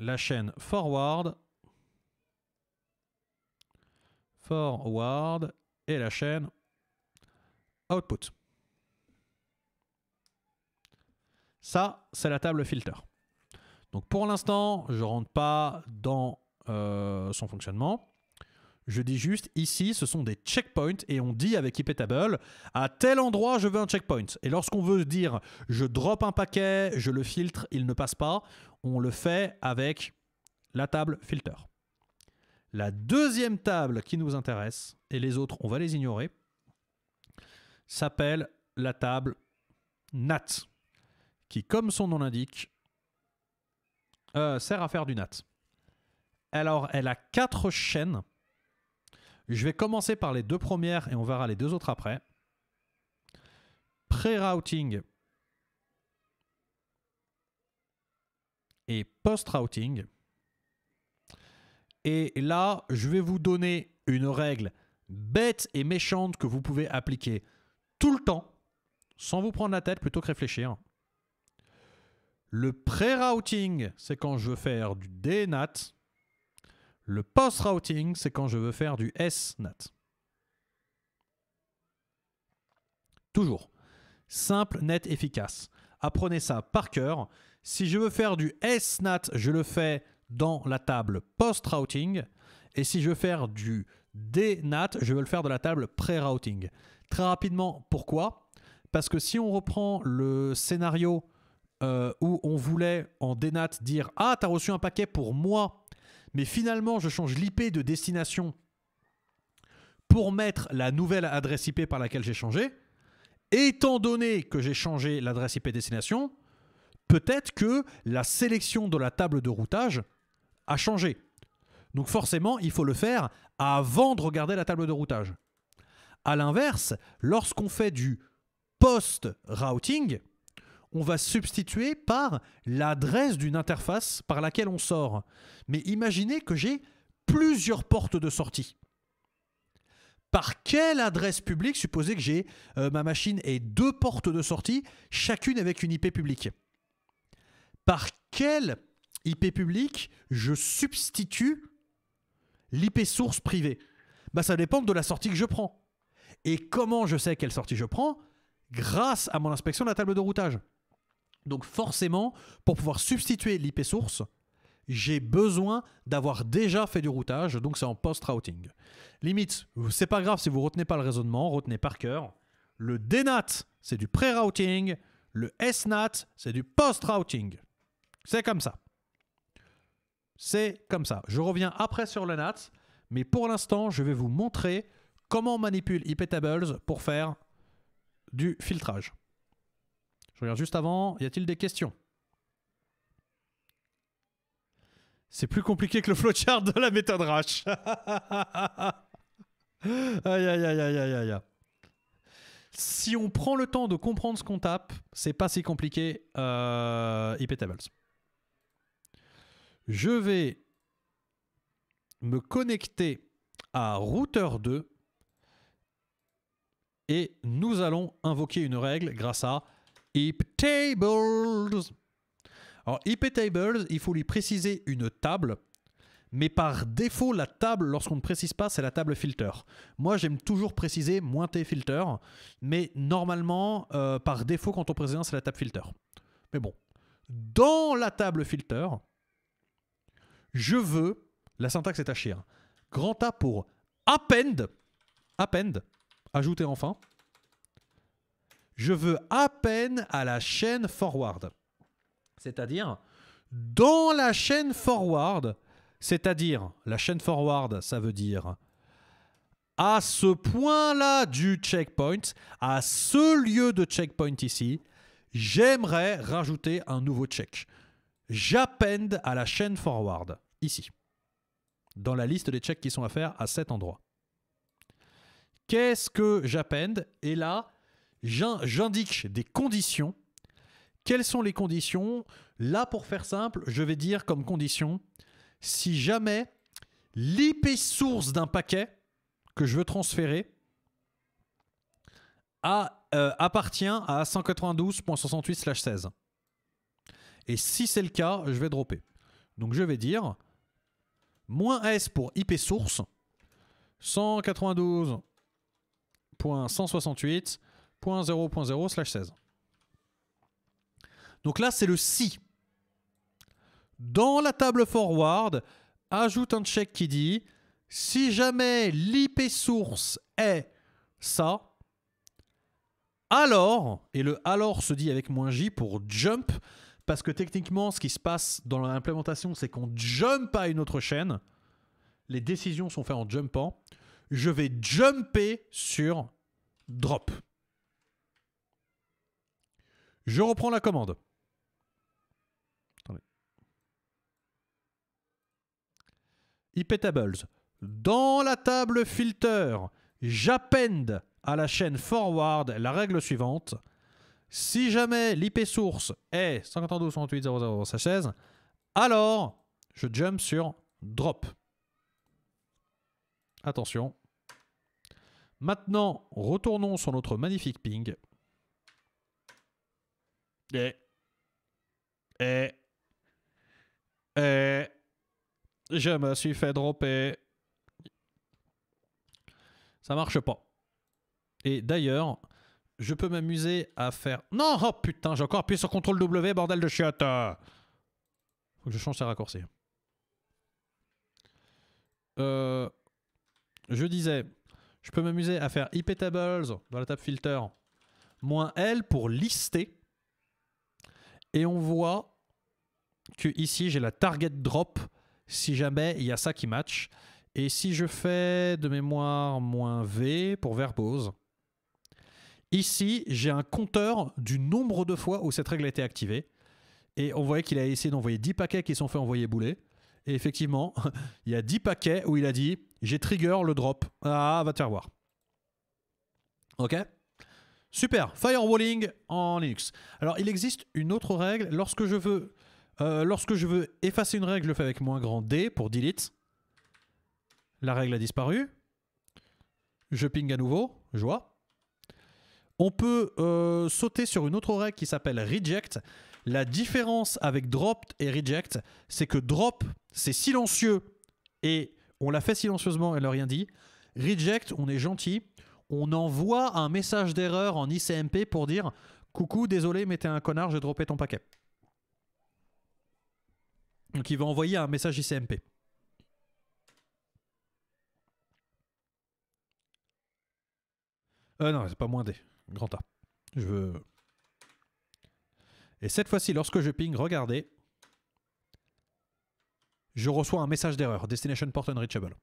la chaîne forward, forward et la chaîne output. Ça, c'est la table filter. Donc pour l'instant, je ne rentre pas dans euh, son fonctionnement. Je dis juste, ici, ce sont des checkpoints et on dit avec Ipetable, à tel endroit, je veux un checkpoint. Et lorsqu'on veut dire, je drop un paquet, je le filtre, il ne passe pas, on le fait avec la table filter. La deuxième table qui nous intéresse, et les autres, on va les ignorer, s'appelle la table NAT, qui, comme son nom l'indique, euh, sert à faire du NAT. Alors, elle a quatre chaînes je vais commencer par les deux premières et on verra les deux autres après. Pré-routing et post-routing. Et là, je vais vous donner une règle bête et méchante que vous pouvez appliquer tout le temps, sans vous prendre la tête plutôt que réfléchir. Le pré-routing, c'est quand je veux faire du DNAT. Le post-routing, c'est quand je veux faire du SNAT. Toujours. Simple, net, efficace. Apprenez ça par cœur. Si je veux faire du SNAT, je le fais dans la table post-routing. Et si je veux faire du DNAT, je veux le faire de la table pré-routing. Très rapidement, pourquoi Parce que si on reprend le scénario euh, où on voulait en DNAT dire Ah, tu as reçu un paquet pour moi mais finalement je change l'IP de destination pour mettre la nouvelle adresse IP par laquelle j'ai changé, étant donné que j'ai changé l'adresse IP destination, peut-être que la sélection de la table de routage a changé. Donc forcément, il faut le faire avant de regarder la table de routage. A l'inverse, lorsqu'on fait du post-routing, on va substituer par l'adresse d'une interface par laquelle on sort. Mais imaginez que j'ai plusieurs portes de sortie. Par quelle adresse publique supposez que j'ai euh, ma machine et deux portes de sortie, chacune avec une IP publique Par quelle IP publique je substitue l'IP source privée bah, Ça dépend de la sortie que je prends. Et comment je sais quelle sortie je prends Grâce à mon inspection de la table de routage. Donc forcément, pour pouvoir substituer l'IP source, j'ai besoin d'avoir déjà fait du routage, donc c'est en post-routing. Limite, c'est pas grave si vous retenez pas le raisonnement, retenez par cœur. Le DNAT, c'est du pré-routing. Le SNAT, c'est du post-routing. C'est comme ça. C'est comme ça. Je reviens après sur le NAT, mais pour l'instant, je vais vous montrer comment on manipule IP tables pour faire du filtrage. Je regarde juste avant, y a-t-il des questions C'est plus compliqué que le flowchart de la méthode Rash. aïe, aïe, aïe, aïe, aïe, aïe. Si on prend le temps de comprendre ce qu'on tape, c'est pas si compliqué euh, IP Tables. Je vais me connecter à router 2 et nous allons invoquer une règle grâce à ip tables. Alors, IP tables, il faut lui préciser une table, mais par défaut, la table, lorsqu'on ne précise pas, c'est la table filter. Moi, j'aime toujours préciser moins t filter, mais normalement, euh, par défaut, quand on précise, c'est la table filter. Mais bon, dans la table filter, je veux, la syntaxe est à chier, hein, grand A pour append, append, ajouter enfin, je veux à à la chaîne forward. C'est-à-dire, dans la chaîne forward, c'est-à-dire, la chaîne forward, ça veut dire à ce point-là du checkpoint, à ce lieu de checkpoint ici, j'aimerais rajouter un nouveau check. J'append à la chaîne forward, ici, dans la liste des checks qui sont à faire à cet endroit. Qu'est-ce que j'append Et là, j'indique des conditions. Quelles sont les conditions Là, pour faire simple, je vais dire comme condition, si jamais l'IP source d'un paquet que je veux transférer euh, appartient à 192.68/16. Et si c'est le cas, je vais dropper. Donc je vais dire moins S pour IP source 192.168 .0.0 16. Donc là, c'est le si. Dans la table forward, ajoute un check qui dit si jamais l'IP source est ça, alors, et le alors se dit avec moins J pour jump, parce que techniquement, ce qui se passe dans l'implémentation, c'est qu'on jump à une autre chaîne. Les décisions sont faites en jumpant. Je vais jumper sur drop. Je reprends la commande. Attendez. IP Dans la table filter, j'append à la chaîne forward la règle suivante. Si jamais l'IP source est 16 alors je jump sur drop. Attention. Maintenant, retournons sur notre magnifique ping. Eh. Je me suis fait dropper. Ça marche pas. Et d'ailleurs, je peux m'amuser à faire... Non, oh putain, j'ai encore appuyé sur CTRL W, bordel de chiottes Faut que je change ces raccourcis. Euh, je disais, je peux m'amuser à faire IP tables dans la table filter, moins L pour lister. Et on voit que ici, j'ai la target drop si jamais il y a ça qui match. Et si je fais de mémoire moins V pour verbose, ici, j'ai un compteur du nombre de fois où cette règle a été activée. Et on voit qu'il a essayé d'envoyer 10 paquets qui sont fait envoyer boulet. Et effectivement, il y a 10 paquets où il a dit j'ai trigger le drop. Ah, va te faire voir. Ok Super, firewalling en Linux. Alors il existe une autre règle. Lorsque je veux, euh, lorsque je veux effacer une règle, je le fais avec moins grand D pour delete. La règle a disparu. Je ping à nouveau, Joie. On peut euh, sauter sur une autre règle qui s'appelle reject. La différence avec drop et reject, c'est que drop, c'est silencieux et on l'a fait silencieusement, elle n'a rien dit. Reject, on est gentil, on envoie un message d'erreur en ICMP pour dire Coucou, désolé, mais t'es un connard, j'ai droppé ton paquet. Donc il va envoyer un message ICMP. Euh, non, c'est pas moins D. Grand A. Je veux. Et cette fois-ci, lorsque je ping, regardez, je reçois un message d'erreur, destination port unreachable.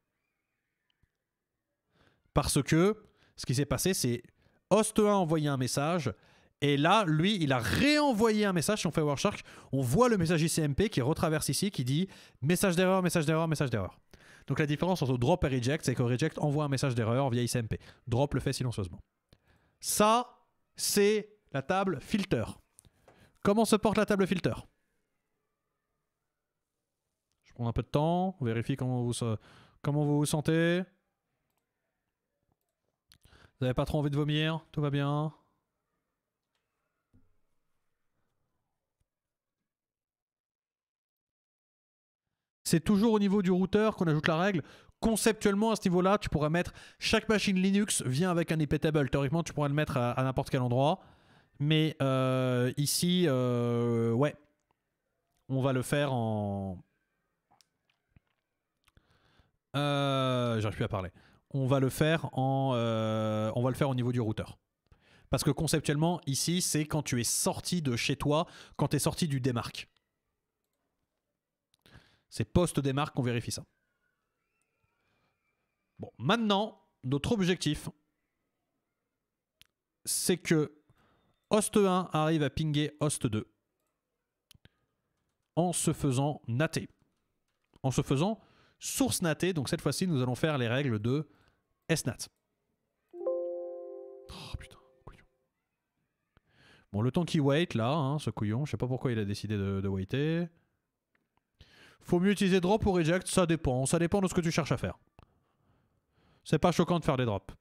Parce que ce qui s'est passé, c'est Host 1 a envoyé un message. Et là, lui, il a réenvoyé un message. Si on fait Wireshark, on voit le message ICMP qui retraverse ici, qui dit message d'erreur, message d'erreur, message d'erreur. Donc la différence entre drop et reject, c'est que reject envoie un message d'erreur via ICMP. Drop le fait silencieusement. Ça, c'est la table filter. Comment se porte la table filter Je prends un peu de temps, on vérifie comment vous, comment vous vous sentez. Vous avez pas trop envie de vomir Tout va bien C'est toujours au niveau du routeur qu'on ajoute la règle. Conceptuellement, à ce niveau-là, tu pourrais mettre chaque machine Linux vient avec un IP table. Théoriquement, tu pourrais le mettre à, n'importe quel endroit. Mais euh, ici, euh, ouais, on va le faire en. Euh, pu plus à parler on va le faire en, euh, on va le faire au niveau du routeur. Parce que conceptuellement, ici, c'est quand tu es sorti de chez toi, quand tu es sorti du démarque. C'est post-démarque qu'on vérifie ça. Bon, maintenant, notre objectif, c'est que host 1 arrive à pinger host 2 en se faisant natter. En se faisant source natter, donc cette fois-ci, nous allons faire les règles de SNAT. Oh putain, couillon. Bon, le temps qu'il wait là, hein, ce couillon, je sais pas pourquoi il a décidé de, waiter. Faut mieux utiliser drop ou reject, ça dépend. Ça dépend de ce que tu cherches à faire. C'est pas choquant de faire des drops.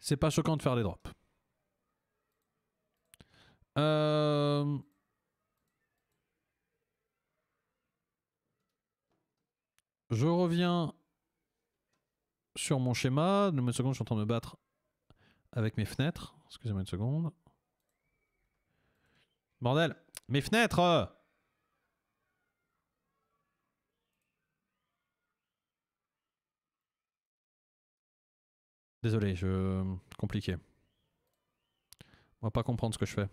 C'est pas choquant de faire des drops. Euh, je reviens sur mon schéma, une seconde, je suis en train de me battre avec mes fenêtres. Excusez-moi une seconde. Bordel Mes fenêtres euh. Désolé, je... compliqué. Moi pas comprendre ce que je fais.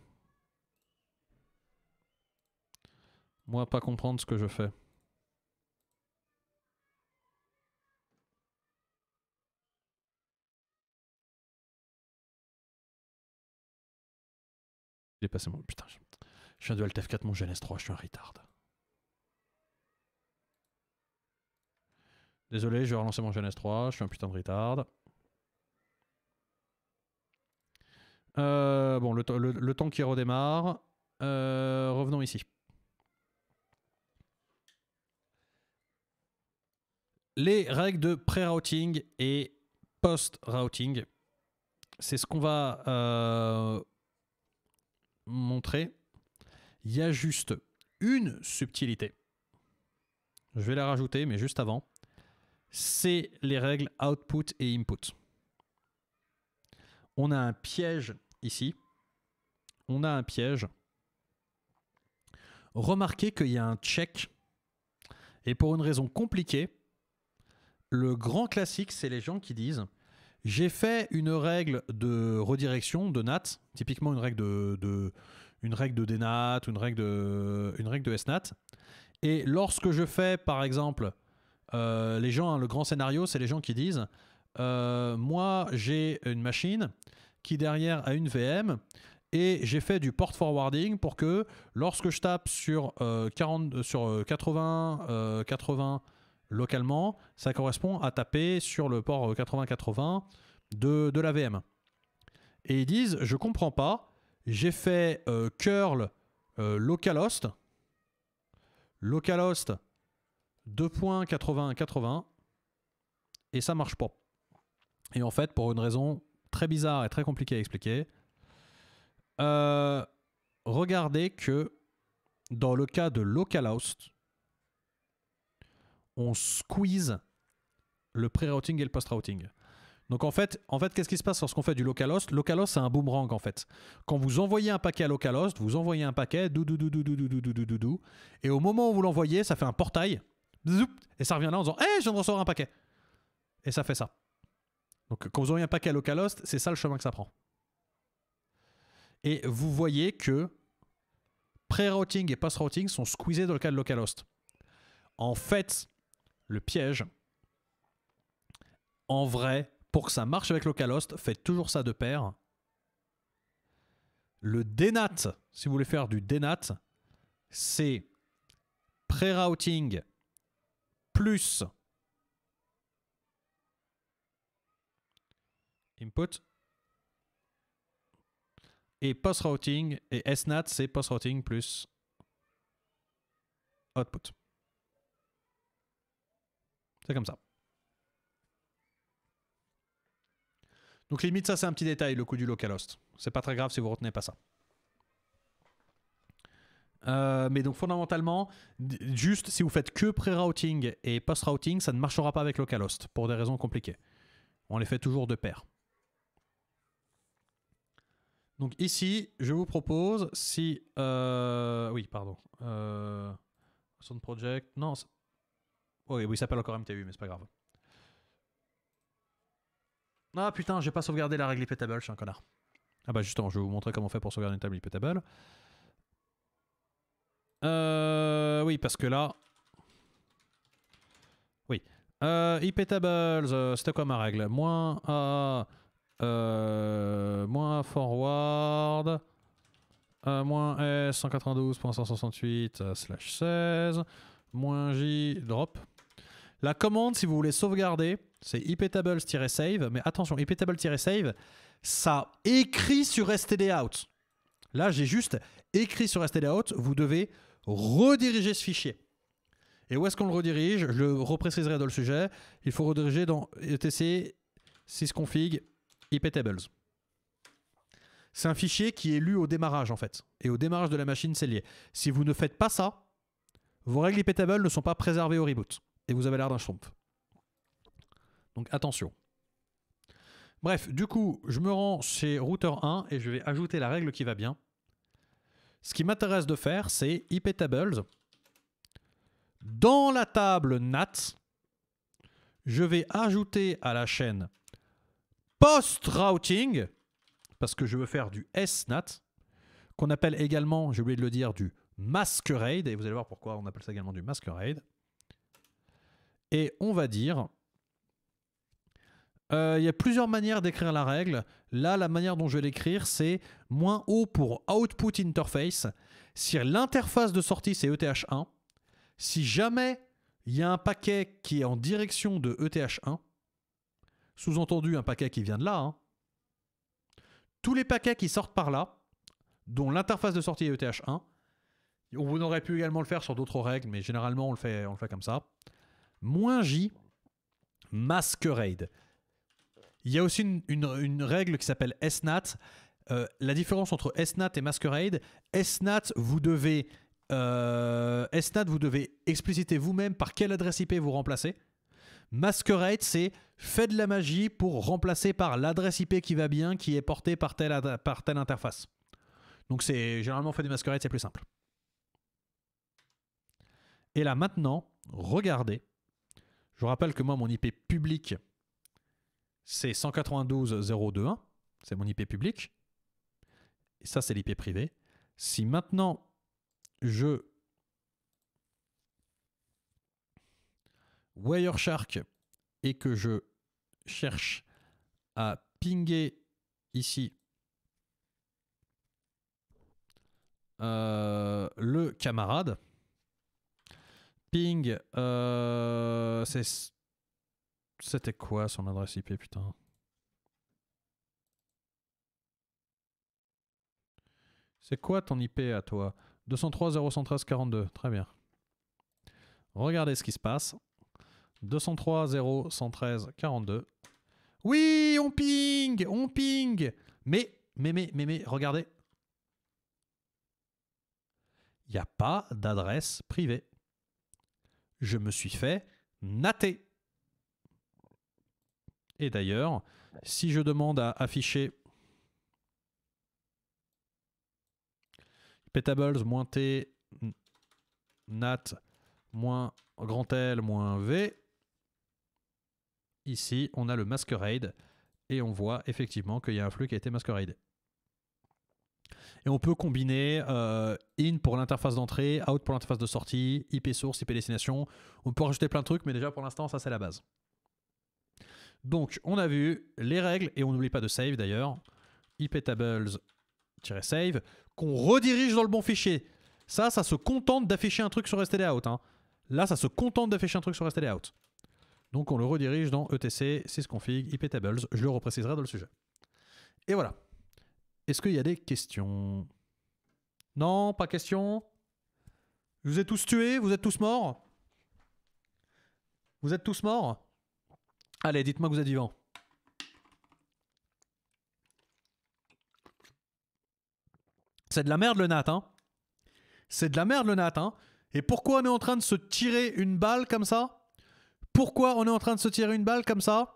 Moi, pas comprendre ce que je fais. passé mon. Putain, je, suis un Dual tf 4 mon GNS 3, je suis un retard. Désolé, je vais relancer mon GNS 3, je suis un putain de retard. Euh, bon, le, temps qui redémarre. Euh, revenons ici. Les règles de pré-routing et post-routing, c'est ce qu'on va euh, montrer. Il y a juste une subtilité. Je vais la rajouter, mais juste avant. C'est les règles output et input. On a un piège ici. On a un piège. Remarquez qu'il y a un check. Et pour une raison compliquée, le grand classique, c'est les gens qui disent j'ai fait une règle de redirection de NAT, typiquement une règle de, une règle de DNAT, une règle de, une règle de SNAT. Et lorsque je fais, par exemple, euh, les gens, hein, le grand scénario, c'est les gens qui disent euh, Moi, j'ai une machine qui derrière a une VM et j'ai fait du port forwarding pour que lorsque je tape sur, 40, euh, sur 80, 80, localement, ça correspond à taper sur le port 8080 euh, de, de la VM. Et ils disent, je comprends pas, j'ai fait euh, curl localhost, localhost 2.8080, et ça marche pas. Et en fait, pour une raison très bizarre et très compliquée à expliquer, euh, regardez que dans le cas de localhost, on squeeze le pré-routing et le post-routing. Donc en fait, en fait qu'est-ce qui se passe lorsqu'on fait du localhost Localhost, c'est un boomerang en fait. Quand vous envoyez un paquet à localhost, vous envoyez un paquet, dou dou dou dou dou dou dou dou et au moment où vous l'envoyez, ça fait un portail, et ça revient là en disant je viens de recevoir un paquet Et ça fait ça. Donc quand vous envoyez un paquet à localhost, c'est ça le chemin que ça prend. Et vous voyez que pré-routing et post-routing sont squeezés dans le cas de localhost. En fait, le piège, en vrai, pour que ça marche avec localhost, faites toujours ça de pair. Le denat, si vous voulez faire du denat, c'est pré-routing plus input et post-routing et SNAT c'est post-routing plus output. C'est comme ça. Donc limite ça c'est un petit détail le coût du local host. C'est pas très grave si vous retenez pas ça. Euh, mais donc fondamentalement, juste si vous faites que pré-routing et post-routing, ça ne marchera pas avec localhost pour des raisons compliquées. On les fait toujours de pair. Donc ici, je vous propose si... Euh, oui, pardon. Euh, sound project. Non, oui, il s'appelle encore MTU, mais c'est pas grave. Ah putain, j'ai pas sauvegardé la règle IPTable, je suis un connard. Ah bah justement, je vais vous montrer comment on fait pour sauvegarder une table IPTables. Euh, oui, parce que là... Oui. Euh, IPTables, euh, c'était quoi ma règle Moins A... Euh, moins forward... moins S 192.168 slash 16... Moins J drop. La commande, si vous voulez sauvegarder, c'est iptables-save, mais attention, iptables-save, ça écrit sur out. Là, j'ai juste écrit sur stdout, vous devez rediriger ce fichier. Et où est-ce qu'on le redirige Je le repréciserai dans le sujet. Il faut rediriger dans etc sysconfig iptables. C'est un fichier qui est lu au démarrage en fait. Et au démarrage de la machine, c'est lié. Si vous ne faites pas ça, vos règles iptables ne sont pas préservées au reboot et vous avez l'air d'un schtroumpf. Donc attention. Bref, du coup, je me rends chez router 1 et je vais ajouter la règle qui va bien. Ce qui m'intéresse de faire, c'est IP tables. Dans la table NAT, je vais ajouter à la chaîne post-routing, parce que je veux faire du SNAT, qu'on appelle également, j'ai oublié de le dire, du masquerade, et vous allez voir pourquoi on appelle ça également du masquerade. Et on va dire, euh, il y a plusieurs manières d'écrire la règle. Là, la manière dont je vais l'écrire, c'est moins O pour Output Interface. Si l'interface de sortie, c'est ETH1, si jamais il y a un paquet qui est en direction de ETH1, sous-entendu un paquet qui vient de là, hein, tous les paquets qui sortent par là, dont l'interface de sortie est ETH1, on aurait pu également le faire sur d'autres règles, mais généralement on le fait comme ça. Moins J, masquerade. Il y a aussi une, règle qui s'appelle SNAT. Euh, la différence entre SNAT et masquerade, SNAT, vous devez, euh, SNAT, vous devez expliciter vous-même par quelle adresse IP vous remplacez. Masquerade, c'est fait de la magie pour remplacer par l'adresse IP qui va bien, qui est portée par telle, par telle interface. Donc c'est généralement fait des masquerades, c'est plus simple. Et là maintenant, regardez je vous rappelle que moi, mon IP public, c'est 192.0.2.1. C'est mon IP public. Et ça, c'est l'IP privé. Si maintenant, je Wireshark et que je cherche à pinger ici euh, le camarade, Ping, euh, C'était quoi son adresse IP, putain C'est quoi ton IP à toi 203 013 42, très bien. Regardez ce qui se passe. 203 42. Oui, on ping On ping Mais, mais, mais, mais, mais, regardez. Il n'y a pas d'adresse privée je me suis fait natter. Et d'ailleurs, si je demande à afficher petables moins t nat moins grand L moins V, ici on a le masquerade et on voit effectivement qu'il y a un flux qui a été masquerade. Et on peut combiner euh, in pour l'interface d'entrée, out pour l'interface de sortie, IP source, IP destination. On peut rajouter plein de trucs, mais déjà pour l'instant, ça c'est la base. Donc, on a vu les règles, et on n'oublie pas de save d'ailleurs, IP tables-save, qu'on redirige dans le bon fichier. Ça, ça se contente d'afficher un truc sur STD-out. Hein. Là, ça se contente d'afficher un truc sur STD-out. Donc, on le redirige dans etc sysconfig IP tables. Je le repréciserai dans le sujet. Et voilà. Est-ce qu'il y a des questions Non, pas question vous êtes tous tués Vous êtes tous morts Vous êtes tous morts Allez, dites-moi que vous êtes vivants. C'est de la merde le Nat, hein C'est de la merde le Nat, hein Et pourquoi on est en train de se tirer une balle comme ça Pourquoi on est en train de se tirer une balle comme ça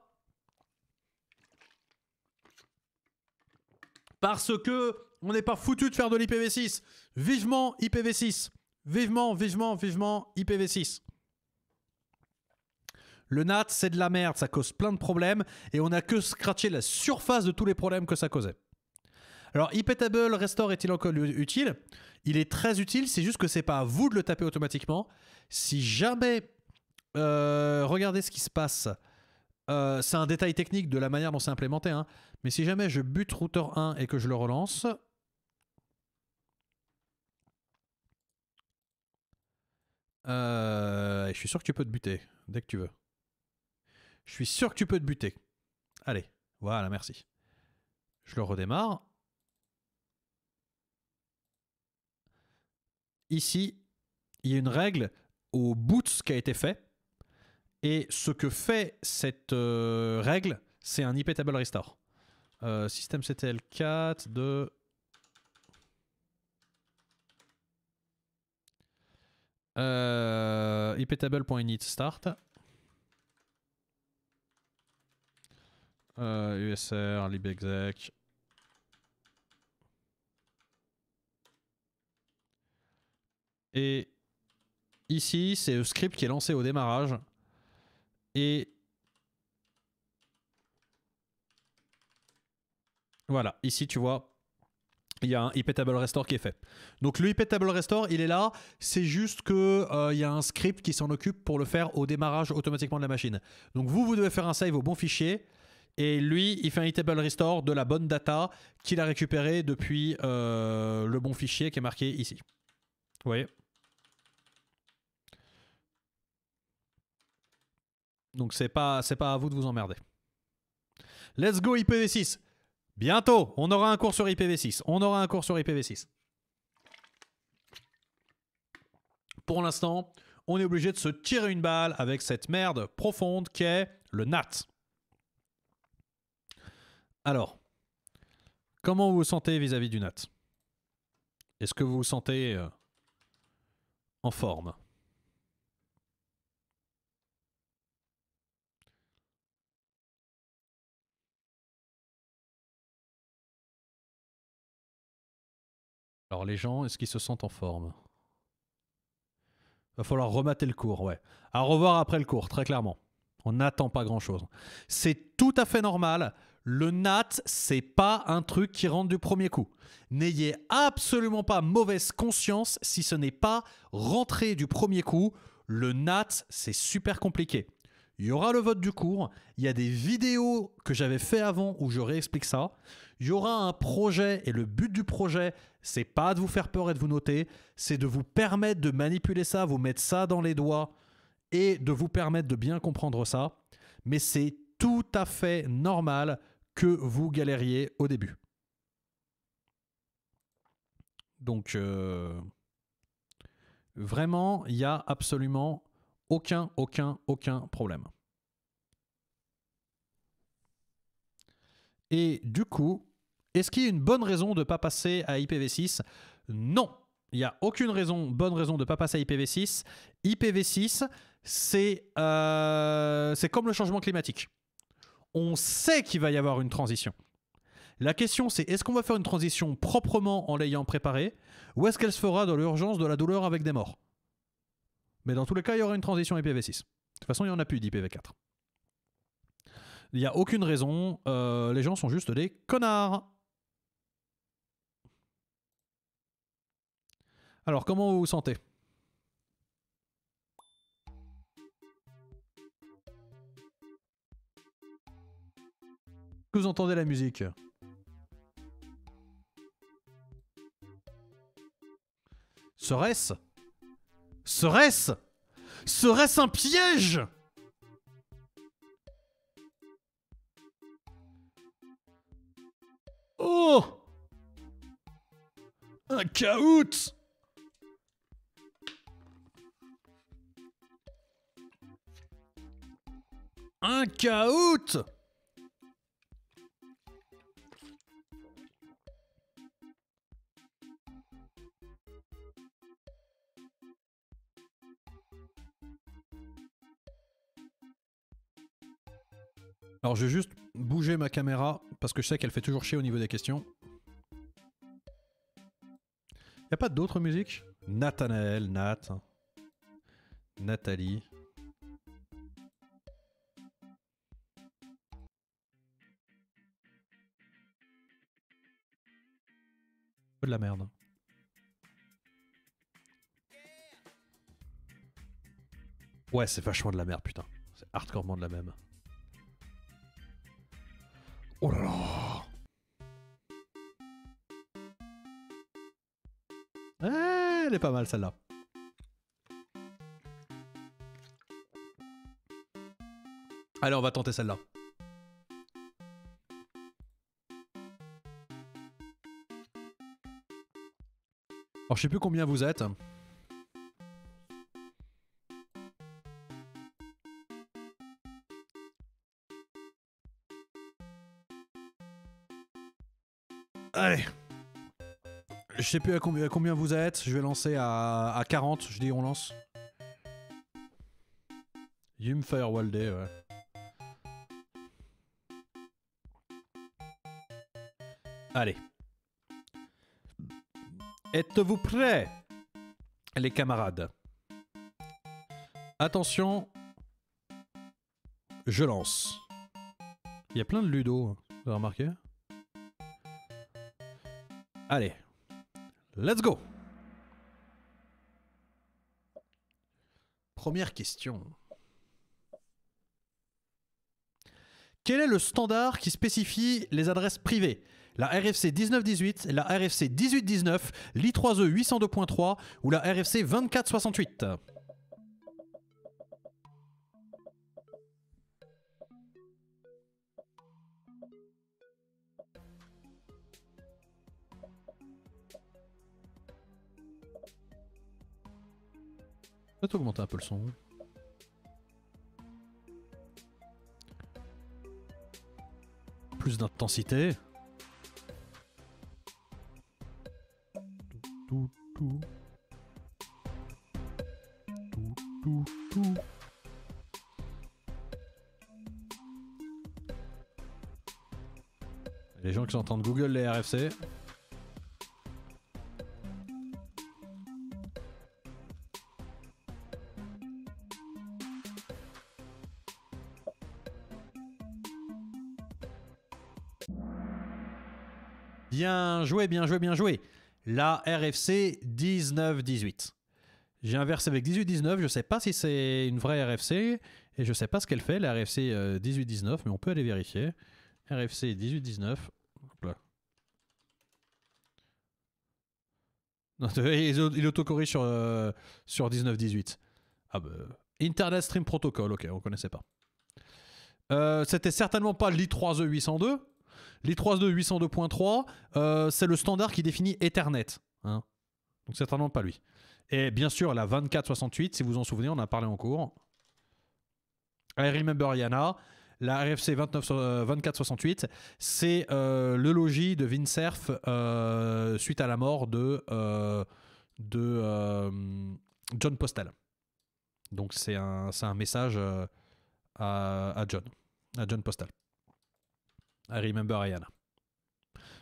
parce que on n'est pas foutu de faire de l'IPv6. Vivement IPv6. Vivement, vivement, vivement IPv6. Le NAT, c'est de la merde, ça cause plein de problèmes et on n'a que scratché la surface de tous les problèmes que ça causait. Alors, IPtable Restore est-il encore utile Il est très utile, c'est juste que c'est pas à vous de le taper automatiquement. Si jamais. Euh, regardez ce qui se passe. Euh, c'est un détail technique de la manière dont c'est implémenté. Hein. Mais si jamais je bute router 1 et que je le relance, euh, je suis sûr que tu peux te buter dès que tu veux. Je suis sûr que tu peux te buter. Allez, voilà, merci. Je le redémarre. Ici, il y a une règle au boot qui a été fait. Et ce que fait cette euh, règle, c'est un IP table restore. Euh, système CTL4 de... Euh, iptable.init start. USR, euh, libexec. Et ici, c'est le script qui est lancé au démarrage. Et Voilà, ici tu vois, il y a un IP Restore qui est fait. Donc le IP Table Restore, il est là, c'est juste qu'il euh, y a un script qui s'en occupe pour le faire au démarrage automatiquement de la machine. Donc vous, vous devez faire un save au bon fichier, et lui, il fait un Table restore de la bonne data qu'il a récupéré depuis euh, le bon fichier qui est marqué ici. Vous voyez Donc c'est pas, pas à vous de vous emmerder. Let's go IPv6 e Bientôt, on aura un cours sur IPv6. On aura un cours sur IPv6. Pour l'instant, on est obligé de se tirer une balle avec cette merde profonde qu'est le NAT. Alors, comment vous vous sentez vis-à-vis du NAT Est-ce que vous vous sentez euh, en forme Alors les gens, est-ce qu'ils se sentent en forme Va falloir remater le cours, ouais. À revoir après le cours, très clairement. On n'attend pas grand-chose. C'est tout à fait normal. Le NAT, c'est pas un truc qui rentre du premier coup. N'ayez absolument pas mauvaise conscience si ce n'est pas rentré du premier coup. Le NAT, c'est super compliqué il y aura le vote du cours, il y a des vidéos que j'avais fait avant où je réexplique ça, il y aura un projet et le but du projet, c'est pas de vous faire peur et de vous noter, c'est de vous permettre de manipuler ça, vous mettre ça dans les doigts et de vous permettre de bien comprendre ça, mais c'est tout à fait normal que vous galériez au début. Donc euh, vraiment, il y a absolument aucun, aucun, aucun problème. Et du coup, est-ce qu'il y a une bonne raison de ne pas passer à IPv6 Non, il n'y a aucune raison, bonne raison de ne pas passer à IPv6. IPv6, euh, c'est comme le changement climatique. On sait qu'il va y avoir une transition. La question, c'est est-ce qu'on va faire une transition proprement en l'ayant préparée ou est-ce qu'elle se fera dans l'urgence de la douleur avec des morts mais dans tous les cas, il y aura une transition IPv6. De toute façon, il n'y en a plus d'IPv4. Il n'y a aucune raison. Euh, les gens sont juste des connards. Alors, comment vous vous sentez Que Vous entendez la musique Serait-ce Serait-ce Serait-ce un piège Oh Un caout Un caout Alors je vais juste bouger ma caméra parce que je sais qu'elle fait toujours chier au niveau des questions. Y a pas d'autres musiques Nathanaël, Nat, hein. Nathalie. De la merde. Ouais, c'est vachement de la merde, putain. C'est hardcorement de la même. Oh là eh, Elle est pas mal celle-là. Allez, on va tenter celle-là. Alors, je sais plus combien vous êtes. je sais plus à combien, vous êtes. Je vais lancer à, 40. Je dis on lance. Yum Firewall Day, ouais. Allez. Êtes-vous prêts, les camarades Attention, je lance. Il y a plein de Ludo, hein, vous avez remarqué Allez, Let's go Première question. Quel est le standard qui spécifie les adresses privées La RFC 1918, la RFC 1819, l'I3E 802.3 ou la RFC 2468 augmenter un peu le son Plus d'intensité. Les gens qui s'entendent Google les RFC. Bien joué, bien joué, bien joué. La RFC 19-18. J'ai inversé avec 18-19, je ne sais pas si c'est une vraie RFC, et je ne sais pas ce qu'elle fait, la RFC 18-19, euh, mais on peut aller vérifier. RFC 18-19. Il autocorrige sur, euh, sur 19-18. Ah bah, Internet Stream Protocol, ok, on ne connaissait pas. Euh, c'était certainement pas l'I3E802. Les 2 802.3, euh, c'est le standard qui définit Ethernet. Hein. Donc c'est certainement pas lui. Et bien sûr, la 2468, si vous en souvenez, on en a parlé en cours. I remember Yana. La RFC 29, 2468, c'est euh, le logis de Vincerf euh, suite à la mort de, de John Postel. Donc c'est un, un, message à John, à John Postel. I Remember Ayana.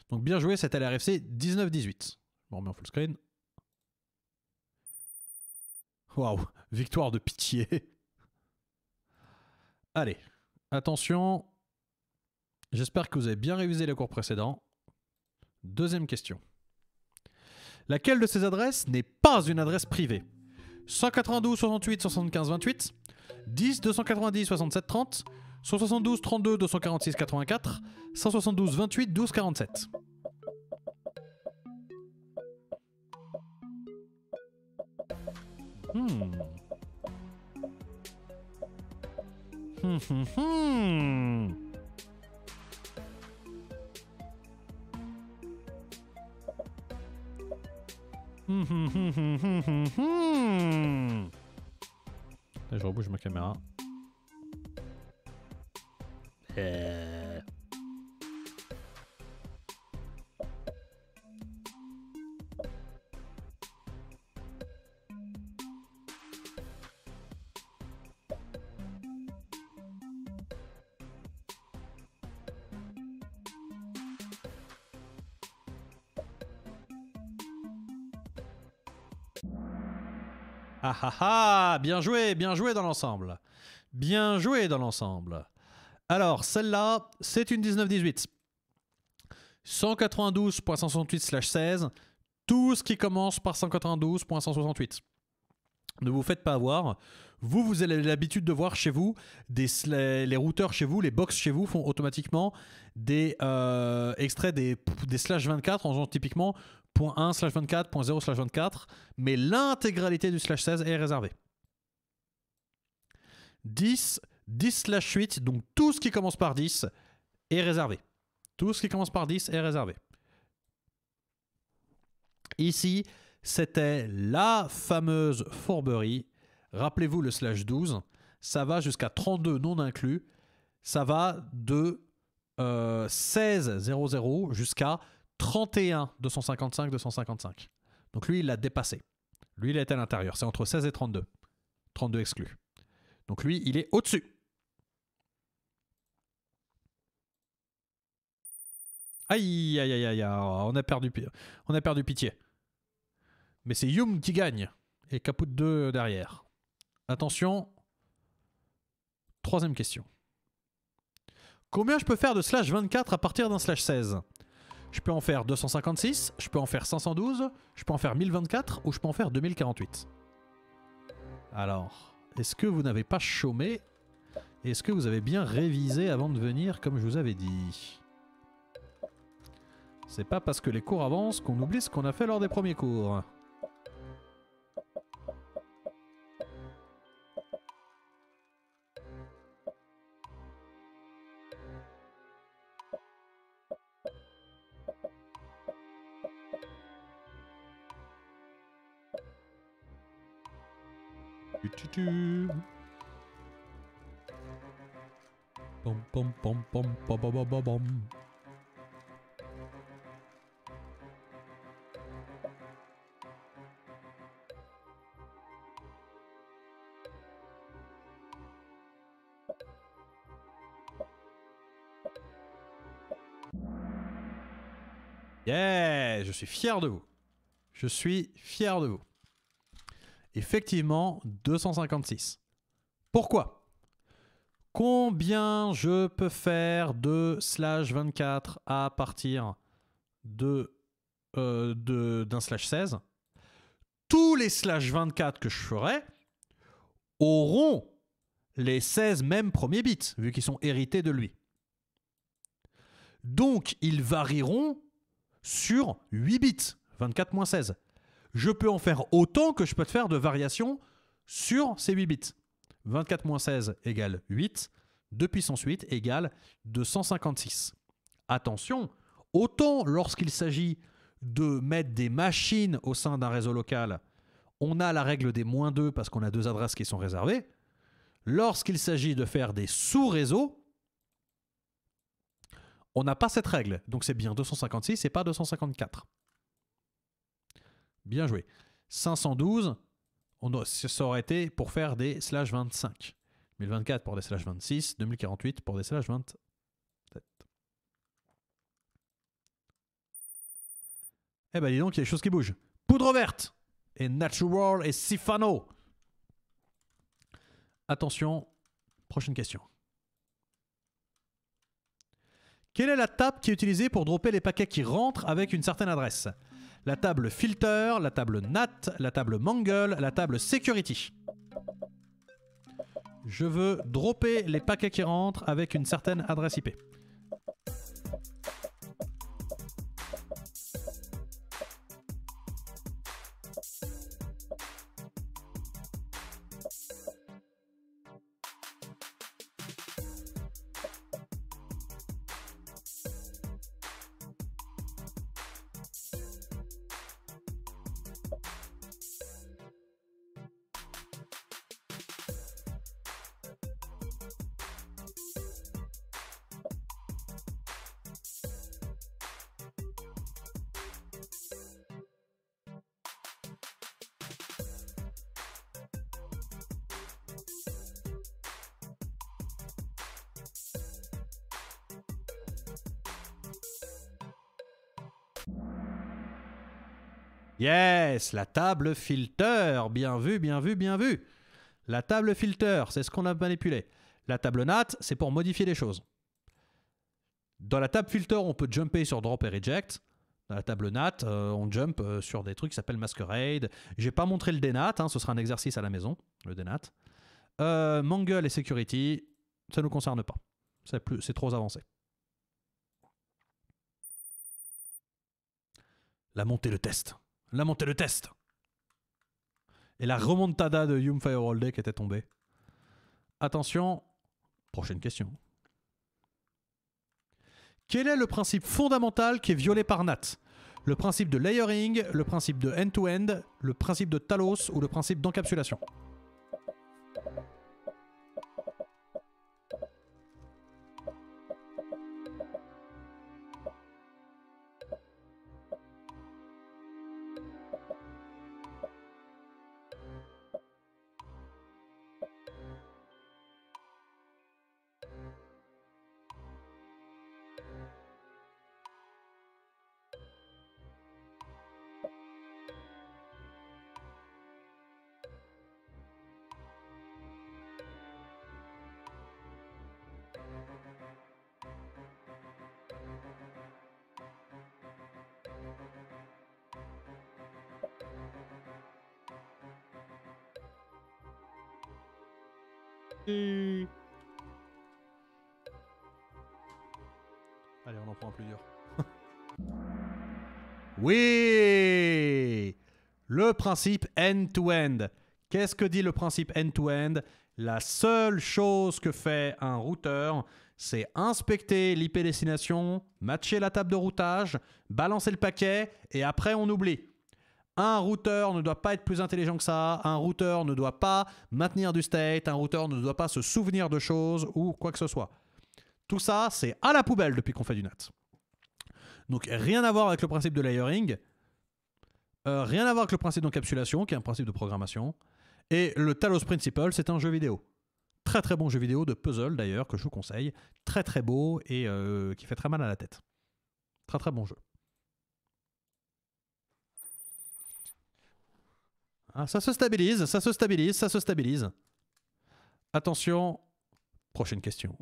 Donc bien joué, c'était la RFC 19-18. Bon, mais en full screen. Waouh, victoire de pitié. Allez, attention. J'espère que vous avez bien révisé les cours précédents. Deuxième question. Laquelle de ces adresses n'est pas une adresse privée 192 68 75 28 10 290 67 30 172 32 246 84, 172 28 12 47. Hmm. Hmm, hmm, hmm. Je rebouge ma caméra. Euh, ah ah ah Bien joué, bien joué dans l'ensemble. Bien joué dans l'ensemble. Alors, celle-là, c'est une 1918. 18 192.168/16, tout ce qui commence par 192.168. Ne vous faites pas avoir. Vous, vous avez l'habitude de voir chez vous, les, routeurs chez vous, les box chez vous font automatiquement des euh, extraits des, des, slash 24 en faisant typiquement .1 slash 24, .0 slash 24, mais l'intégralité du slash 16 est réservée. 10 10/8, slash donc tout ce qui commence par 10 est réservé. Tout ce qui commence par 10 est réservé. Ici, c'était la fameuse fourberie. Rappelez-vous le slash 12, ça va jusqu'à 32 non inclus. Ça va de euh, 16.00 jusqu'à 31 255 255. Donc lui, il l'a dépassé. Lui, il est à l'intérieur. C'est entre 16 et 32. 32 exclus. Donc lui, il est au-dessus. Aïe, aïe, aïe, aïe, oh, on a perdu, on a perdu pitié. Mais c'est Yum qui gagne. Et Caput 2 derrière. Attention. Troisième question. Combien je peux faire de slash 24 à partir d'un slash 16 Je peux en faire 256, je peux en faire 512, je peux en faire 1024 ou je peux en faire 2048. Alors, est-ce que vous n'avez pas chômé Est-ce que vous avez bien révisé avant de venir comme je vous avais dit c'est pas parce que les cours avancent qu'on oublie ce qu'on a fait lors des premiers cours. Yeah Je suis fier de vous. Je suis fier de vous. Effectivement, 256. Pourquoi Combien je peux faire de slash 24 à partir de euh, d'un slash 16 Tous les slash 24 que je ferai auront les 16 mêmes premiers bits, vu qu'ils sont hérités de lui. Donc, ils varieront sur 8 bits, 24 16. Je peux en faire autant que je peux te faire de variations sur ces 8 bits. 24 16 égale 8, 2 puissance 8 égale 256. Attention, autant lorsqu'il s'agit de mettre des machines au sein d'un réseau local, on a la règle des moins 2 parce qu'on a deux adresses qui sont réservées. Lorsqu'il s'agit de faire des sous-réseaux, on n'a pas cette règle, donc c'est bien 256 et pas 254. Bien joué. 512, ça aurait été pour faire des slash 25. 1024 pour des slash 26, 2048 pour des slash 27. Eh ben dis donc, il y a des choses qui bougent. Poudre verte et Natural et Sifano. Attention, prochaine question. Quelle est la table qui est utilisée pour dropper les paquets qui rentrent avec une certaine adresse La table filter, la table NAT, la table mangle, la table security. Je veux dropper les paquets qui rentrent avec une certaine adresse IP. Yes, la table filter. Bien vu, bien vu, bien vu. La table filter, c'est ce qu'on a manipulé. La table nat, c'est pour modifier les choses. Dans la table filter, on peut jumper sur drop et reject. Dans la table nat, euh, on jump euh, sur des trucs qui s'appellent masquerade. J'ai pas montré le DENAT, hein, ce sera un exercice à la maison, le DENAT. Euh, Mangle et security, ça ne nous concerne pas. C'est trop avancé. La montée, le test. La montée de test. Et la remontada de Hume Firewall qui était tombée. Attention, prochaine question. Quel est le principe fondamental qui est violé par Nat Le principe de layering, le principe de end to -end, le principe de Talos ou le principe d'encapsulation principe end-to-end. Qu'est-ce que dit le principe end-to-end La seule chose que fait un routeur, c'est inspecter l'IP destination, matcher la table de routage, balancer le paquet, et après on oublie. Un routeur ne doit pas être plus intelligent que ça, un routeur ne doit pas maintenir du state, un routeur ne doit pas se souvenir de choses ou quoi que ce soit. Tout ça, c'est à la poubelle depuis qu'on fait du NAT. Donc rien à voir avec le principe de layering, euh, rien à voir avec le principe d'encapsulation, qui est un principe de programmation. Et le Talos Principle, c'est un jeu vidéo. Très très bon jeu vidéo de puzzle d'ailleurs, que je vous conseille. Très très beau et euh, qui fait très mal à la tête. Très très bon jeu. Ah, ça se stabilise, ça se stabilise, ça se stabilise. Attention, prochaine question.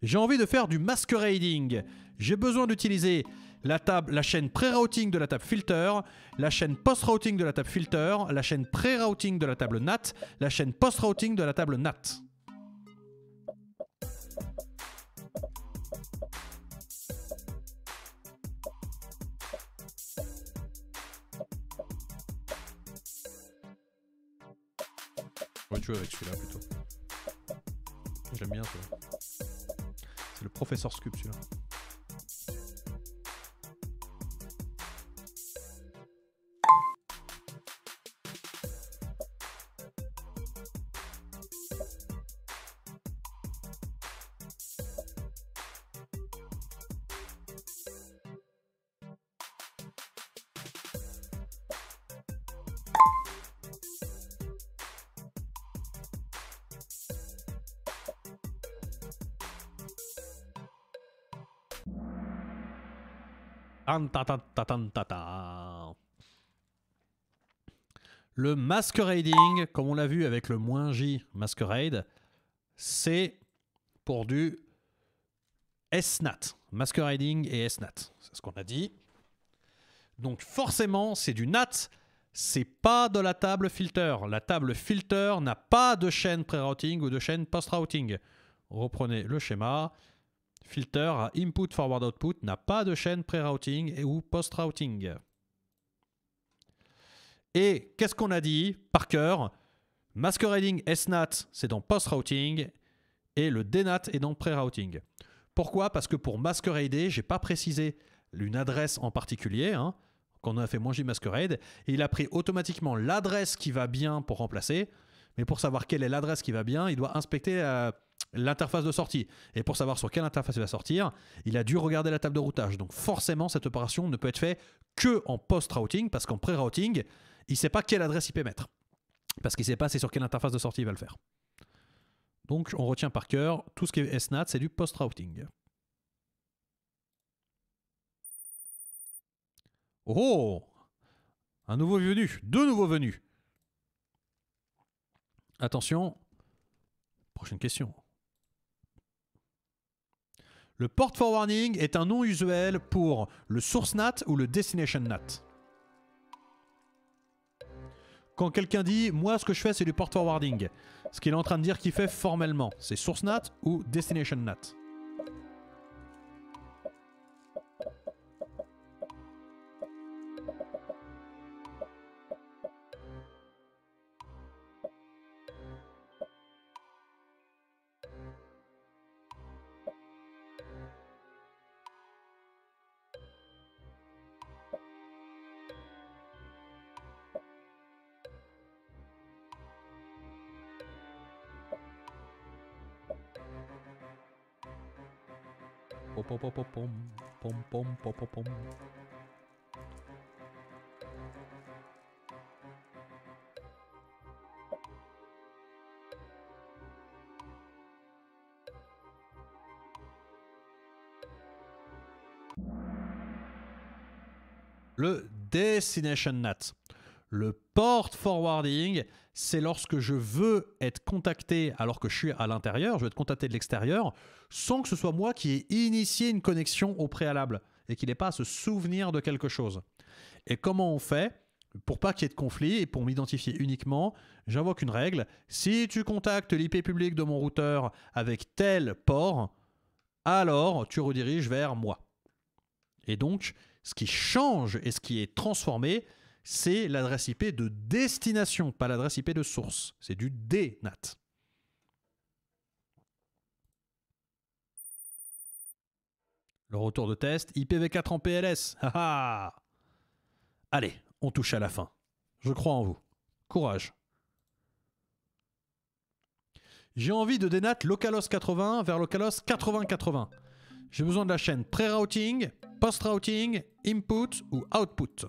J'ai envie de faire du masquerading. J'ai besoin d'utiliser la, table, la chaîne pré-routing de la table filter, la chaîne post-routing de la table filter, la chaîne pré-routing de la table NAT, la chaîne post-routing de la table NAT. avec celui-là plutôt. J'aime bien celui C'est le professeur Scoop celui-là. Le masquerading, comme on l'a vu avec le moins J masquerade, c'est pour du SNAT. Masquerading et SNAT, c'est ce qu'on a dit. Donc forcément, c'est du NAT, c'est pas de la table filter. La table filter n'a pas de chaîne pré-routing ou de chaîne post-routing. Reprenez le schéma. Filter à input forward output n'a pas de chaîne pré-routing ou post-routing. Et qu'est-ce qu'on a dit par cœur Masquerading SNAT, c'est dans post-routing et le DNAT est dans pré-routing. Pourquoi Parce que pour masquerader, j'ai pas précisé une adresse en particulier. Hein, quand on a fait moins masquerade, il a pris automatiquement l'adresse qui va bien pour remplacer. Mais pour savoir quelle est l'adresse qui va bien, il doit inspecter à l'interface de sortie. Et pour savoir sur quelle interface il va sortir, il a dû regarder la table de routage. Donc forcément, cette opération ne peut être faite que en post-routing, parce qu'en pré-routing, il ne sait pas quelle adresse IP mettre. Parce qu'il ne sait pas c'est sur quelle interface de sortie il va le faire. Donc on retient par cœur, tout ce qui est SNAT, c'est du post-routing. Oh, oh, oh Un nouveau venu, deux nouveaux venus. Attention, prochaine question. Le port forwarding est un nom usuel pour le source NAT ou le destination NAT. Quand quelqu'un dit moi ce que je fais c'est du port forwarding, ce qu'il est en train de dire qu'il fait formellement, c'est source NAT ou destination NAT. pom pom pom pom pom pom pom pom. Le Destination Nat. Le port forwarding, c'est lorsque je veux être contacté alors que je suis à l'intérieur, je veux être contacté de l'extérieur, sans que ce soit moi qui ai initié une connexion au préalable et qu'il n'ait pas à se souvenir de quelque chose. Et comment on fait pour pas qu'il y ait de conflit et pour m'identifier uniquement, j'invoque une règle. Si tu contactes l'IP public de mon routeur avec tel port, alors tu rediriges vers moi. Et donc, ce qui change et ce qui est transformé, c'est l'adresse IP de destination, pas l'adresse IP de source. C'est du DNAT. Le retour de test, IPv4 en PLS. Allez, on touche à la fin. Je crois en vous. Courage. J'ai envie de DNAT LocalOS 80 vers localos 8080. J'ai besoin de la chaîne pré-routing, post-routing, input ou output.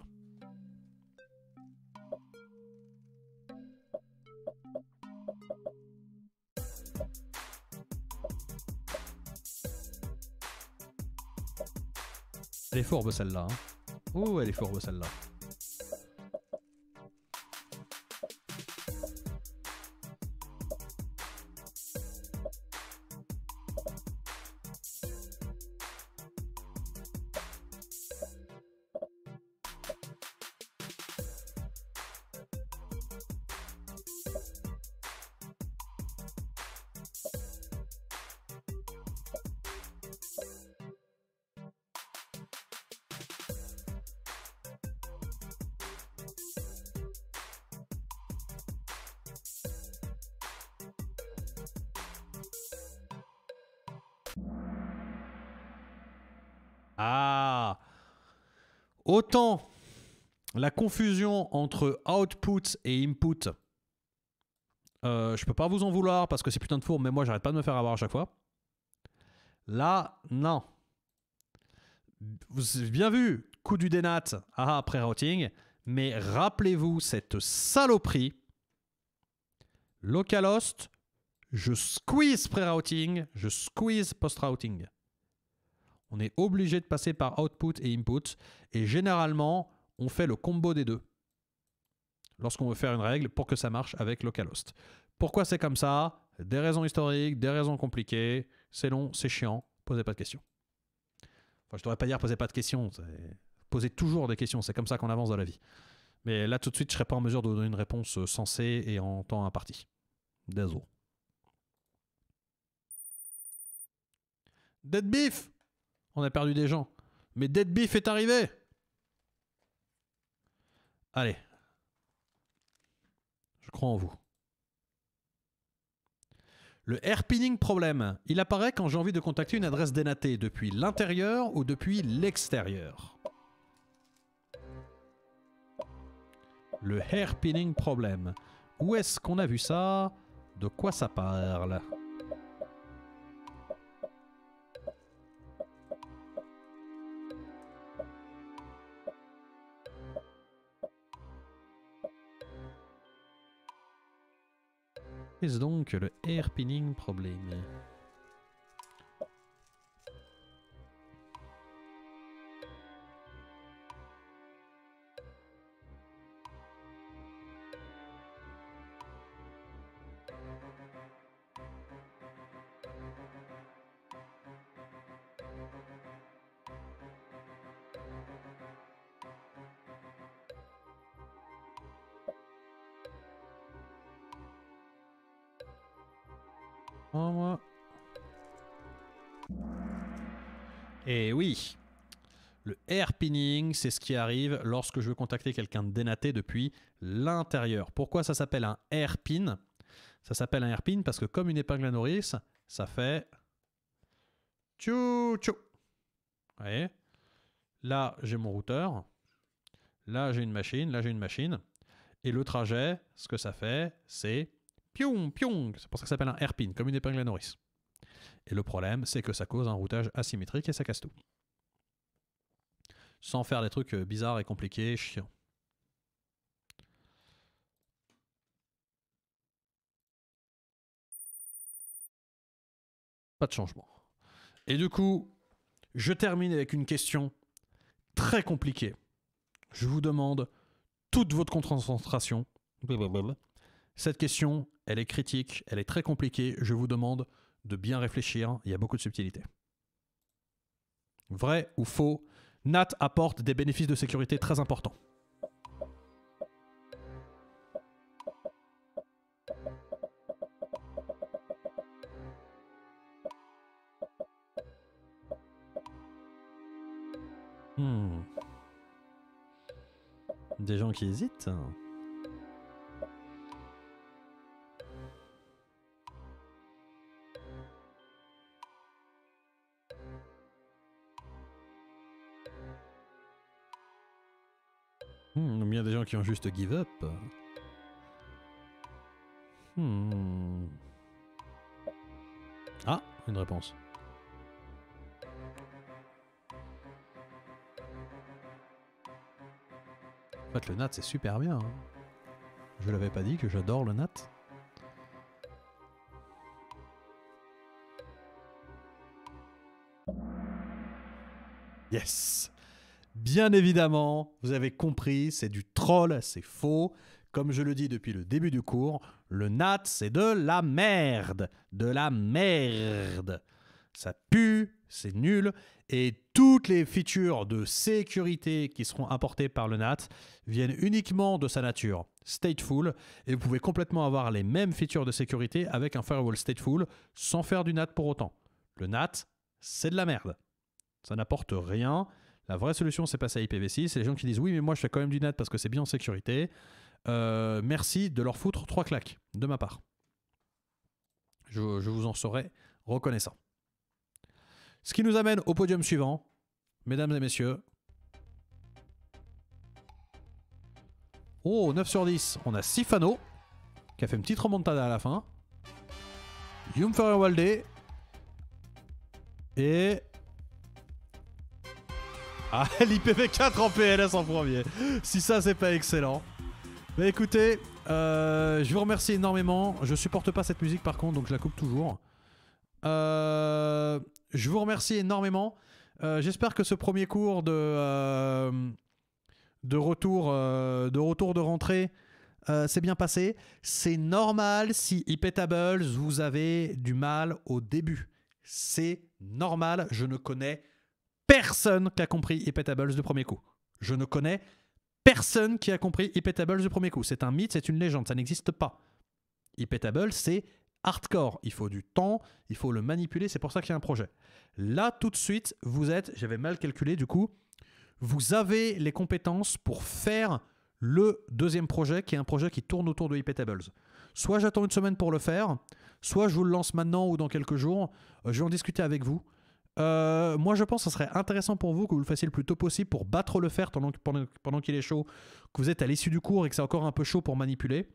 Elle est fourbe celle-là. Hein. Oh, elle est fourbe celle-là. Autant la confusion entre output et input, Je euh, je peux pas vous en vouloir parce que c'est putain de fou. mais moi j'arrête pas de me faire avoir à chaque fois. Là, non. Vous avez bien vu, coup du dénat ah, après routing, mais rappelez-vous cette saloperie. Localhost, je squeeze pré-routing, je squeeze post-routing. On est obligé de passer par output et input. Et généralement, on fait le combo des deux lorsqu'on veut faire une règle pour que ça marche avec localhost. Pourquoi c'est comme ça Des raisons historiques, des raisons compliquées. C'est long, c'est chiant. Posez pas de questions. Enfin, je devrais pas dire posez pas de questions. Posez toujours des questions. C'est comme ça qu'on avance dans la vie. Mais là, tout de suite, je serais pas en mesure de vous donner une réponse euh, sensée et en temps imparti. Désolé. Dead beef on a perdu des gens. Mais Dead Beef est arrivé Allez. Je crois en vous. Le hairpinning problème. Il apparaît quand j'ai envie de contacter une adresse dénatée depuis l'intérieur ou depuis l'extérieur. Le hairpinning problème. Où est-ce qu'on a vu ça De quoi ça parle Qu'est-ce donc le hairpinning problème. Le air c'est ce qui arrive lorsque je veux contacter quelqu'un de dénaté depuis l'intérieur. Pourquoi ça s'appelle un air Ça s'appelle un air parce que comme une épingle à nourrice, ça fait tchou tchou. voyez Là, j'ai mon routeur. Là, j'ai une machine. Là, j'ai une machine. Et le trajet, ce que ça fait, c'est pion pion. C'est pour ça que ça s'appelle un airpin, comme une épingle à nourrice. Et le problème, c'est que ça cause un routage asymétrique et ça casse tout sans faire des trucs euh, bizarres et compliqués, et Pas de changement. Et du coup, je termine avec une question très compliquée. Je vous demande toute votre concentration. Cette question, elle est critique, elle est très compliquée. Je vous demande de bien réfléchir. Il y a beaucoup de subtilités. Vrai ou faux Nat apporte des bénéfices de sécurité très importants. Hmm. Des gens qui hésitent. qui ont juste give up. Hmm. Ah, une réponse. En fait, le nat, c'est super bien. Hein. Je l'avais pas dit que j'adore le nat. Yes bien évidemment, vous avez compris, c'est du troll, c'est faux. Comme je le dis depuis le début du cours, le nat, c'est de la merde. De la merde. Ça pue, c'est nul. Et toutes les features de sécurité qui seront apportées par le NAT viennent uniquement de sa nature stateful. Et vous pouvez complètement avoir les mêmes features de sécurité avec un firewall stateful sans faire du NAT pour autant. Le NAT, c'est de la merde. Ça n'apporte rien. La vraie solution, c'est passer à IPv6. C'est les gens qui disent oui, mais moi je fais quand même du net parce que c'est bien en sécurité. Euh, merci de leur foutre trois claques de ma part. Je, vous en serai reconnaissant. Ce qui nous amène au podium suivant, mesdames et messieurs. Oh, 9 sur 10, on a Sifano, qui a fait une petite remontada à la fin. Jumferer Walde. Et ah, l'IPv4 en PLS en premier. Si ça, c'est pas excellent. Mais écoutez, euh, je vous remercie énormément. Je supporte pas cette musique par contre, donc je la coupe toujours. Euh, je vous remercie énormément. Euh, j'espère que ce premier cours de, de, retour, de retour de rentrée s'est bien passé. C'est normal si IPTables vous avez du mal au début. C'est normal, je ne connais personne qui a compris Hippetables de premier coup. Je ne connais personne qui a compris Hippetables du premier coup. C'est un mythe, c'est une légende, ça n'existe pas. Hippetables, c'est hardcore. Il faut du temps, il faut le manipuler, c'est pour ça qu'il y a un projet. Là, tout de suite, vous êtes, j'avais mal calculé du coup, vous avez les compétences pour faire le deuxième projet qui est un projet qui tourne autour de Hippetables. Soit j'attends une semaine pour le faire, soit je vous le lance maintenant ou dans quelques jours. Euh, je vais en discuter avec vous. Euh, moi, je pense que ce serait intéressant pour vous que vous le fassiez le plus tôt possible pour battre le fer pendant, qu'il est chaud, que vous êtes à l'issue du cours et que c'est encore un peu chaud pour manipuler.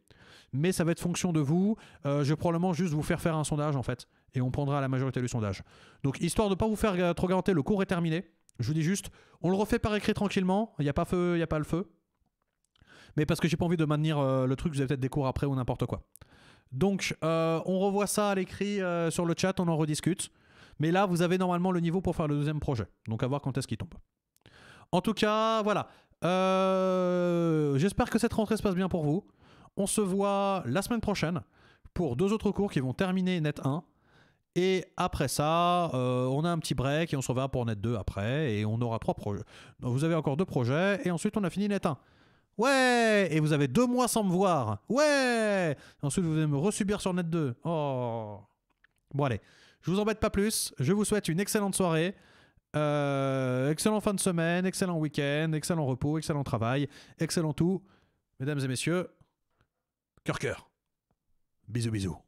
Mais ça va être fonction de vous. Euh, je vais probablement juste vous faire faire un sondage en fait. Et on prendra la majorité du sondage. Donc, histoire de ne pas vous faire euh, trop garantir, le cours est terminé. Je vous dis juste, on le refait par écrit tranquillement. Il n'y a pas feu, il a pas le feu. Mais parce que j'ai pas envie de maintenir le truc, vous avez peut-être des cours après ou n'importe quoi. Donc, on revoit ça à l'écrit sur le chat, on en rediscute. Mais là, vous avez normalement le niveau pour faire le deuxième projet. Donc à voir quand est-ce qu'il tombe. En tout cas, voilà. Euh, j'espère que cette rentrée se passe bien pour vous. On se voit la semaine prochaine pour deux autres cours qui vont terminer Net 1. Et après ça, euh, on a un petit break et on se reverra pour Net 2 après. Et on aura trois projets. vous avez encore deux projets et ensuite on a fini Net 1. Ouais Et vous avez deux mois sans me voir. Ouais Ensuite vous allez me resubir sur Net 2. Oh Bon allez. Je vous embête pas plus. Je vous souhaite une excellente soirée. Euh, excellent fin de semaine, excellent week-end, excellent repos, excellent travail, excellent tout. Mesdames et messieurs, cœur cœur. Bisous bisous.